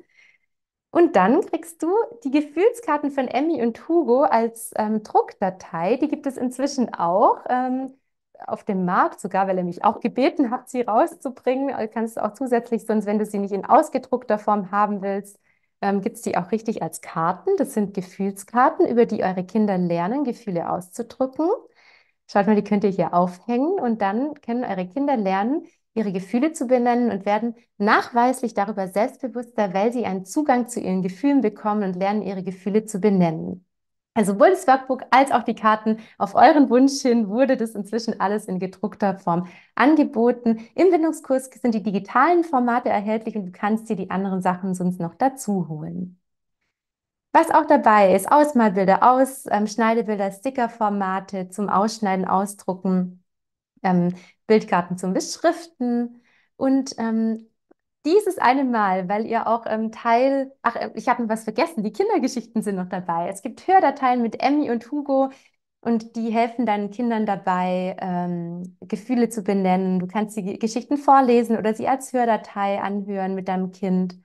Und dann kriegst du die Gefühlskarten von Emmy und Hugo als ähm, Druckdatei. Die gibt es inzwischen auch ähm, auf dem Markt, sogar weil er mich auch gebeten hat, sie rauszubringen. Kannst du auch zusätzlich, sonst wenn du sie nicht in ausgedruckter Form haben willst, ähm, gibt es die auch richtig als Karten. Das sind Gefühlskarten, über die eure Kinder lernen, Gefühle auszudrücken. Schaut mal, die könnt ihr hier aufhängen und dann können eure Kinder lernen, ihre Gefühle zu benennen und werden nachweislich darüber selbstbewusster, weil sie einen Zugang zu ihren Gefühlen bekommen und lernen, ihre Gefühle zu benennen. Also sowohl das Workbook als auch die Karten auf euren Wunsch hin wurde das inzwischen alles in gedruckter Form angeboten. Im Bindungskurs sind die digitalen Formate erhältlich und du kannst dir die anderen Sachen sonst noch dazu holen. Was auch dabei ist, Ausmalbilder, aus ähm, Stickerformate zum Ausschneiden, Ausdrucken, ähm, Bildkarten zum Beschriften und ähm, dieses eine Mal, weil ihr auch ähm, Teil, ach, äh, ich habe was vergessen, die Kindergeschichten sind noch dabei. Es gibt Hördateien mit Emmy und Hugo und die helfen deinen Kindern dabei, ähm, Gefühle zu benennen. Du kannst die Geschichten vorlesen oder sie als Hördatei anhören mit deinem Kind.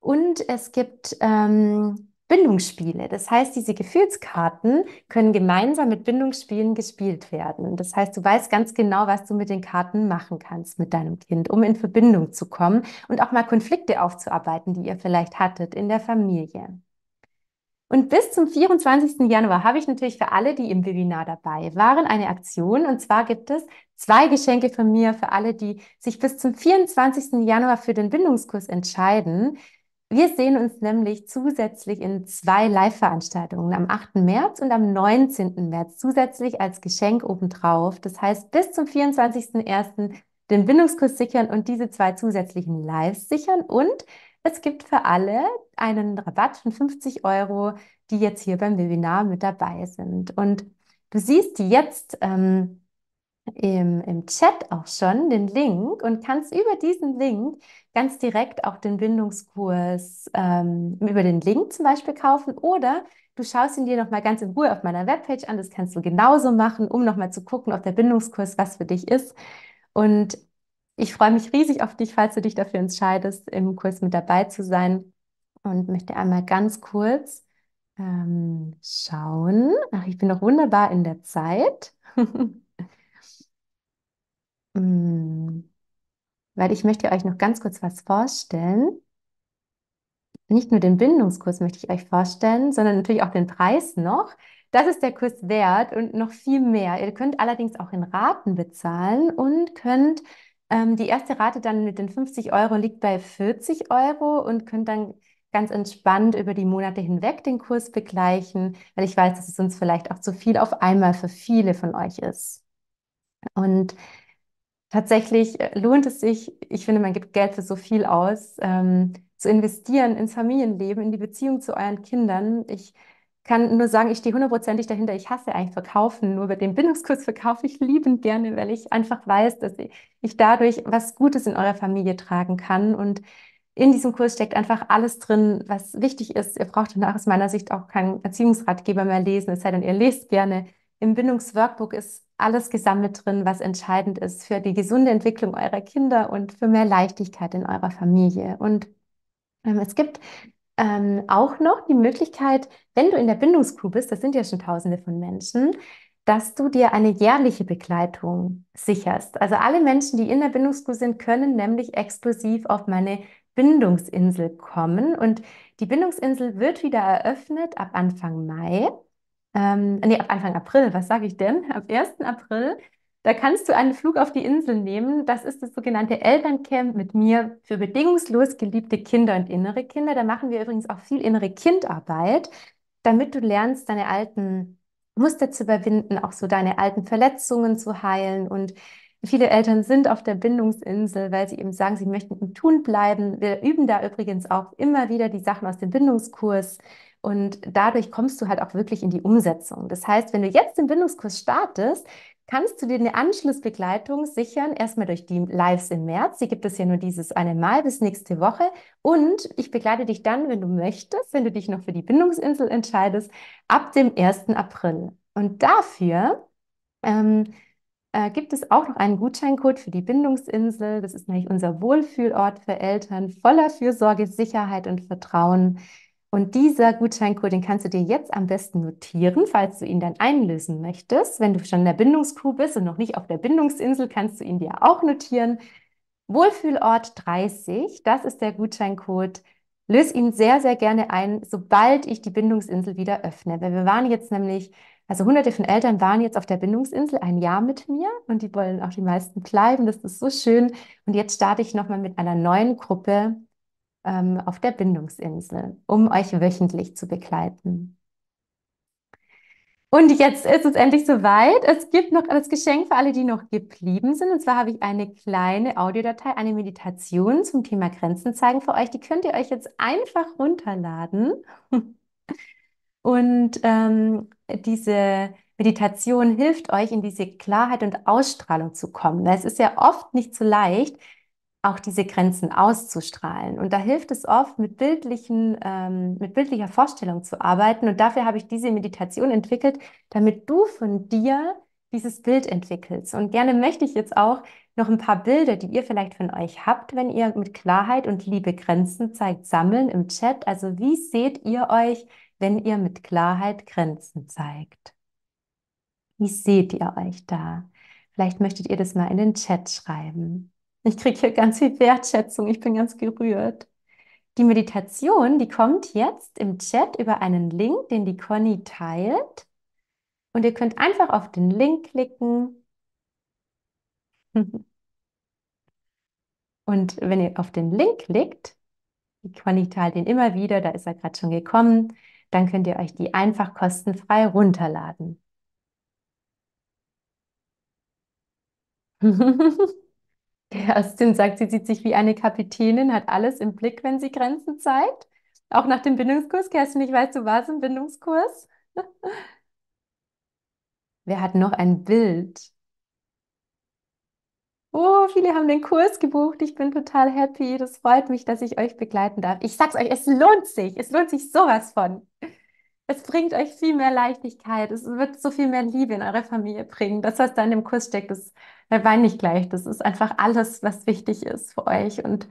Und es gibt ähm, Bindungsspiele. Das heißt, diese Gefühlskarten können gemeinsam mit Bindungsspielen gespielt werden. Das heißt, du weißt ganz genau, was du mit den Karten machen kannst mit deinem Kind, um in Verbindung zu kommen und auch mal Konflikte aufzuarbeiten, die ihr vielleicht hattet in der Familie. Und bis zum 24. Januar habe ich natürlich für alle, die im Webinar dabei waren, eine Aktion. Und zwar gibt es zwei Geschenke von mir für alle, die sich bis zum 24. Januar für den Bindungskurs entscheiden. Wir sehen uns nämlich zusätzlich in zwei Live-Veranstaltungen am 8. März und am 19. März zusätzlich als Geschenk obendrauf. Das heißt, bis zum 24.01. den Bindungskurs sichern und diese zwei zusätzlichen Lives sichern. Und es gibt für alle einen Rabatt von 50 Euro, die jetzt hier beim Webinar mit dabei sind. Und du siehst jetzt, ähm, im, im Chat auch schon den Link und kannst über diesen Link ganz direkt auch den Bindungskurs ähm, über den Link zum Beispiel kaufen oder du schaust ihn dir nochmal ganz in Ruhe auf meiner Webpage an. Das kannst du genauso machen, um nochmal zu gucken, ob der Bindungskurs was für dich ist. Und ich freue mich riesig auf dich, falls du dich dafür entscheidest, im Kurs mit dabei zu sein und möchte einmal ganz kurz ähm, schauen. Ach, ich bin noch wunderbar in der Zeit. Hm. Weil ich möchte euch noch ganz kurz was vorstellen. Nicht nur den Bindungskurs möchte ich euch vorstellen, sondern natürlich auch den Preis noch. Das ist der Kurs wert und noch viel mehr. Ihr könnt allerdings auch in Raten bezahlen und könnt ähm, die erste Rate dann mit den 50 Euro liegt bei 40 Euro und könnt dann ganz entspannt über die Monate hinweg den Kurs begleichen, weil ich weiß, dass es uns vielleicht auch zu viel auf einmal für viele von euch ist. Und tatsächlich äh, lohnt es sich, ich finde, man gibt Geld für so viel aus, ähm, zu investieren ins Familienleben, in die Beziehung zu euren Kindern. Ich kann nur sagen, ich stehe hundertprozentig dahinter. Ich hasse eigentlich Verkaufen. Nur über den Bindungskurs verkaufe ich liebend gerne, weil ich einfach weiß, dass ich dadurch was Gutes in eurer Familie tragen kann. Und in diesem Kurs steckt einfach alles drin, was wichtig ist. Ihr braucht danach aus meiner Sicht auch keinen Erziehungsratgeber mehr lesen, es sei denn, ihr lest gerne. Im Bindungsworkbook ist alles gesammelt drin, was entscheidend ist für die gesunde Entwicklung eurer Kinder und für mehr Leichtigkeit in eurer Familie. Und ähm, es gibt ähm, auch noch die Möglichkeit, wenn du in der Bindungscrew bist, das sind ja schon tausende von Menschen, dass du dir eine jährliche Begleitung sicherst. Also alle Menschen, die in der Bindungscrew sind, können nämlich exklusiv auf meine Bindungsinsel kommen. Und die Bindungsinsel wird wieder eröffnet ab Anfang Mai ähm, nee, ab Anfang April, was sage ich denn? Am 1. April, da kannst du einen Flug auf die Insel nehmen. Das ist das sogenannte Elterncamp mit mir für bedingungslos geliebte Kinder und innere Kinder. Da machen wir übrigens auch viel innere Kindarbeit, damit du lernst, deine alten Muster zu überwinden, auch so deine alten Verletzungen zu heilen und Viele Eltern sind auf der Bindungsinsel, weil sie eben sagen, sie möchten im Tun bleiben. Wir üben da übrigens auch immer wieder die Sachen aus dem Bindungskurs. Und dadurch kommst du halt auch wirklich in die Umsetzung. Das heißt, wenn du jetzt den Bindungskurs startest, kannst du dir eine Anschlussbegleitung sichern, erstmal durch die Lives im März. Die gibt es ja nur dieses eine Mal bis nächste Woche. Und ich begleite dich dann, wenn du möchtest, wenn du dich noch für die Bindungsinsel entscheidest, ab dem 1. April. Und dafür ähm, äh, gibt es auch noch einen Gutscheincode für die Bindungsinsel. Das ist nämlich unser Wohlfühlort für Eltern voller Fürsorge, Sicherheit und Vertrauen. Und dieser Gutscheincode, den kannst du dir jetzt am besten notieren, falls du ihn dann einlösen möchtest. Wenn du schon in der Bindungscrew bist und noch nicht auf der Bindungsinsel, kannst du ihn dir auch notieren. Wohlfühlort 30, das ist der Gutscheincode. Löse ihn sehr, sehr gerne ein, sobald ich die Bindungsinsel wieder öffne. Weil wir waren jetzt nämlich, also hunderte von Eltern waren jetzt auf der Bindungsinsel ein Jahr mit mir und die wollen auch die meisten bleiben. Das ist so schön. Und jetzt starte ich nochmal mit einer neuen Gruppe ähm, auf der Bindungsinsel, um euch wöchentlich zu begleiten. Und jetzt ist es endlich soweit. Es gibt noch das Geschenk für alle, die noch geblieben sind. Und zwar habe ich eine kleine Audiodatei, eine Meditation zum Thema Grenzen zeigen für euch. Die könnt ihr euch jetzt einfach runterladen. Und ähm, diese Meditation hilft euch, in diese Klarheit und Ausstrahlung zu kommen. Es ist ja oft nicht so leicht, auch diese Grenzen auszustrahlen. Und da hilft es oft, mit, bildlichen, ähm, mit bildlicher Vorstellung zu arbeiten. Und dafür habe ich diese Meditation entwickelt, damit du von dir dieses Bild entwickelst. Und gerne möchte ich jetzt auch noch ein paar Bilder, die ihr vielleicht von euch habt, wenn ihr mit Klarheit und Liebe Grenzen zeigt, sammeln im Chat. Also wie seht ihr euch, wenn ihr mit Klarheit Grenzen zeigt? Wie seht ihr euch da? Vielleicht möchtet ihr das mal in den Chat schreiben. Ich kriege hier ganz viel Wertschätzung. Ich bin ganz gerührt. Die Meditation, die kommt jetzt im Chat über einen Link, den die Conny teilt. Und ihr könnt einfach auf den Link klicken. Und wenn ihr auf den Link klickt, die Conny teilt den immer wieder, da ist er gerade schon gekommen, dann könnt ihr euch die einfach kostenfrei runterladen. Kerstin sagt, sie sieht sich wie eine Kapitänin, hat alles im Blick, wenn sie Grenzen zeigt. Auch nach dem Bindungskurs. Kerstin, ich weiß, du warst im Bindungskurs. Wer hat noch ein Bild? Oh, viele haben den Kurs gebucht. Ich bin total happy. Das freut mich, dass ich euch begleiten darf. Ich sag's euch, es lohnt sich. Es lohnt sich sowas von es bringt euch viel mehr Leichtigkeit, es wird so viel mehr Liebe in eure Familie bringen. Das, was da in dem Kurs steckt, das der Wein nicht gleich. Das ist einfach alles, was wichtig ist für euch. Und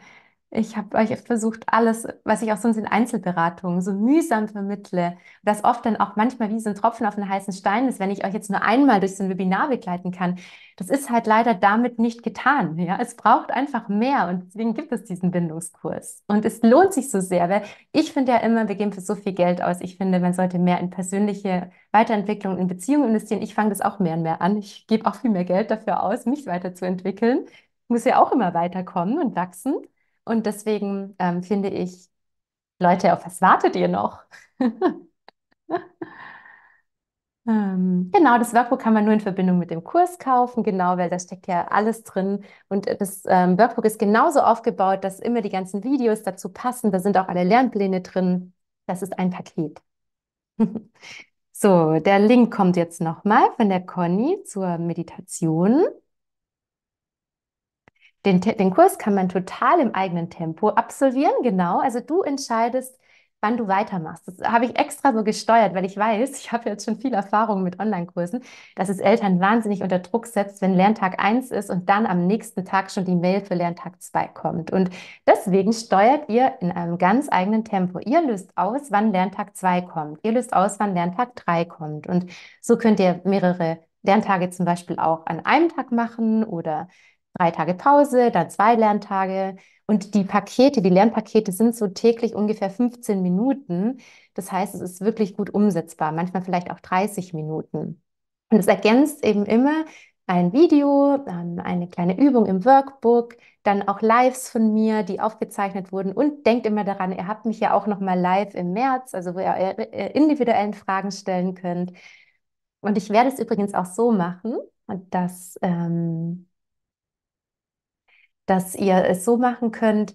ich habe euch versucht, alles, was ich auch sonst in Einzelberatungen so mühsam vermittle, das oft dann auch manchmal wie so ein Tropfen auf einen heißen Stein ist, wenn ich euch jetzt nur einmal durch so ein Webinar begleiten kann. Das ist halt leider damit nicht getan. Ja, es braucht einfach mehr und deswegen gibt es diesen Bindungskurs. Und es lohnt sich so sehr, weil ich finde ja immer, wir geben für so viel Geld aus. Ich finde, man sollte mehr in persönliche Weiterentwicklung, in Beziehungen investieren. Ich fange das auch mehr und mehr an. Ich gebe auch viel mehr Geld dafür aus, mich weiterzuentwickeln. Ich muss ja auch immer weiterkommen und wachsen. Und deswegen ähm, finde ich, Leute, auf was wartet ihr noch? ähm, genau, das Workbook kann man nur in Verbindung mit dem Kurs kaufen, genau, weil da steckt ja alles drin. Und das ähm, Workbook ist genauso aufgebaut, dass immer die ganzen Videos dazu passen. Da sind auch alle Lernpläne drin. Das ist ein Paket. so, der Link kommt jetzt nochmal von der Conny zur Meditation. Den, den Kurs kann man total im eigenen Tempo absolvieren, genau. Also du entscheidest, wann du weitermachst. Das habe ich extra so gesteuert, weil ich weiß, ich habe jetzt schon viel Erfahrung mit Online-Kursen, dass es Eltern wahnsinnig unter Druck setzt, wenn Lerntag 1 ist und dann am nächsten Tag schon die Mail für Lerntag 2 kommt. Und deswegen steuert ihr in einem ganz eigenen Tempo. Ihr löst aus, wann Lerntag 2 kommt. Ihr löst aus, wann Lerntag 3 kommt. Und so könnt ihr mehrere Lerntage zum Beispiel auch an einem Tag machen oder drei Tage Pause, dann zwei Lerntage. Und die Pakete, die Lernpakete sind so täglich ungefähr 15 Minuten. Das heißt, es ist wirklich gut umsetzbar, manchmal vielleicht auch 30 Minuten. Und es ergänzt eben immer ein Video, ähm, eine kleine Übung im Workbook, dann auch Lives von mir, die aufgezeichnet wurden. Und denkt immer daran, ihr habt mich ja auch nochmal live im März, also wo ihr eure äh, individuellen Fragen stellen könnt. Und ich werde es übrigens auch so machen, dass ähm, dass ihr es so machen könnt.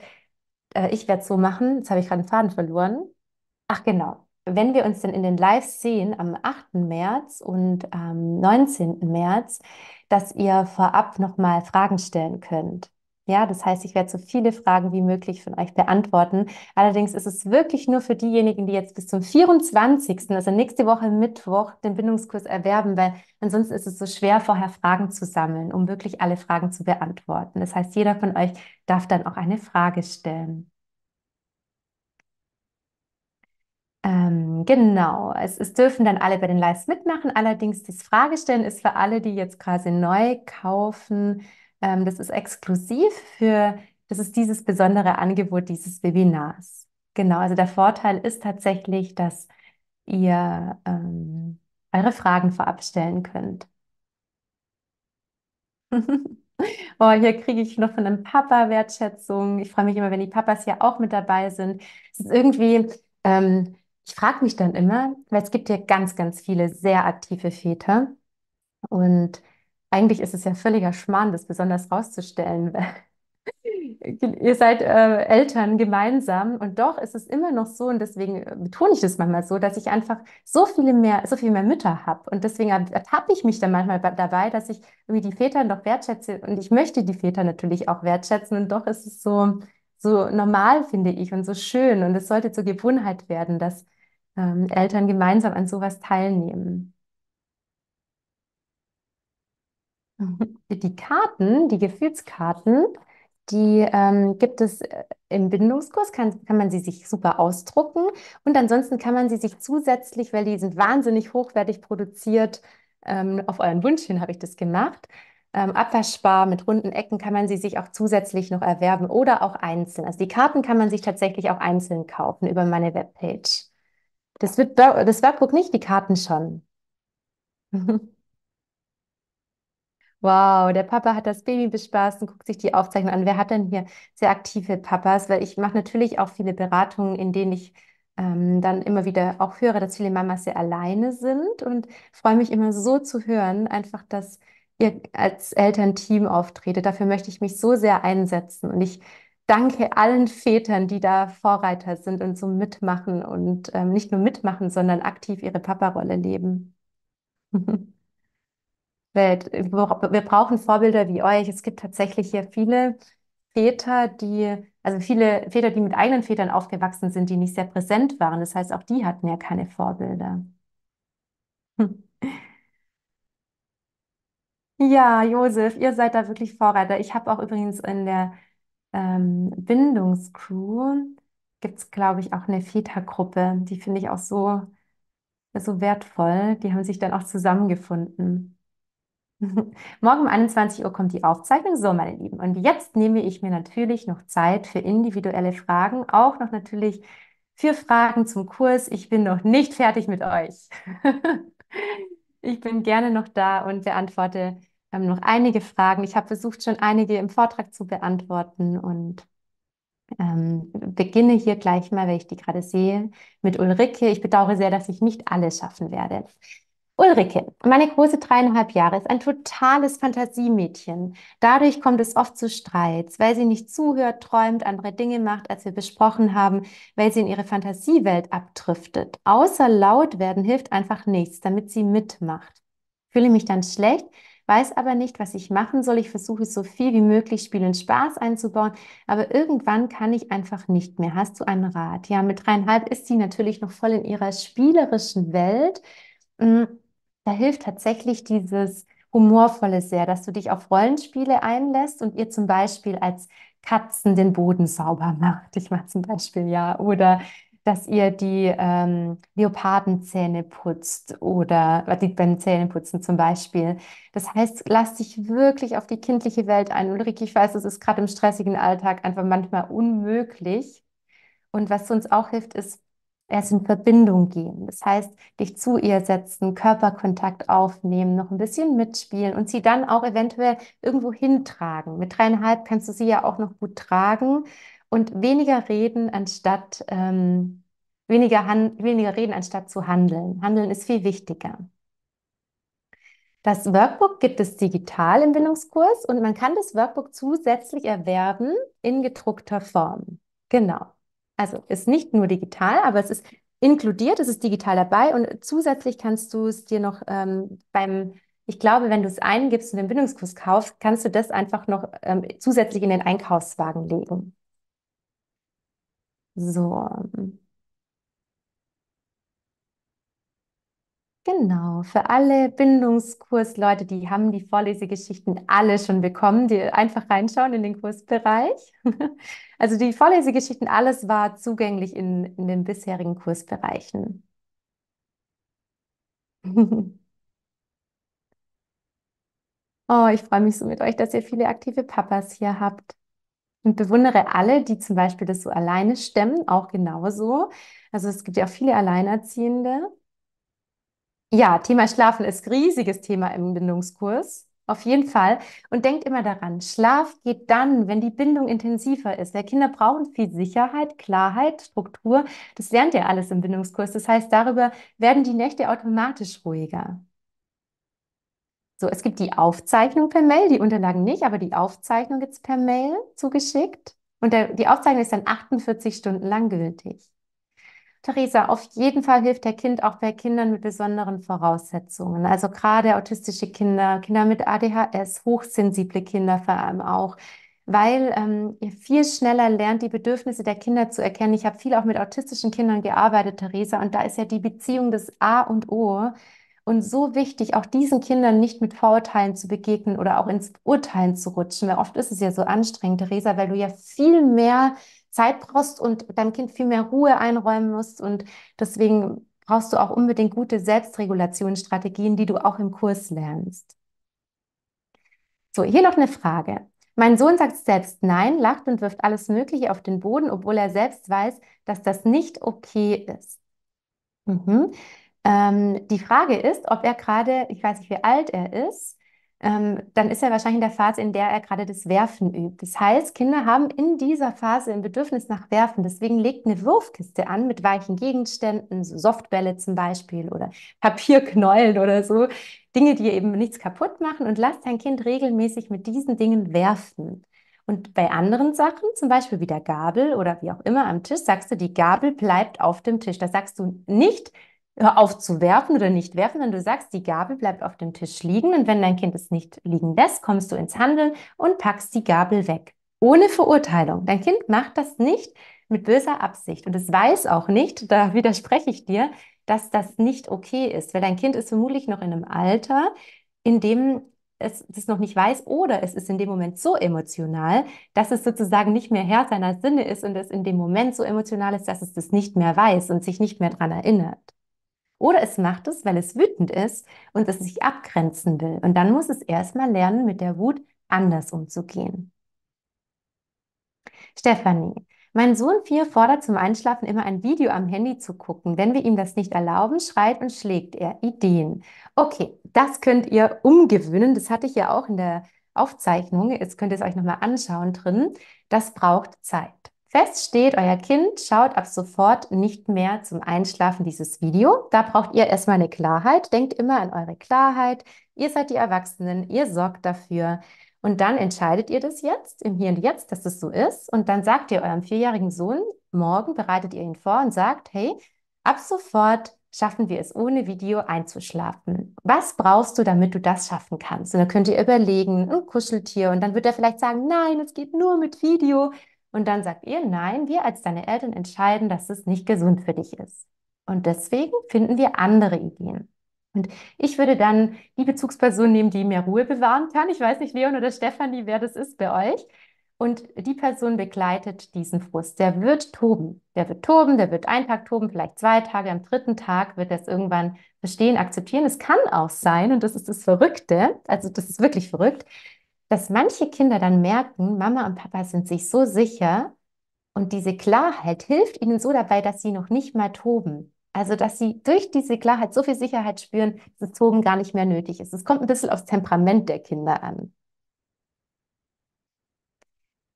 Äh, ich werde es so machen. Jetzt habe ich gerade einen Faden verloren. Ach genau. Wenn wir uns denn in den Lives sehen am 8. März und am 19. März, dass ihr vorab nochmal Fragen stellen könnt. Ja, das heißt, ich werde so viele Fragen wie möglich von euch beantworten. Allerdings ist es wirklich nur für diejenigen, die jetzt bis zum 24., also nächste Woche Mittwoch, den Bindungskurs erwerben, weil ansonsten ist es so schwer, vorher Fragen zu sammeln, um wirklich alle Fragen zu beantworten. Das heißt, jeder von euch darf dann auch eine Frage stellen. Ähm, genau, es, es, dürfen dann alle bei den Lives mitmachen. Allerdings das Fragestellen ist für alle, die jetzt quasi neu kaufen, ähm, das ist exklusiv für, das ist dieses besondere Angebot dieses Webinars. Genau, also der Vorteil ist tatsächlich, dass ihr ähm, eure Fragen vorab stellen könnt. Oh, hier kriege ich noch von einem Papa Wertschätzung. Ich freue mich immer, wenn die Papas hier auch mit dabei sind. Es ist irgendwie, ähm, ich frage mich dann immer, weil es gibt ja ganz, ganz viele sehr aktive Väter. Und eigentlich ist es ja völliger Schmarrn, das besonders rauszustellen. Ihr seid äh, Eltern gemeinsam und doch ist es immer noch so und deswegen äh, betone ich das manchmal so, dass ich einfach so viele mehr, so viel mehr Mütter habe und deswegen ertappe ich mich dann manchmal dabei, dass ich irgendwie die Väter noch wertschätze und ich möchte die Väter natürlich auch wertschätzen und doch ist es so so normal finde ich und so schön und es sollte zur Gewohnheit werden, dass ähm, Eltern gemeinsam an sowas teilnehmen. Die Karten, die Gefühlskarten, die ähm, gibt es äh, im Bindungskurs, kann, kann man sie sich super ausdrucken. Und ansonsten kann man sie sich zusätzlich, weil die sind wahnsinnig hochwertig produziert, ähm, auf euren Wunsch hin habe ich das gemacht. Ähm, abwaschbar mit runden Ecken kann man sie sich auch zusätzlich noch erwerben oder auch einzeln. Also die Karten kann man sich tatsächlich auch einzeln kaufen über meine Webpage. Das, wird, das Workbook nicht, die Karten schon. Wow, der Papa hat das Baby bespaßt und guckt sich die Aufzeichnung an. Wer hat denn hier sehr aktive Papas? Weil ich mache natürlich auch viele Beratungen, in denen ich ähm, dann immer wieder auch höre, dass viele Mamas sehr alleine sind und freue mich immer so zu hören, einfach, dass ihr als Elternteam auftretet. Dafür möchte ich mich so sehr einsetzen und ich danke allen Vätern, die da Vorreiter sind und so mitmachen und ähm, nicht nur mitmachen, sondern aktiv ihre Papa-Rolle leben. Welt. Wir brauchen Vorbilder wie euch. Es gibt tatsächlich hier viele Väter, die, also viele Väter, die mit eigenen Vätern aufgewachsen sind, die nicht sehr präsent waren. Das heißt, auch die hatten ja keine Vorbilder. Hm. Ja, Josef, ihr seid da wirklich Vorreiter. Ich habe auch übrigens in der ähm, Bindungscrew gibt es, glaube ich, auch eine Vätergruppe. Die finde ich auch so, so wertvoll. Die haben sich dann auch zusammengefunden. Morgen um 21 Uhr kommt die Aufzeichnung. So, meine Lieben. Und jetzt nehme ich mir natürlich noch Zeit für individuelle Fragen, auch noch natürlich für Fragen zum Kurs. Ich bin noch nicht fertig mit euch. ich bin gerne noch da und beantworte ähm, noch einige Fragen. Ich habe versucht, schon einige im Vortrag zu beantworten und ähm, beginne hier gleich mal, weil ich die gerade sehe, mit Ulrike. Ich bedauere sehr, dass ich nicht alles schaffen werde. Ulrike, meine große dreieinhalb Jahre ist ein totales Fantasiemädchen. Dadurch kommt es oft zu Streits, weil sie nicht zuhört, träumt, andere Dinge macht, als wir besprochen haben, weil sie in ihre Fantasiewelt abdriftet. Außer laut werden hilft einfach nichts, damit sie mitmacht. Fühle mich dann schlecht, weiß aber nicht, was ich machen soll. Ich versuche so viel wie möglich Spiel und Spaß einzubauen, aber irgendwann kann ich einfach nicht mehr. Hast du einen Rat? Ja, mit dreieinhalb ist sie natürlich noch voll in ihrer spielerischen Welt. Mm, da hilft tatsächlich dieses Humorvolle sehr, dass du dich auf Rollenspiele einlässt und ihr zum Beispiel als Katzen den Boden sauber macht. Ich mache zum Beispiel ja. Oder dass ihr die ähm, Leopardenzähne putzt oder äh, die beim Zähneputzen zum Beispiel. Das heißt, lass dich wirklich auf die kindliche Welt ein. Ulrike, ich weiß, es ist gerade im stressigen Alltag einfach manchmal unmöglich. Und was uns auch hilft, ist, erst in Verbindung gehen. Das heißt, dich zu ihr setzen, Körperkontakt aufnehmen, noch ein bisschen mitspielen und sie dann auch eventuell irgendwo hintragen. Mit dreieinhalb kannst du sie ja auch noch gut tragen und weniger reden anstatt ähm, weniger, weniger reden anstatt zu handeln. Handeln ist viel wichtiger. Das Workbook gibt es digital im Bindungskurs und man kann das Workbook zusätzlich erwerben in gedruckter Form. Genau. Also ist nicht nur digital, aber es ist inkludiert, es ist digital dabei und zusätzlich kannst du es dir noch ähm, beim, ich glaube, wenn du es eingibst und den Bindungskurs kaufst, kannst du das einfach noch ähm, zusätzlich in den Einkaufswagen legen. So. Genau, für alle Bindungskursleute, die haben die Vorlesegeschichten alle schon bekommen, die einfach reinschauen in den Kursbereich. Also die Vorlesegeschichten, alles war zugänglich in, in den bisherigen Kursbereichen. Oh, ich freue mich so mit euch, dass ihr viele aktive Papas hier habt und bewundere alle, die zum Beispiel das so alleine stemmen, auch genauso. Also es gibt ja auch viele Alleinerziehende. Ja, Thema Schlafen ist riesiges Thema im Bindungskurs. Auf jeden Fall. Und denkt immer daran, Schlaf geht dann, wenn die Bindung intensiver ist. Der Kinder brauchen viel Sicherheit, Klarheit, Struktur. Das lernt ihr alles im Bindungskurs. Das heißt, darüber werden die Nächte automatisch ruhiger. So, es gibt die Aufzeichnung per Mail, die Unterlagen nicht, aber die Aufzeichnung gibt es per Mail zugeschickt. Und der, die Aufzeichnung ist dann 48 Stunden lang gültig. Theresa, auf jeden Fall hilft der Kind auch bei Kindern mit besonderen Voraussetzungen. Also gerade autistische Kinder, Kinder mit ADHS, hochsensible Kinder vor allem auch weil ähm, ihr viel schneller lernt, die Bedürfnisse der Kinder zu erkennen. Ich habe viel auch mit autistischen Kindern gearbeitet, Theresa, und da ist ja die Beziehung das A und O. Und so wichtig, auch diesen Kindern nicht mit Vorurteilen zu begegnen oder auch ins Urteilen zu rutschen, weil oft ist es ja so anstrengend, Theresa, weil du ja viel mehr Zeit brauchst und deinem Kind viel mehr Ruhe einräumen musst. Und deswegen brauchst du auch unbedingt gute Selbstregulationsstrategien, die du auch im Kurs lernst. So, hier noch eine Frage. Mein Sohn sagt selbst Nein, lacht und wirft alles Mögliche auf den Boden, obwohl er selbst weiß, dass das nicht okay ist. Mhm. Ähm, die Frage ist, ob er gerade, ich weiß nicht, wie alt er ist, ähm, dann ist er wahrscheinlich in der Phase, in der er gerade das Werfen übt. Das heißt, Kinder haben in dieser Phase ein Bedürfnis nach Werfen. Deswegen legt eine Wurfkiste an mit weichen Gegenständen, so Softbälle zum Beispiel oder Papierknäuel oder so. Dinge, die eben nichts kaputt machen und lasst dein Kind regelmäßig mit diesen Dingen werfen. Und bei anderen Sachen, zum Beispiel wie der Gabel oder wie auch immer am Tisch, sagst du, die Gabel bleibt auf dem Tisch. Da sagst du nicht, hör auf zu werfen oder nicht werfen, sondern du sagst, die Gabel bleibt auf dem Tisch liegen und wenn dein Kind es nicht liegen lässt, kommst du ins Handeln und packst die Gabel weg. Ohne Verurteilung. Dein Kind macht das nicht mit böser Absicht und es weiß auch nicht, da widerspreche ich dir, dass das nicht okay ist, weil dein Kind ist vermutlich noch in einem Alter, in dem es das noch nicht weiß oder es ist in dem Moment so emotional, dass es sozusagen nicht mehr Herr seiner Sinne ist und es in dem Moment so emotional ist, dass es das nicht mehr weiß und sich nicht mehr dran erinnert. Oder es macht es, weil es wütend ist und es sich abgrenzen will. Und dann muss es erstmal lernen, mit der Wut anders umzugehen. Stefanie, mein Sohn 4 fordert zum Einschlafen immer ein Video am Handy zu gucken. Wenn wir ihm das nicht erlauben, schreit und schlägt er Ideen. Okay, das könnt ihr umgewöhnen. Das hatte ich ja auch in der Aufzeichnung. Jetzt könnt ihr es euch nochmal anschauen drin. Das braucht Zeit. Fest steht, euer Kind schaut ab sofort nicht mehr zum Einschlafen dieses Video. Da braucht ihr erstmal eine Klarheit. Denkt immer an eure Klarheit. Ihr seid die Erwachsenen, ihr sorgt dafür. Und dann entscheidet ihr das jetzt, im Hier und Jetzt, dass das so ist. Und dann sagt ihr eurem vierjährigen Sohn, morgen bereitet ihr ihn vor und sagt, hey, ab sofort schaffen wir es ohne Video einzuschlafen. Was brauchst du, damit du das schaffen kannst? Und dann könnt ihr überlegen, ein Kuscheltier. Und dann wird er vielleicht sagen, nein, es geht nur mit Video. Und dann sagt ihr, nein, wir als deine Eltern entscheiden, dass es nicht gesund für dich ist. Und deswegen finden wir andere Ideen. Und ich würde dann die Bezugsperson nehmen, die mir Ruhe bewahren kann. Ich weiß nicht, Leon oder Stefanie, wer das ist bei euch. Und die Person begleitet diesen Frust. Der wird toben. Der wird toben, der wird einen Tag toben, vielleicht zwei Tage. Am dritten Tag wird er es irgendwann verstehen, akzeptieren. Es kann auch sein, und das ist das Verrückte, also das ist wirklich verrückt, dass manche Kinder dann merken, Mama und Papa sind sich so sicher und diese Klarheit hilft ihnen so dabei, dass sie noch nicht mal toben. Also, dass sie durch diese Klarheit so viel Sicherheit spüren, dass das Toben gar nicht mehr nötig ist. Es kommt ein bisschen aufs Temperament der Kinder an.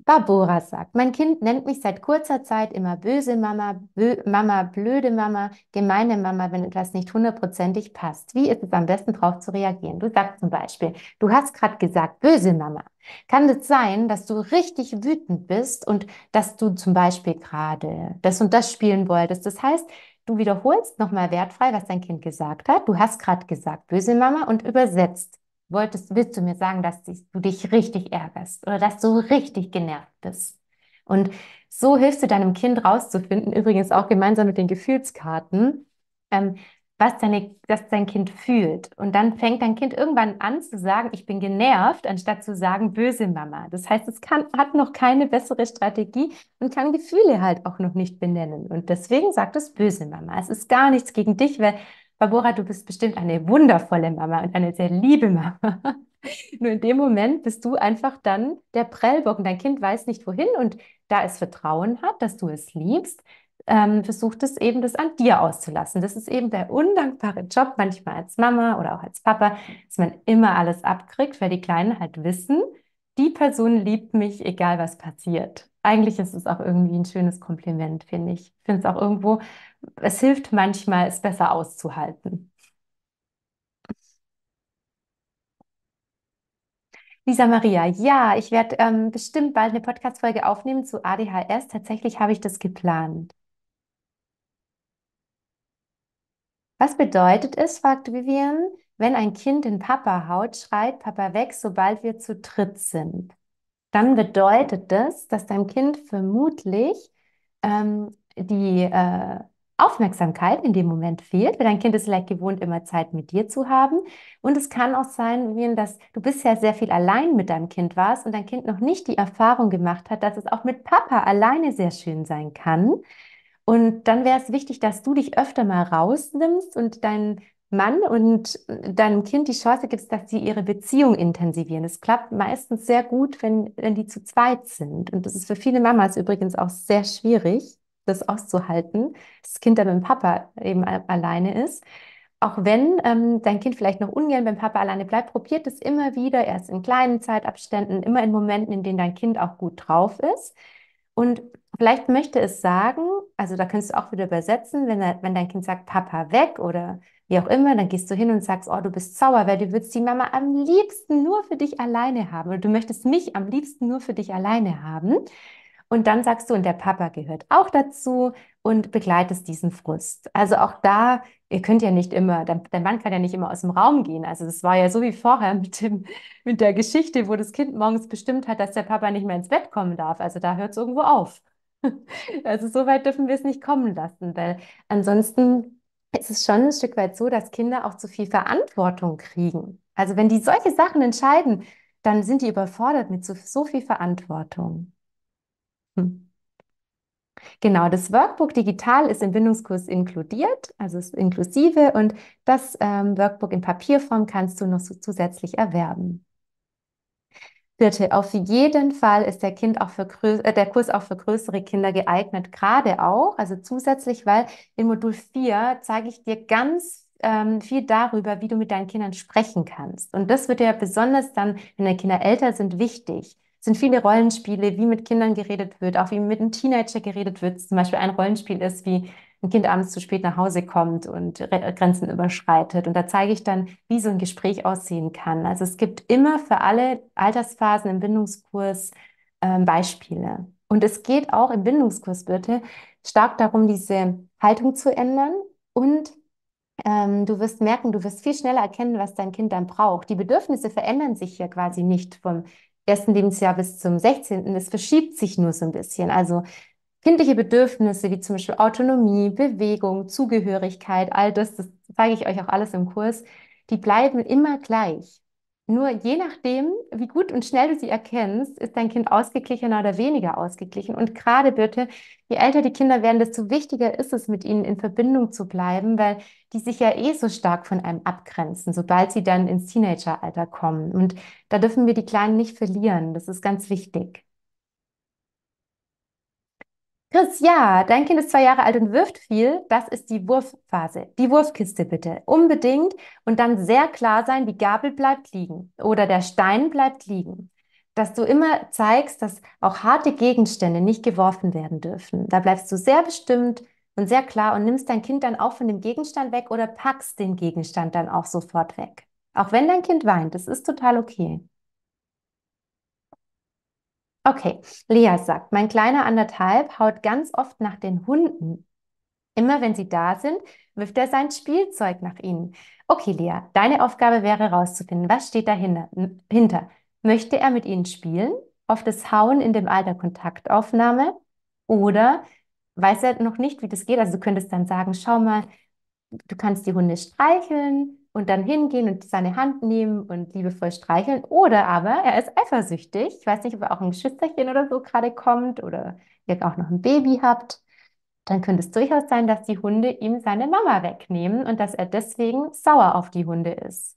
Barbora sagt, mein Kind nennt mich seit kurzer Zeit immer böse Mama, bö Mama, blöde Mama, gemeine Mama, wenn etwas nicht hundertprozentig passt. Wie ist es am besten darauf zu reagieren? Du sagst zum Beispiel, du hast gerade gesagt, böse Mama. Kann es sein, dass du richtig wütend bist und dass du zum Beispiel gerade das und das spielen wolltest? Das heißt, du wiederholst nochmal wertfrei, was dein Kind gesagt hat. Du hast gerade gesagt, böse Mama und übersetzt wolltest, willst du mir sagen, dass du dich richtig ärgerst oder dass du richtig genervt bist? Und so hilfst du deinem Kind rauszufinden, übrigens auch gemeinsam mit den Gefühlskarten, ähm, was deine, dass dein Kind fühlt. Und dann fängt dein Kind irgendwann an zu sagen, ich bin genervt, anstatt zu sagen, böse Mama. Das heißt, es kann, hat noch keine bessere Strategie und kann Gefühle halt auch noch nicht benennen. Und deswegen sagt es böse Mama. Es ist gar nichts gegen dich, weil Barbara, du bist bestimmt eine wundervolle Mama und eine sehr liebe Mama. Nur in dem Moment bist du einfach dann der Prellbock und dein Kind weiß nicht wohin und da es Vertrauen hat, dass du es liebst, ähm, versucht es eben, das an dir auszulassen. Das ist eben der undankbare Job manchmal als Mama oder auch als Papa, dass man immer alles abkriegt, weil die Kleinen halt wissen, die Person liebt mich, egal was passiert eigentlich ist es auch irgendwie ein schönes Kompliment, finde ich. Ich finde es auch irgendwo, es hilft manchmal, es besser auszuhalten. Lisa Maria, ja, ich werde ähm, bestimmt bald eine Podcast-Folge aufnehmen zu ADHS. Tatsächlich habe ich das geplant. Was bedeutet es, fragt Vivian, wenn ein Kind in Papa haut, schreit Papa weg, sobald wir zu dritt sind? dann bedeutet das, dass deinem Kind vermutlich ähm, die äh, Aufmerksamkeit in dem Moment fehlt, weil dein Kind ist vielleicht gewohnt, immer Zeit mit dir zu haben. Und es kann auch sein, dass du bisher sehr viel allein mit deinem Kind warst und dein Kind noch nicht die Erfahrung gemacht hat, dass es auch mit Papa alleine sehr schön sein kann. Und dann wäre es wichtig, dass du dich öfter mal rausnimmst und deinen Mann und deinem Kind die Chance gibst, dass sie ihre Beziehung intensivieren. Es klappt meistens sehr gut, wenn, wenn die zu zweit sind. Und das ist für viele Mamas übrigens auch sehr schwierig, das auszuhalten, dass das Kind dann mit dem Papa eben alleine ist. Auch wenn ähm, dein Kind vielleicht noch ungern beim Papa alleine bleibt, probiert es immer wieder, erst in kleinen Zeitabständen, immer in Momenten, in denen dein Kind auch gut drauf ist. Und vielleicht möchte es sagen, also da kannst du auch wieder übersetzen, wenn, er, wenn dein Kind sagt, Papa weg oder wie auch immer, dann gehst du hin und sagst, oh, du bist sauer, weil du würdest die Mama am liebsten nur für dich alleine haben oder du möchtest mich am liebsten nur für dich alleine haben. Und dann sagst du, und der Papa gehört auch dazu und begleitest diesen Frust. Also auch da, ihr könnt ja nicht immer, dein, Mann kann ja nicht immer aus dem Raum gehen. Also das war ja so wie vorher mit, dem, mit der Geschichte, wo das Kind morgens bestimmt hat, dass der Papa nicht mehr ins Bett kommen darf. Also da hört es irgendwo auf. Also so weit dürfen wir es nicht kommen lassen, weil ansonsten es ist schon ein Stück weit so, dass Kinder auch zu viel Verantwortung kriegen. Also wenn die solche Sachen entscheiden, dann sind die überfordert mit so, so viel Verantwortung. Hm. Genau, das Workbook digital ist im Bindungskurs inkludiert, also ist inklusive und das ähm, Workbook in Papierform kannst du noch so zusätzlich erwerben. Bitte, auf jeden Fall ist der, kind auch für äh, der Kurs auch für größere Kinder geeignet, gerade auch, also zusätzlich, weil in Modul 4 zeige ich dir ganz ähm, viel darüber, wie du mit deinen Kindern sprechen kannst. Und das wird ja besonders dann, wenn deine Kinder älter sind, wichtig. Es sind viele Rollenspiele, wie mit Kindern geredet wird, auch wie mit einem Teenager geredet wird. Zum Beispiel ein Rollenspiel ist wie, ein Kind abends zu spät nach Hause kommt und äh, Grenzen überschreitet. Und da zeige ich dann, wie so ein Gespräch aussehen kann. Also es gibt immer für alle Altersphasen im Bindungskurs äh, Beispiele. Und es geht auch im Bindungskurs, bitte, stark darum, diese Haltung zu ändern und ähm, du wirst merken, du wirst viel schneller erkennen, was dein Kind dann braucht. Die Bedürfnisse verändern sich ja quasi nicht vom ersten Lebensjahr bis zum 16. Es verschiebt sich nur so ein bisschen. Also Kindliche Bedürfnisse wie zum Beispiel Autonomie, Bewegung, Zugehörigkeit, all das, das zeige ich euch auch alles im Kurs, die bleiben immer gleich. Nur je nachdem, wie gut und schnell du sie erkennst, ist dein Kind ausgeglichener oder weniger ausgeglichen. Und gerade bitte, je älter die Kinder werden, desto wichtiger ist es, mit ihnen in Verbindung zu bleiben, weil die sich ja eh so stark von einem abgrenzen, sobald sie dann ins Teenageralter kommen. Und da dürfen wir die Kleinen nicht verlieren. Das ist ganz wichtig. Chris, ja, dein Kind ist zwei Jahre alt und wirft viel. Das ist die Wurfphase. Die Wurfkiste bitte. Unbedingt und dann sehr klar sein, die Gabel bleibt liegen oder der Stein bleibt liegen. Dass du immer zeigst, dass auch harte Gegenstände nicht geworfen werden dürfen. Da bleibst du sehr bestimmt und sehr klar und nimmst dein Kind dann auch von dem Gegenstand weg oder packst den Gegenstand dann auch sofort weg. Auch wenn dein Kind weint, das ist total okay. Okay, Lea sagt, mein kleiner anderthalb haut ganz oft nach den Hunden. Immer wenn sie da sind, wirft er sein Spielzeug nach ihnen. Okay, Lea, deine Aufgabe wäre herauszufinden, was steht dahinter. Möchte er mit ihnen spielen? Auf das Hauen in dem Alter Kontaktaufnahme? Oder weiß er noch nicht, wie das geht? Also du könntest dann sagen, schau mal, du kannst die Hunde streicheln, und dann hingehen und seine Hand nehmen und liebevoll streicheln. Oder aber er ist eifersüchtig. Ich weiß nicht, ob er auch ein Geschwisterchen oder so gerade kommt oder ihr auch noch ein Baby habt. Dann könnte es durchaus sein, dass die Hunde ihm seine Mama wegnehmen und dass er deswegen sauer auf die Hunde ist.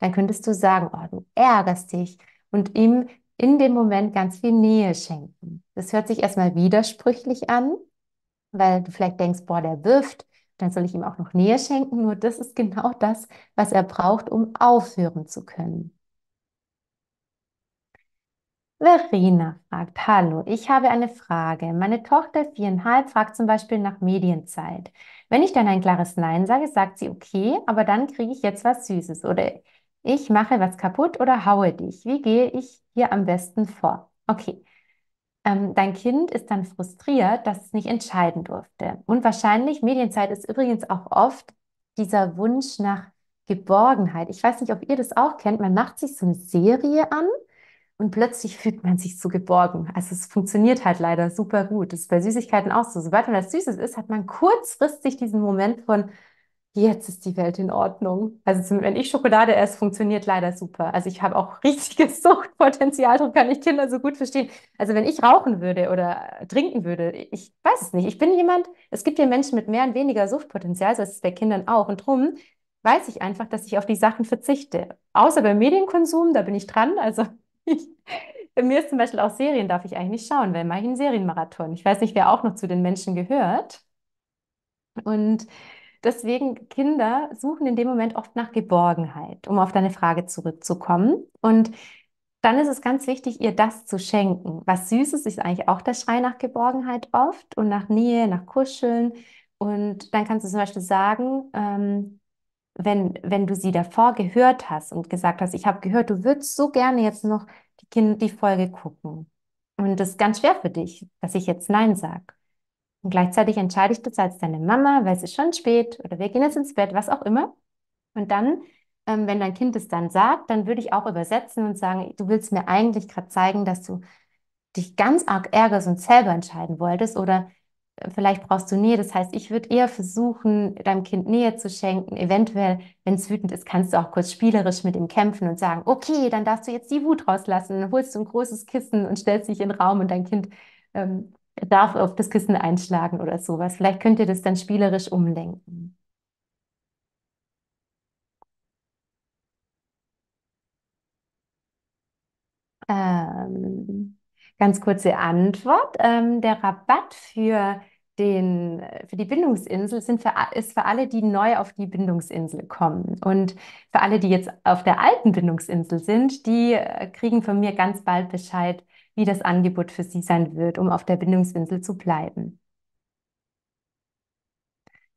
Dann könntest du sagen, oh, du ärgerst dich und ihm in dem Moment ganz viel Nähe schenken. Das hört sich erstmal widersprüchlich an, weil du vielleicht denkst, boah, der wirft dann soll ich ihm auch noch Nähe schenken. Nur das ist genau das, was er braucht, um aufhören zu können. Verena fragt, hallo, ich habe eine Frage. Meine Tochter viereinhalb fragt zum Beispiel nach Medienzeit. Wenn ich dann ein klares Nein sage, sagt sie, okay, aber dann kriege ich jetzt was Süßes oder ich mache was kaputt oder haue dich. Wie gehe ich hier am besten vor? Okay, ähm, dein Kind ist dann frustriert, dass es nicht entscheiden durfte. Und wahrscheinlich, Medienzeit ist übrigens auch oft dieser Wunsch nach Geborgenheit. Ich weiß nicht, ob ihr das auch kennt. Man macht sich so eine Serie an und plötzlich fühlt man sich so geborgen. Also es funktioniert halt leider super gut. Das ist bei Süßigkeiten auch so. Sobald man was Süßes ist, hat man kurzfristig diesen Moment von, jetzt ist die Welt in Ordnung. Also wenn ich Schokolade esse, funktioniert leider super. Also ich habe auch richtiges Suchtpotenzial, darum kann ich Kinder so gut verstehen. Also wenn ich rauchen würde oder trinken würde, ich weiß es nicht. Ich bin jemand, es gibt ja Menschen mit mehr und weniger Suchtpotenzial, so ist es bei Kindern auch. Und drum weiß ich einfach, dass ich auf die Sachen verzichte. Außer beim Medienkonsum, da bin ich dran. Also bei mir ist zum Beispiel auch Serien, darf ich eigentlich nicht schauen, weil mache ich einen Serienmarathon. Ich weiß nicht, wer auch noch zu den Menschen gehört. Und Deswegen, Kinder suchen in dem Moment oft nach Geborgenheit, um auf deine Frage zurückzukommen. Und dann ist es ganz wichtig, ihr das zu schenken. Was Süßes ist eigentlich auch der Schrei nach Geborgenheit oft und nach Nähe, nach Kuscheln. Und dann kannst du zum Beispiel sagen, ähm, wenn, wenn du sie davor gehört hast und gesagt hast, ich habe gehört, du würdest so gerne jetzt noch die, kind die Folge gucken. Und das ist ganz schwer für dich, dass ich jetzt Nein sage. Und gleichzeitig entscheide ich, du als deine Mama, weil es ist schon spät oder wir gehen jetzt ins Bett, was auch immer. Und dann, ähm, wenn dein Kind es dann sagt, dann würde ich auch übersetzen und sagen, du willst mir eigentlich gerade zeigen, dass du dich ganz arg ärgerst und selber entscheiden wolltest oder äh, vielleicht brauchst du Nähe. Das heißt, ich würde eher versuchen, deinem Kind Nähe zu schenken. Eventuell, wenn es wütend ist, kannst du auch kurz spielerisch mit ihm kämpfen und sagen, okay, dann darfst du jetzt die Wut rauslassen. Dann holst du ein großes Kissen und stellst dich in den Raum und dein Kind ähm, darf auf das Kissen einschlagen oder sowas. Vielleicht könnt ihr das dann spielerisch umlenken. Ähm, ganz kurze Antwort. Ähm, der Rabatt für, den, für die Bindungsinsel sind für, ist für alle, die neu auf die Bindungsinsel kommen. Und für alle, die jetzt auf der alten Bindungsinsel sind, die äh, kriegen von mir ganz bald Bescheid, wie das Angebot für Sie sein wird, um auf der Bindungsinsel zu bleiben.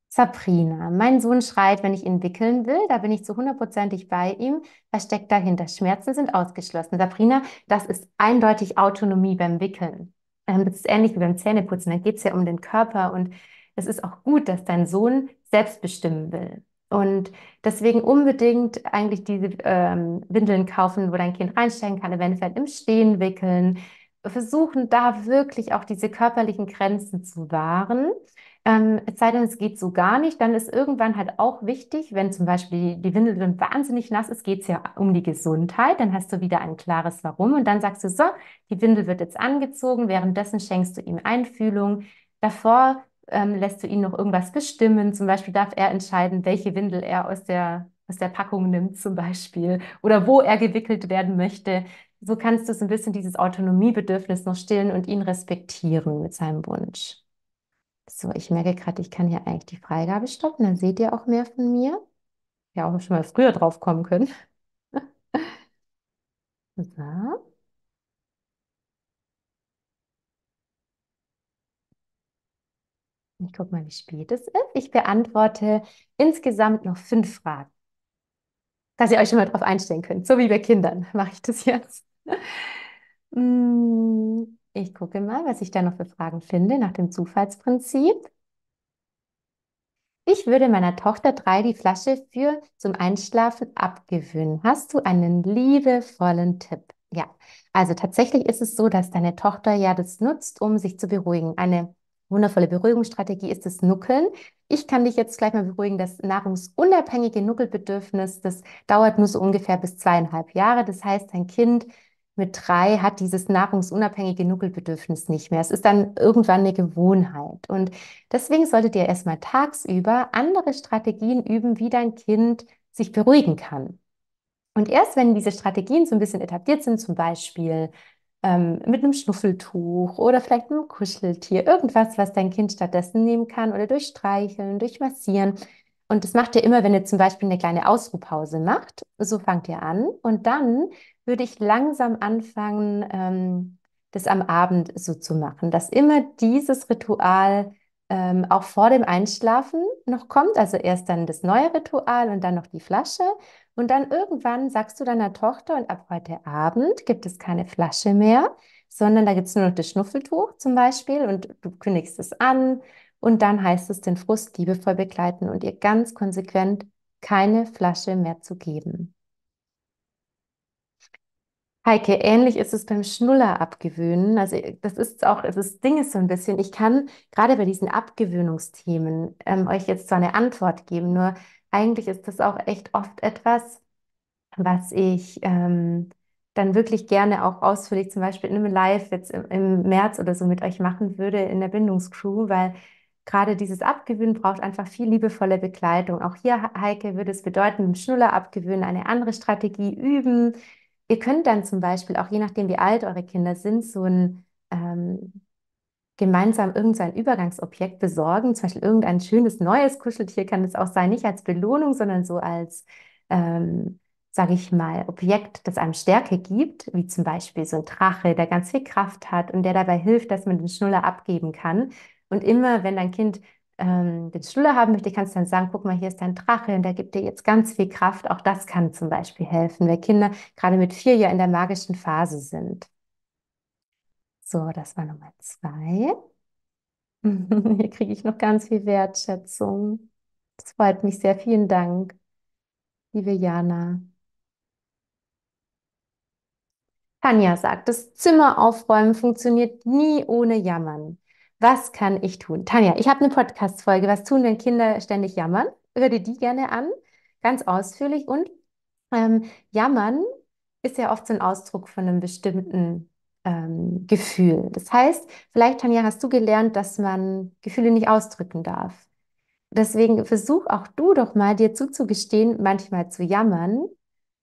Sabrina, mein Sohn schreit, wenn ich ihn wickeln will. Da bin ich zu hundertprozentig bei ihm. Was steckt dahinter? Schmerzen sind ausgeschlossen. Sabrina, das ist eindeutig Autonomie beim Wickeln. Ähm, das ist ähnlich wie beim Zähneputzen. Da geht es ja um den Körper und es ist auch gut, dass dein Sohn selbst bestimmen will. Und deswegen unbedingt eigentlich diese ähm, Windeln kaufen, wo dein Kind reinstellen kann, eventuell im Stehen wickeln. Versuchen da wirklich auch diese körperlichen Grenzen zu wahren. Ähm, es sei denn, es geht so gar nicht, dann ist irgendwann halt auch wichtig, wenn zum Beispiel die Windel dann wahnsinnig nass ist, geht es ja um die Gesundheit, dann hast du wieder ein klares Warum und dann sagst du so, die Windel wird jetzt angezogen, währenddessen schenkst du ihm Einfühlung. Davor ähm, lässt du ihn noch irgendwas bestimmen. Zum Beispiel darf er entscheiden, welche Windel er aus der, aus der Packung nimmt, zum Beispiel, oder wo er gewickelt werden möchte. So kannst du so ein bisschen dieses Autonomiebedürfnis noch stillen und ihn respektieren mit seinem Wunsch. So, ich merke gerade, ich kann hier eigentlich die Freigabe stoppen. Dann seht ihr auch mehr von mir. Ja, auch schon mal früher drauf kommen können. so. Ich gucke mal, wie spät es ist. Ich beantworte insgesamt noch fünf Fragen. Dass ihr euch schon mal darauf einstellen könnt. So wie bei Kindern mache ich das jetzt. Mm, ich gucke mal, was ich da noch für Fragen finde nach dem Zufallsprinzip. Ich würde meiner Tochter drei die Flasche für zum Einschlafen abgewöhnen. Hast du einen liebevollen Tipp? Ja, also tatsächlich ist es so, dass deine Tochter ja das nutzt, um sich zu beruhigen. Eine wundervolle Beruhigungsstrategie ist das Nuckeln. Ich kann dich jetzt gleich mal beruhigen, das nahrungsunabhängige Nuckelbedürfnis, das dauert nur so ungefähr bis zweieinhalb Jahre. Das heißt, ein Kind mit drei hat dieses nahrungsunabhängige Nuckelbedürfnis nicht mehr. Es ist dann irgendwann eine Gewohnheit. Und deswegen solltet ihr erstmal tagsüber andere Strategien üben, wie dein Kind sich beruhigen kann. Und erst wenn diese Strategien so ein bisschen etabliert sind, zum Beispiel ähm, mit einem Schnuffeltuch oder vielleicht einem Kuscheltier, irgendwas, was dein Kind stattdessen nehmen kann oder durch Streicheln, durch Massieren. Und das macht ihr immer, wenn ihr zum Beispiel eine kleine Ausruhpause macht. So fangt ihr an. Und dann würde ich langsam anfangen, ähm, das am Abend so zu machen, dass immer dieses Ritual ähm, auch vor dem Einschlafen noch kommt. Also erst dann das neue Ritual und dann noch die Flasche. Und dann irgendwann sagst du deiner Tochter, und ab heute Abend gibt es keine Flasche mehr, sondern da gibt es nur noch das Schnuffeltuch zum Beispiel und du kündigst es an. Und dann heißt es, den Frust liebevoll begleiten und ihr ganz konsequent keine Flasche mehr zu geben. Heike, ähnlich ist es beim Schnuller abgewöhnen. Also das ist auch, das Ding ist so ein bisschen, ich kann gerade bei diesen Abgewöhnungsthemen ähm, euch jetzt zwar eine Antwort geben, nur eigentlich ist das auch echt oft etwas, was ich ähm, dann wirklich gerne auch ausführlich zum Beispiel in einem Live jetzt im, im März oder so mit euch machen würde in der Bindungscrew, weil gerade dieses Abgewöhnen braucht einfach viel liebevolle Begleitung. Auch hier, Heike, würde es bedeuten, im Schnuller abgewöhnen, eine andere Strategie üben, ihr könnt dann zum Beispiel auch, je nachdem wie alt eure Kinder sind, so ein ähm, gemeinsam irgendein Übergangsobjekt besorgen, zum Beispiel irgendein schönes neues Kuscheltier kann es auch sein, nicht als Belohnung, sondern so als, ähm, sage ich mal, Objekt, das einem Stärke gibt, wie zum Beispiel so ein Drache, der ganz viel Kraft hat und der dabei hilft, dass man den Schnuller abgeben kann. Und immer, wenn dein Kind ähm, den Stuller haben möchte, kannst du dann sagen, guck mal, hier ist dein Drache und der gibt dir jetzt ganz viel Kraft. Auch das kann zum Beispiel helfen, wenn Kinder gerade mit vier Jahren in der magischen Phase sind. So, das war Nummer zwei. hier kriege ich noch ganz viel Wertschätzung. Das freut mich sehr. Vielen Dank, liebe Jana. Tanja sagt, das Zimmer aufräumen funktioniert nie ohne Jammern. Was kann ich tun? Tanja, ich habe eine Podcast-Folge. Was tun, wenn Kinder ständig jammern? Hör dir die gerne an, ganz ausführlich. Und ähm, jammern ist ja oft so ein Ausdruck von einem bestimmten ähm, Gefühl. Das heißt, vielleicht, Tanja, hast du gelernt, dass man Gefühle nicht ausdrücken darf. Deswegen versuch auch du doch mal dir zuzugestehen, manchmal zu jammern.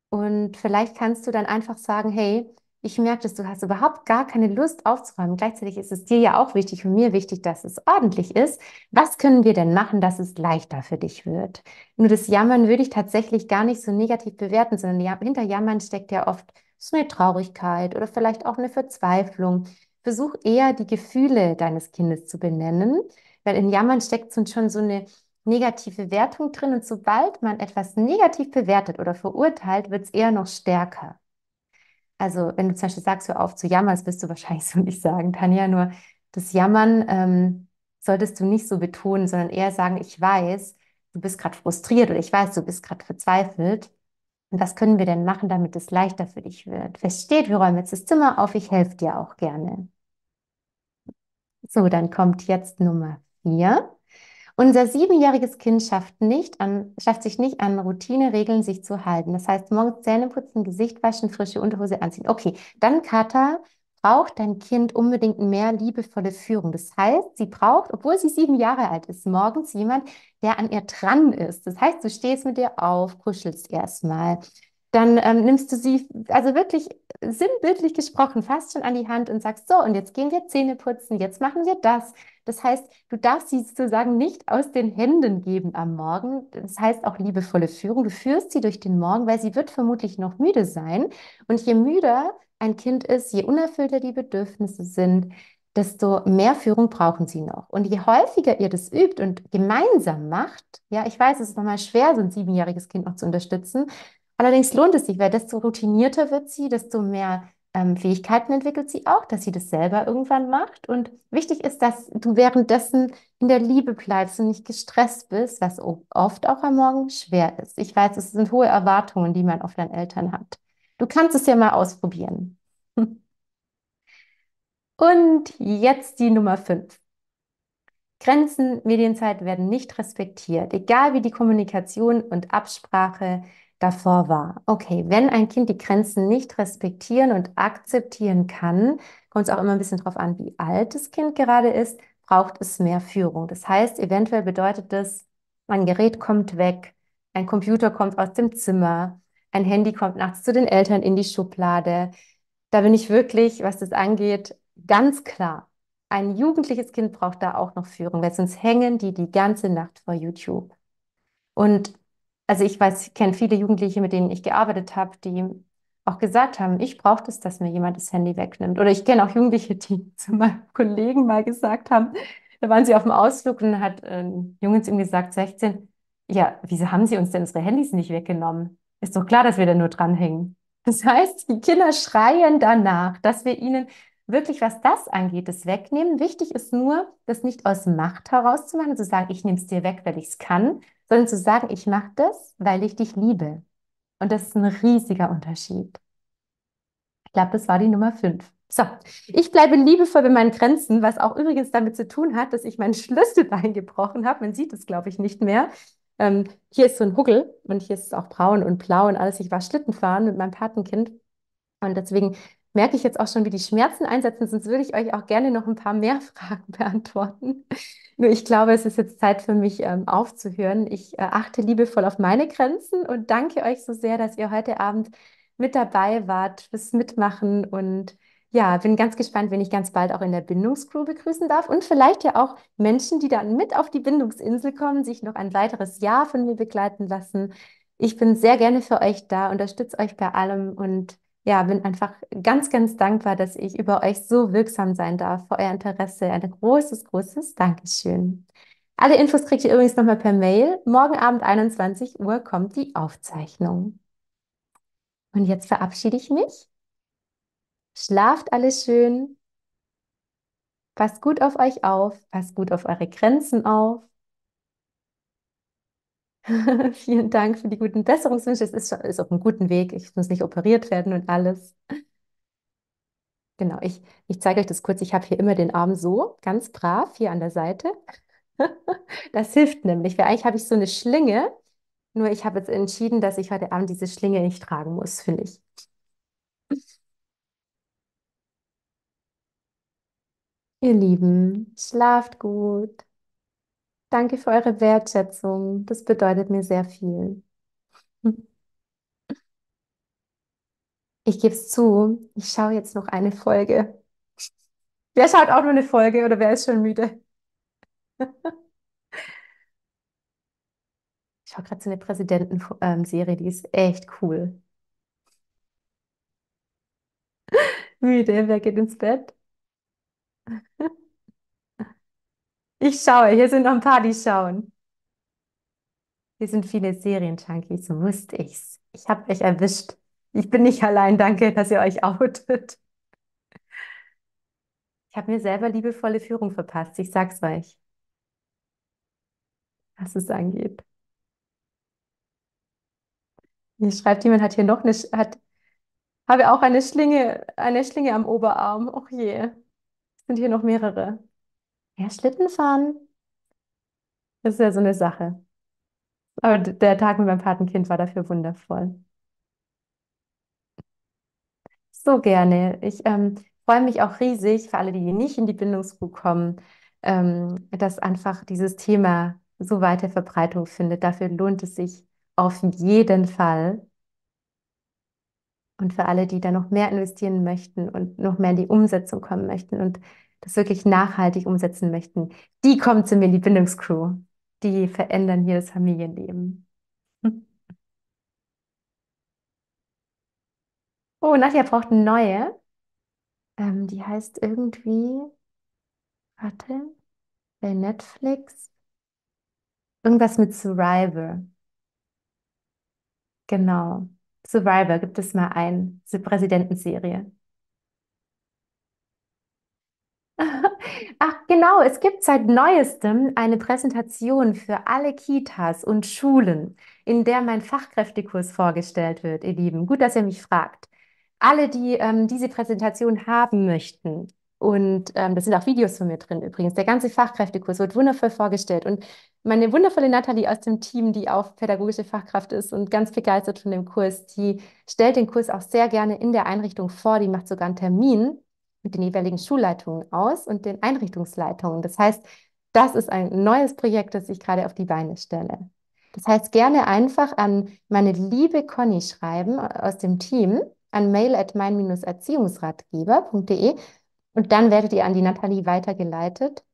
Und vielleicht kannst du dann einfach sagen, hey, ich merke, dass du hast überhaupt gar keine Lust aufzuräumen. Gleichzeitig ist es dir ja auch wichtig und mir wichtig, dass es ordentlich ist. Was können wir denn machen, dass es leichter für dich wird? Nur das Jammern würde ich tatsächlich gar nicht so negativ bewerten, sondern hinter Jammern steckt ja oft so eine Traurigkeit oder vielleicht auch eine Verzweiflung. Versuch eher die Gefühle deines Kindes zu benennen, weil in Jammern steckt schon so eine negative Wertung drin und sobald man etwas negativ bewertet oder verurteilt, wird es eher noch stärker also wenn du zum Beispiel sagst, hör auf zu jammern, das wirst du wahrscheinlich so nicht sagen, Tanja, nur das Jammern ähm, solltest du nicht so betonen, sondern eher sagen, ich weiß, du bist gerade frustriert oder ich weiß, du bist gerade verzweifelt. Und was können wir denn machen, damit es leichter für dich wird? Versteht, wir räumen jetzt das Zimmer auf, ich helfe dir auch gerne. So, dann kommt jetzt Nummer vier. Unser siebenjähriges Kind schafft, nicht an, schafft sich nicht an Routineregeln sich zu halten. Das heißt, morgens Zähne putzen, Gesicht waschen, frische Unterhose anziehen. Okay, dann Kata braucht dein Kind unbedingt mehr liebevolle Führung. Das heißt, sie braucht, obwohl sie sieben Jahre alt ist, morgens jemand, der an ihr dran ist. Das heißt, du stehst mit ihr auf, kuschelst erstmal. Dann ähm, nimmst du sie, also wirklich sinnbildlich gesprochen, fast schon an die Hand und sagst, so, und jetzt gehen wir Zähne putzen, jetzt machen wir das. Das heißt, du darfst sie sozusagen nicht aus den Händen geben am Morgen. Das heißt auch liebevolle Führung. Du führst sie durch den Morgen, weil sie wird vermutlich noch müde sein. Und je müder ein Kind ist, je unerfüllter die Bedürfnisse sind, desto mehr Führung brauchen sie noch. Und je häufiger ihr das übt und gemeinsam macht, ja, ich weiß, es ist nochmal schwer, so ein siebenjähriges Kind noch zu unterstützen. Allerdings lohnt es sich, weil desto routinierter wird sie, desto mehr ähm, Fähigkeiten entwickelt sie auch, dass sie das selber irgendwann macht. Und wichtig ist, dass du währenddessen in der Liebe bleibst und nicht gestresst bist, was oft auch am Morgen schwer ist. Ich weiß, es sind hohe Erwartungen, die man oft an Eltern hat. Du kannst es ja mal ausprobieren. Und jetzt die Nummer 5. Grenzen, Medienzeit werden nicht respektiert, egal wie die Kommunikation und Absprache davor war. Okay, wenn ein Kind die Grenzen nicht respektieren und akzeptieren kann, kommt es auch immer ein bisschen drauf an, wie alt das Kind gerade ist, braucht es mehr Führung. Das heißt, eventuell bedeutet das, ein Gerät kommt weg, ein Computer kommt aus dem Zimmer, ein Handy kommt nachts zu den Eltern in die Schublade. Da bin ich wirklich, was das angeht, ganz klar. Ein jugendliches Kind braucht da auch noch Führung, weil sonst hängen die die ganze Nacht vor YouTube. Und also ich weiß, ich kenne viele Jugendliche, mit denen ich gearbeitet habe, die auch gesagt haben, ich brauche das, dass mir jemand das Handy wegnimmt. Oder ich kenne auch Jugendliche, die zu meinem Kollegen mal gesagt haben, da waren sie auf dem Ausflug und hat ein ähm, Junge zu ihm gesagt, 16, ja, wieso haben sie uns denn unsere Handys nicht weggenommen? Ist doch klar, dass wir da nur dranhängen. Das heißt, die Kinder schreien danach, dass wir ihnen wirklich, was das angeht, das wegnehmen. Wichtig ist nur, das nicht aus Macht herauszumachen, zu sagen, ich nehme es dir weg, weil ich es kann, sondern zu sagen, ich mache das, weil ich dich liebe. Und das ist ein riesiger Unterschied. Ich glaube, das war die Nummer fünf. So, ich bleibe liebevoll bei meinen Grenzen, was auch übrigens damit zu tun hat, dass ich mein Schlüsselbein gebrochen habe. Man sieht es, glaube ich, nicht mehr. Ähm, hier ist so ein Huckel und hier ist es auch braun und blau und alles. Ich war Schlittenfahren mit meinem Patenkind. Und deswegen merke ich jetzt auch schon, wie die Schmerzen einsetzen, sonst würde ich euch auch gerne noch ein paar mehr Fragen beantworten. Nur ich glaube, es ist jetzt Zeit für mich ähm, aufzuhören. Ich äh, achte liebevoll auf meine Grenzen und danke euch so sehr, dass ihr heute Abend mit dabei wart, fürs Mitmachen und ja, bin ganz gespannt, wenn ich ganz bald auch in der Bindungscrew begrüßen darf und vielleicht ja auch Menschen, die dann mit auf die Bindungsinsel kommen, sich noch ein weiteres Jahr von mir begleiten lassen. Ich bin sehr gerne für euch da, unterstütze euch bei allem und ja, bin einfach ganz, ganz dankbar, dass ich über euch so wirksam sein darf, für euer Interesse. Ein großes, großes Dankeschön. Alle Infos kriegt ihr übrigens nochmal per Mail. Morgen Abend 21 Uhr kommt die Aufzeichnung. Und jetzt verabschiede ich mich. Schlaft alle schön. Passt gut auf euch auf. Passt gut auf eure Grenzen auf. Vielen Dank für die guten Besserungswünsche. Es ist, schon, ist auf einem guten Weg. Ich muss nicht operiert werden und alles. Genau, ich, ich zeige euch das kurz. Ich habe hier immer den Arm so, ganz brav, hier an der Seite. Das hilft nämlich, weil eigentlich habe ich so eine Schlinge, nur ich habe jetzt entschieden, dass ich heute Abend diese Schlinge nicht tragen muss, finde ich. Ihr Lieben, schlaft gut. Danke für eure Wertschätzung. Das bedeutet mir sehr viel. Ich gebe es zu, ich schaue jetzt noch eine Folge. Wer schaut auch nur eine Folge oder wer ist schon müde? Ich schaue gerade so eine Präsidenten-Serie, die ist echt cool. Müde, wer geht ins Bett? Ich schaue, hier sind noch ein paar, die schauen. Hier sind viele serien Serienjunkies, so wusste ich's. Ich habe euch erwischt. Ich bin nicht allein, danke, dass ihr euch outet. Ich habe mir selber liebevolle Führung verpasst, ich sag's euch. Was es angeht. Hier schreibt jemand, hat hier noch eine, hat, habe auch eine Schlinge, eine Schlinge am Oberarm. Och je, sind hier noch mehrere. Ja, Schlittenfahren ist ja so eine Sache. Aber der Tag mit meinem Patenkind war dafür wundervoll. So gerne. Ich ähm, freue mich auch riesig für alle, die nicht in die Bindungsruhe kommen, ähm, dass einfach dieses Thema so weite Verbreitung findet. Dafür lohnt es sich auf jeden Fall. Und für alle, die da noch mehr investieren möchten und noch mehr in die Umsetzung kommen möchten und das wirklich nachhaltig umsetzen möchten, die kommen zu mir in die Bindungscrew. Die verändern hier das Familienleben. Oh, Nadja braucht eine neue. Ähm, die heißt irgendwie, warte, bei Netflix. Irgendwas mit Survivor. Genau. Survivor gibt es mal ein, diese Präsidentenserie. Ach genau, es gibt seit neuestem eine Präsentation für alle Kitas und Schulen, in der mein Fachkräftekurs vorgestellt wird, ihr Lieben. Gut, dass ihr mich fragt. Alle, die ähm, diese Präsentation haben möchten, und ähm, das sind auch Videos von mir drin übrigens, der ganze Fachkräftekurs wird wundervoll vorgestellt. Und meine wundervolle Nathalie aus dem Team, die auch pädagogische Fachkraft ist und ganz begeistert von dem Kurs, die stellt den Kurs auch sehr gerne in der Einrichtung vor, die macht sogar einen Termin mit den jeweiligen Schulleitungen aus und den Einrichtungsleitungen. Das heißt, das ist ein neues Projekt, das ich gerade auf die Beine stelle. Das heißt, gerne einfach an meine liebe Conny schreiben äh, aus dem Team, an mail at mein-erziehungsratgeber.de und dann werdet ihr an die Nathalie weitergeleitet.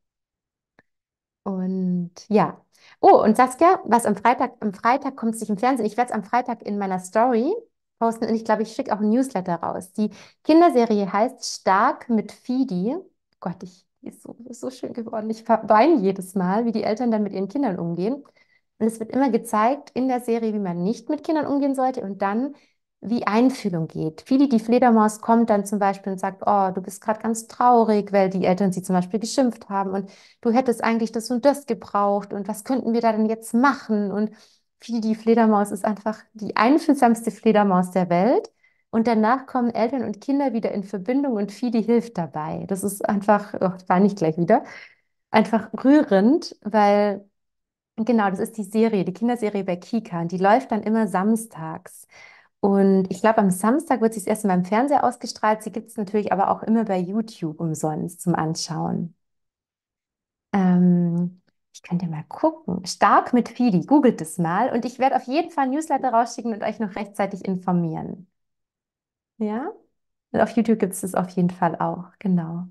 Und ja. Oh, und Saskia, was am Freitag, am Freitag kommt sich im Fernsehen. Ich werde es am Freitag in meiner Story posten und ich glaube, ich schicke auch ein Newsletter raus. Die Kinderserie heißt Stark mit Fidi. Oh Gott, ich, die ist so, ist so schön geworden. Ich weine jedes Mal, wie die Eltern dann mit ihren Kindern umgehen. Und es wird immer gezeigt in der Serie, wie man nicht mit Kindern umgehen sollte und dann, wie Einfühlung geht. Fidi, die Fledermaus, kommt dann zum Beispiel und sagt, oh, du bist gerade ganz traurig, weil die Eltern sie zum Beispiel geschimpft haben und du hättest eigentlich das und das gebraucht und was könnten wir da denn jetzt machen und wie die Fledermaus ist einfach die einfühlsamste Fledermaus der Welt. Und danach kommen Eltern und Kinder wieder in Verbindung und Fidi hilft dabei. Das ist einfach, oh, war nicht gleich wieder, einfach rührend, weil genau, das ist die Serie, die Kinderserie bei Kika. Und die läuft dann immer samstags. Und ich glaube, am Samstag wird sie das erste Mal im Fernseher ausgestrahlt. Sie gibt es natürlich aber auch immer bei YouTube umsonst zum Anschauen. Ähm, ich könnte mal gucken. Stark mit Fidi, googelt es mal und ich werde auf jeden Fall Newsletter rausschicken und euch noch rechtzeitig informieren. Ja? Und auf YouTube gibt es das auf jeden Fall auch, genau.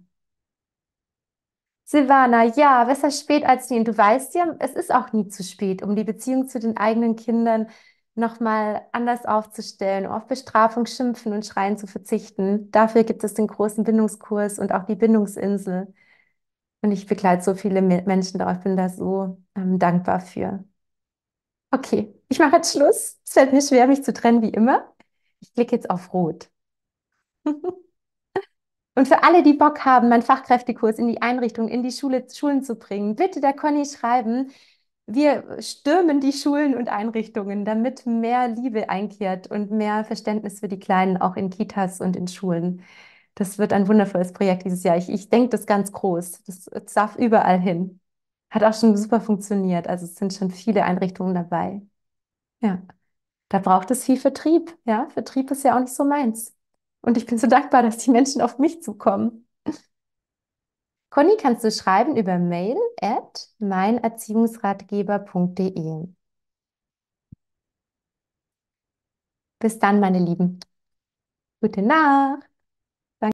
Silvana, ja, besser spät als nie. Und du weißt ja, es ist auch nie zu spät, um die Beziehung zu den eigenen Kindern nochmal anders aufzustellen, um auf Bestrafung, Schimpfen und Schreien zu verzichten. Dafür gibt es den großen Bindungskurs und auch die Bindungsinsel. Und ich begleite so viele Menschen darauf, bin da so ähm, dankbar für. Okay, ich mache jetzt Schluss. Es fällt mir schwer, mich zu trennen, wie immer. Ich klicke jetzt auf Rot. Und für alle, die Bock haben, meinen Fachkräftekurs in die Einrichtung, in die Schule, Schulen zu bringen, bitte der Conny schreiben. Wir stürmen die Schulen und Einrichtungen, damit mehr Liebe einkehrt und mehr Verständnis für die Kleinen auch in Kitas und in Schulen das wird ein wundervolles Projekt dieses Jahr. Ich, ich denke das ganz groß. Das, das darf überall hin. Hat auch schon super funktioniert. Also es sind schon viele Einrichtungen dabei. Ja, da braucht es viel Vertrieb. Ja, Vertrieb ist ja auch nicht so meins. Und ich bin so dankbar, dass die Menschen auf mich zukommen. Conny, kannst du schreiben über mail at meinerziehungsratgeber.de. Bis dann, meine Lieben. Gute Nacht.